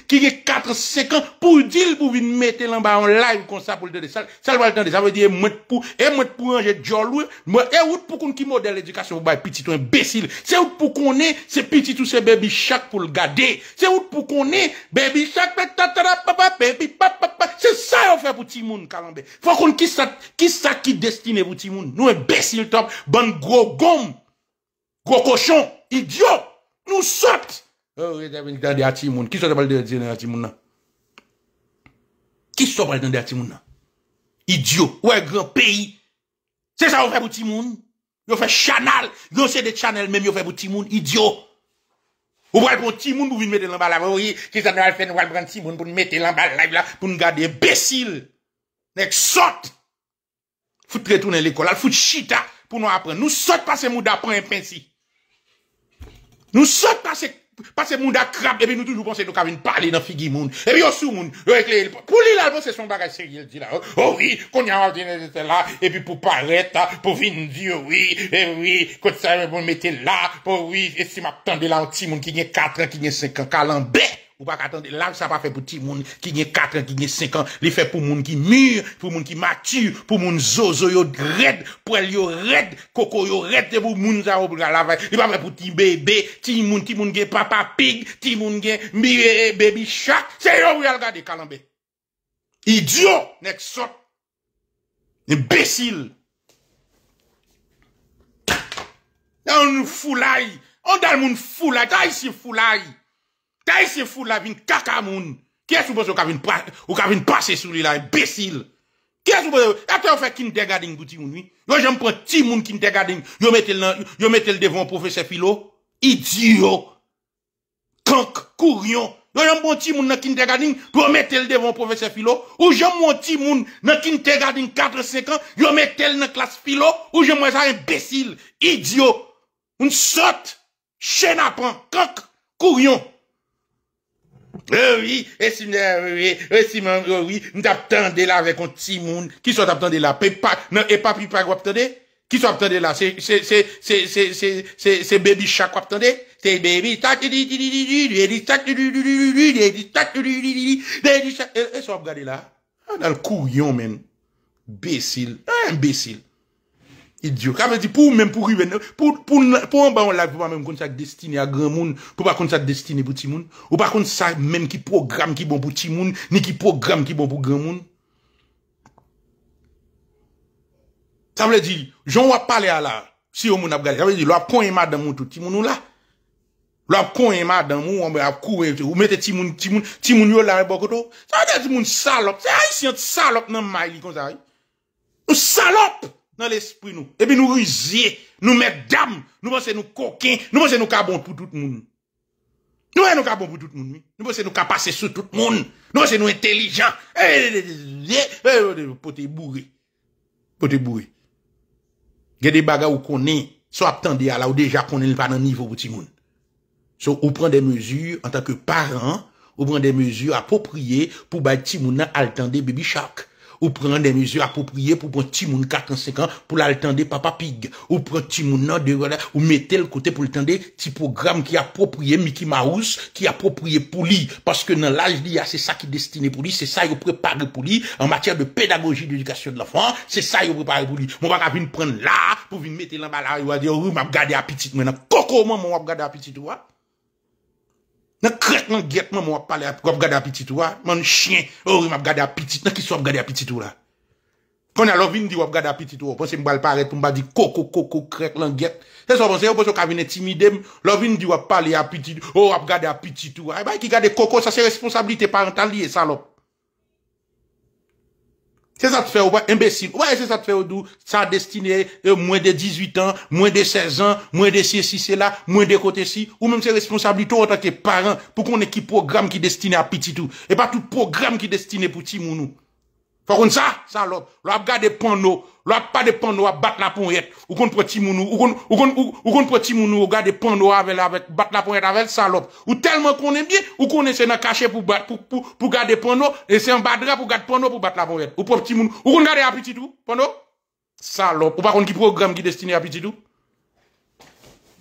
qui a 4 5 ans pour dire pour venir mettre bas en live comme ça pour le ça ça ça veut dire et pour ranger moi et pour qu'on qui modèle éducation petit imbécile. C'est e, ou pour qu'on est c'est petit tout ces baby chaque pour le garder. C'est pour qu'on est baby c'est ça fait pour petit calambé. Faut qu'on qui ça qui ça qui pour petit imbécile top, bonne gros gros cochon, idiot, nous saute. Oh, il y a des Timoun. Qui sont-ils dans des Timoun? Qui sont-ils dans des Timoun? Idiot, Ouais, grand pays. C'est ça qu'on fait pour t-monde On fait Chanel. On fait des Chanel même, On fait pour monde Idiot. Vous voyez pour Timoun, vous mettez balle là. Vous voyez, qui s'en a fait, nous prendre monde pour nous mettre balle là, pour nous garder imbécile. Nek, saute. Faut retourner l'école, faut chita pour nous apprendre. Nous saute parce que nous d'apprendre un pensée. Nous sommes passés passés que monde à crabe et puis nous toujours pensons nous une parler dans figure monde et puis oh, sous monde éclairé euh, pour lui là c'est son bagage sérieux il dit là oh, oh oui qu'on y a là et puis pour paraître pour venir dire oui et oui quand ça vous mettez là pour oui et si m'attendez là un petit monde qui a quatre ans qui a cinq ans calambé Ou pa katante, lak sa pa fe pou ti moun ki nye 4 an, ki nye 5 an. Li fe pou moun ki mure, pou moun ki matur, pou moun zozo yo red, pou el yo red, koko yo red, te pou moun zan ou blan la vay. Li pa fe pou ti bebe, ti moun, ti moun gen papa pig, ti moun gen mire, bebi, chak. Se yo wè al gade kalanbe. Idiot, nek sot. Nèmbesil. Nan fulay, an dal moun fulay, tan si fulay. Kay fou la vin kaka moun. Kè sou pose ou ka vin pase sou li la, imbesil. Kè sou pose, atè ou fè kindergarten bouti moun mi. Yo jèm pren ti moun kindergarten, yo mette le devant professeur Philo. Idiot. Kank, courion. Yo j'aime bon ti moun nan kindergarten, yo mette l devant professeur Philo. Ou j'aime mon ti moun nan kindergarten 4-5 ans, yo mette l nan klas Philo. Ou j'aime mwen sa imbesil, idiot. Un sot, chen apan, kank, courion E oui, e si man go oui, e si man go oui, m nou tap tandela vekonte si moun, ki sou tap tandela, pepa, me epa pipek wap tandela, ki sou tap tandela, se bebi chak wap tandela, se bebi chak, e sou ap gade la, ap nan kouyon men, besil, imbesil Idyo, kwa mwen di pou mèm pou rivene, pou mwen bayon la, pou mwen mèm kon sa destine a gran moun, pou pa kon sa destine pou ti moun, ou pa kon sa mèm ki program ki bon pou ti moun, ni ki program ki bon pou gran moun. Sa mwen di, joun wap pale ala, si yon moun ap gade, sa mwen di, lwap kon yon mardan moun tou, ti moun ou la. Lwap kon yon mardan moun, ou mwen ap kouwe, ou mette ti moun, ti moun, ti moun yon la mèm e pokoto. Sa mwen di, ti moun salop, se ay si yon salop nan maili kon sa ay. Ou salop! dans l'esprit nous. Et puis nous rusier, nous mettre nous pensons nous coquins, nous pensons nous carbon pour tout le monde. Nous pensons nous pour tout le monde. Nous pensons nous passer sur tout le monde. Nous pensons nous intelligents. bourrer. Pour te bourrer. Il y a des bagages où qu'on est, soit attendez à là où déjà qu'on est pas dans niveau pour tout le monde. soit on prend des mesures en tant que parent, on prend des mesures appropriées pour bâtir mon attendre baby shark ou prendre des mesures appropriées pour prendre petit monde 5 ans pour l'attendre papa pig ou prendre petit monde ou mettez le côté pour l'attendre petit programme qui est approprié Mickey Mouse qui est approprié pour lui parce que dans l'âge d'IA c'est ça qui est destiné pour lui c'est ça qu'il prépare pour lui en matière de pédagogie d'éducation de l'enfant c'est ça qu'il prépare pour lui mon va venir prendre là pour venir mettre là bas là il va dire oui m'a regarder à petite maintenant comment m'a regarder à petite toi Nè krek nan gèt mè mè wap pale ap, wap gade apitit wè, mè nè chèn, wap oh, gade apitit, nè kis wap gade apitit wè. Konya lovin di wap gade apitit wè, wap wase mbal paret pou mba di koko, koko, krek nan gèt. Tè sop wase, wap wase wak avine timidem, lovin di wap pale apitit wè, oh, wap gade apitit wè. E bay ki gade koko, sa se responsabili te parantan liye salop. C'est ça te fait ou pas imbécile. Ouais, c'est ça te fait ou d'où ça destiné euh, moins de 18 ans, moins de 16 ans, moins de 6, si, cela, là, moins de côté ci, ou même ses responsabilités en tant que parent pour qu'on ait qui programme qui destiné à petit tout et pas tout programme qui destiné pour petit monou. Faut qu'on ça, ça l'op. L'op garde panneau, l'op pas de panneau à battre la poignette. Ou qu'on petit mounou, ou qu'on ou qu'on ou qu'on petit mounou, ou garde panneau avec avec battre la poignette avec ça Ou tellement qu'on aime bien, ou qu'on essaie d'en cacher pour battre pour pour pour garder panneau, c'est en battre pour garder panneau pour battre la poignette. Ou pour petit mounou, ou qu'on garde à petit tout, panneau. Ça l'op. Ou par contre qui programme qui destiné à petit tout.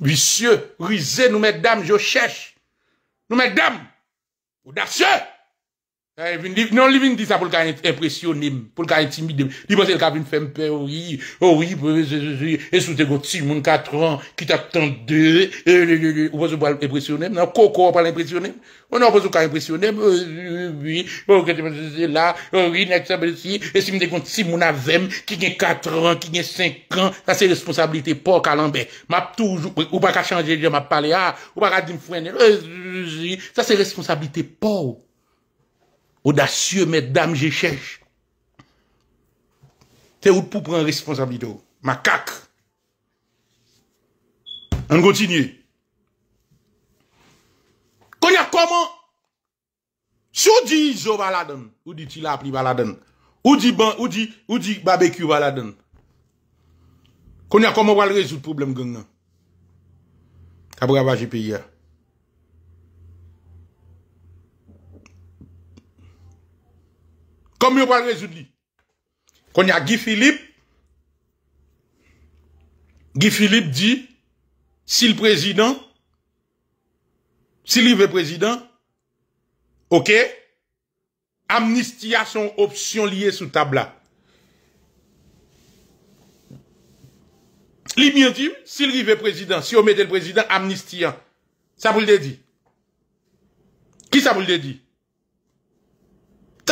Monsieur, risez, nous mesdames, je cherche. Nous mesdames audacieux Eh, non li vin di sa pou l ka impressionem, pou l ka intimide. Li pon se l ka vin fempe, oh, oh, oui, oui, pou l se zi, e sou te kon ti moun katran ki tak tan de, e, e, e, ou pou sou pa l impressionem, nan, koko pou l impressionem, ou oh, nan pou sou ka impressionem, oui, oui, pou l se zi la, oui, nek sa bel si, e si moun te kon ti moun avem ki gen katran, ki gen senkan, sa se responsabilite pou kalanbe. Map toujou, ou baka chanje, ah, ou baka palea, ou baka din fwenel, oui, oui, oui, sa se responsabilite pou. audacieux, mesdames, je cherche. C'est où pour prendre responsabilité. Macaque. On continue. Quand y a comment? Si on dit Zo Baladon, ou dit Tilapli Baladon, ou dit ou dit, ou dit barbecue Baladon, quand y a comment on va résoudre le problème gang? Hein? Après, va pays. Hein? Comme vous pouvez résoudre. Quand il y a Guy Philippe, Guy Philippe dit, si le président, si est président, ok, amnistie sont son option liée sous table là. dit, s'il est président, si on mettait le président, amnistie. Ça vous le dit. Qui ça vous le dit?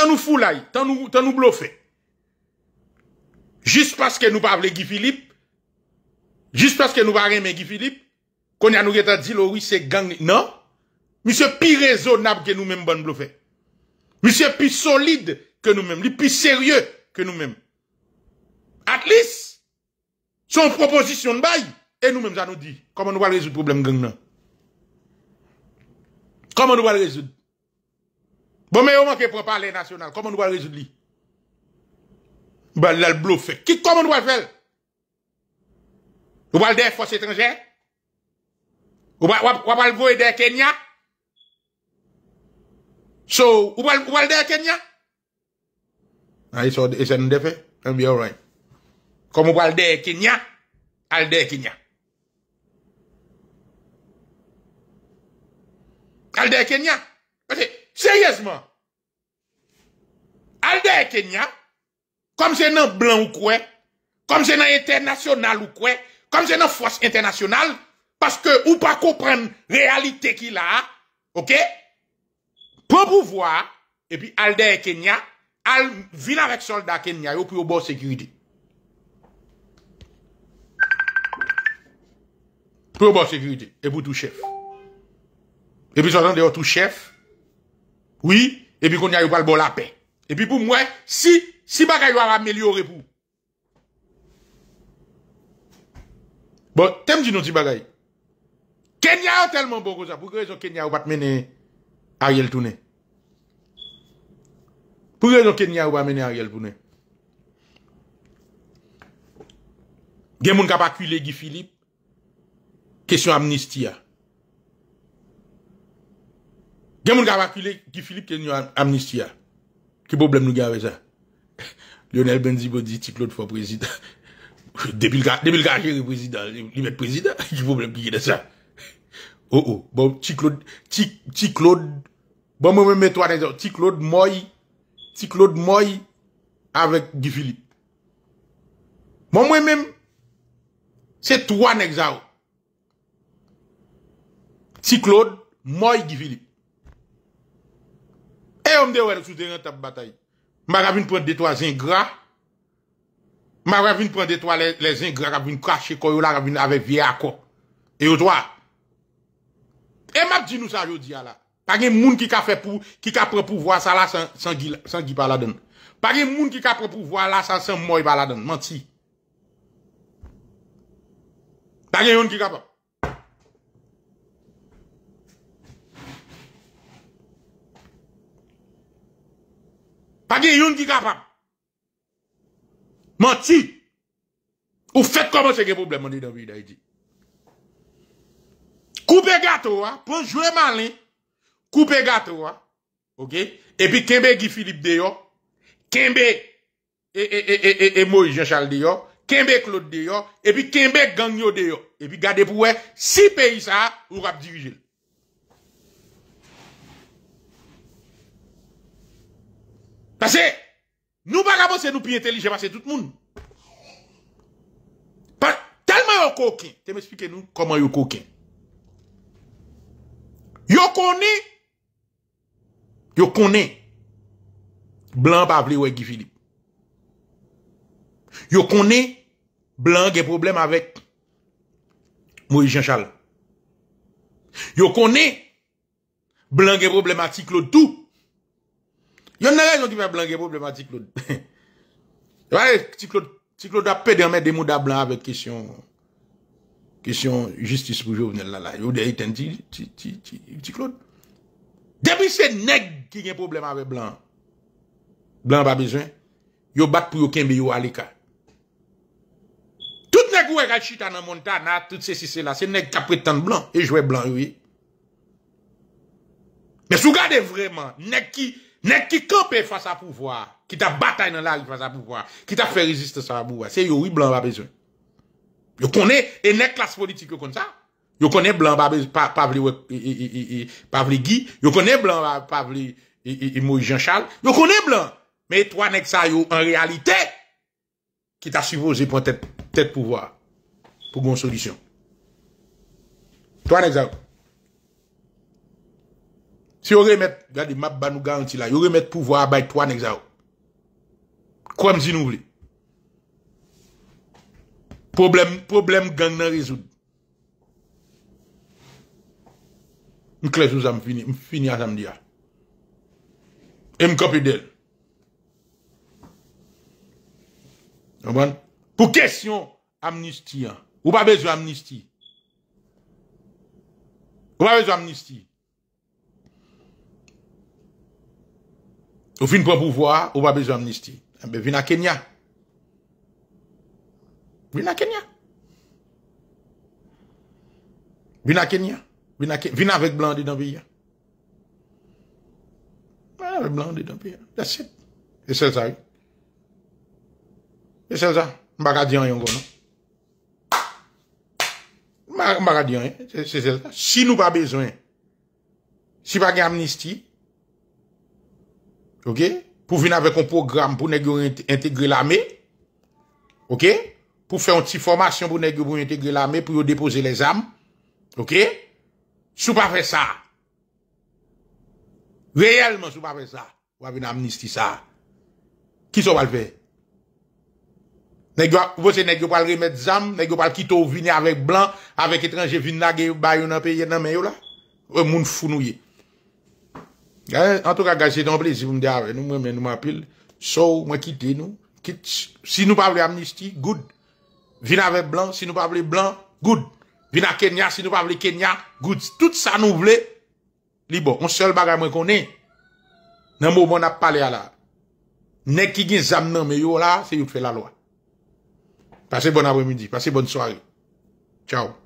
nous foulaille, tant nous, tant nous bluffer. Juste parce que nous parlons Guy Philippe, juste parce que nous parlons Guy Philippe, qu'on a nous qui dit, que c'est gang, non? Monsieur, plus raisonnable que nous-mêmes, bonne bluffer. Monsieur, plus solide que nous-mêmes, plus sérieux que nous-mêmes. At least, son proposition de bail, et nous-mêmes, ça nous dit, comment nous allons résoudre le problème gang, non? Comment nous allons résoudre? Bon, mais on manque pour parler national. Comment on doit résoudre lui? Ben, là, le bluffé. Qui, comment on doit faire? Ou parle des forces étrangères? Ou parle voyer des Kenya? So, ou parle des Kenya? Ah, ils sont, ils sont défaits. I'm be alright. Comme on parle des Kenya? Al des Kenya. Al des Kenya? Sérieusement. Alde Kenya, comme c'est non blanc ou quoi, comme c'est dans international ou quoi, comme c'est dans force internationale, parce que ou pas comprendre réalité qu'il a, ok? Pour pouvoir, et puis Alde Kenya, al avec soldat Kenya yo pour au bord sécurité. Pour au bord sécurité et pour tout chef. Et puis j'entends dehors tout chef oui, et puis qu'on y a eu pas le bon la paix. Et puis pour moi, si, si bagaille va améliorer pour. Bon, t'aimes tu nos petits bagaille. Kenya a tellement beau, que ça. Pour raison Kenya ou pas mener Ariel Tounet? Pour ils raison Kenya ou pas mener Ariel Tourné? Gen moun qui a Guy Philippe. Question amnistie. Gen moun gav akile Gifilip ten yon amnistia. Ki problem nou gav e sa? [LAUGHS] Lionel Benzibou di Ticlode for president. [LAUGHS] Debil gache represident. Limet president. [LAUGHS] Ki problem ki gede sa? Ou ou. Oh, oh. Bon Ticlode. Ticlode. Bon moun mwen metwa ne zau. Ticlode moi. Ticlode moi. Awek Gifilip. Moun mwen mwen. Se twa ne zau. Ticlode moi Gifilip. E omde wè nou sou den yon tap batay. Ma ravine pren detwa zingra. Ma ravine pren detwa le zingra. Ravine krashe koyo la ravine ave vie akon. E yo towa. E map di nou sa jodi ya la. Pag en moun ki ka pren pou vwa sa la san gi pala den. Pag en moun ki ka pren pou vwa la san san moui pala den. Manti. Pag en yon ki ka pren pou vwa sa la san san gi pala den. yon ki kapap mati ou fèk koman seke pou blèm koupe gato wè pou jwè man lè koupe gato wè epi kembe gifilip deyo kembe emoye e, e, e, jean chal deyo kembe klote deyo epi kembe gangyo deyo epi gade pou wè si peyi sa ou rap di vijil Parce que nous pas penser nous plus intelligents parce que tout le monde. tellement yon coquin. Tu mexpliques nous comment yon coquin. Yon connaît. Yon connaît. Blanc pas vle Guy Philippe. Yon connaît. Blanc des problème avec Moïse Jean-Charles. Yon connaît. Blanc problèmes avec Claude tout. Yon nè rezon ki mè blan gen problematik, Claude. Yon [LAUGHS] anè, ti Claude, ti Claude apèdè an mè demou da blan avèk kisyon, kisyon justice pou jòvne lala. Yon dè yon ten ti, ti, ti, ti, ti Claude. Depi se neg ki gen problem avè blan, blan pa bezwen, yon bat pou yon kenbe yon alika. Tout neg wè gachita nan monta nan tout se si se la, se neg kapre tan blan, e jwè blan yon. Mè sou gade vreman, neg ki Nèk ki kope fwa sa pouvwa, ki ta batay nan lal fwa sa pouvwa, ki ta fwe reziste sa pouvwa. Se yo wè blan wap bezwen. Yo konè, e nèk klas politik yo kon sa. Yo konè blan wap bezwen, Pavle Guy, yo konè blan wap bezwen, Pavle Jean-Charles, yo konè blan. Mè to anèk sa yo an realite, ki ta suvoze pou an tèt pouvwa, pou bon solisyon. To anèk sa yo. Si yon remet, gade map banou gantila, yon remet pouvoi abay toan egzavou. Kwa m zinouvli? Problem, problem gangnen rezoud. M klezou zan m fini, m fini an samdi ya. E m kopi del. An ban? Pou kesyon amnistiyan, ou pa bezo amnistiyan. Ou pa bezo amnistiyan. Ou fin pou pouvoi, ou pa bezo amnistie. Eh ben vina Kenya. Vina Kenya. Vina Kenya. Vina vek blande dan beya. Vina vek blande dan beya. That's it. E sel zay. E sel zay. Mba gadyan yon kon. Mba gadyan. Eh. Se sel zay. Si nou pa bezo. Si pa gen amnistie. pou vin avèk an program pou negyo integre l'ame, pou fè an ti formasyon pou negyo integre l'ame, pou yo depoze l'exame, sou pa fè sa. Reelman sou pa fè sa wavè nan amnistisa. Ki sou pa l'fè? Vose negyo pal remèd zam, negyo pal kito vini avèk blan, avèk etranje vini nagè bayon apè yen nan men yo la, ou e moun founou ye. Eh, en tout cas, gars, c'est un plaisir pour me dire, nous, moi, nous m'appelons, so, moi, quittez nous, quitte, si nous pas d'amnistie, good. Vina avec blanc, si nous pas blanc, good. à Kenya, si nous pas Kenya, good. Tout ça nous voulons, libre. On seul bagage, moi, qu'on est. Dans le moment où on a parlé à la, nèg qui gen zam nan mais yo là, c'est yo fait la loi. Passez bon après-midi, passez bonne soirée. Ciao.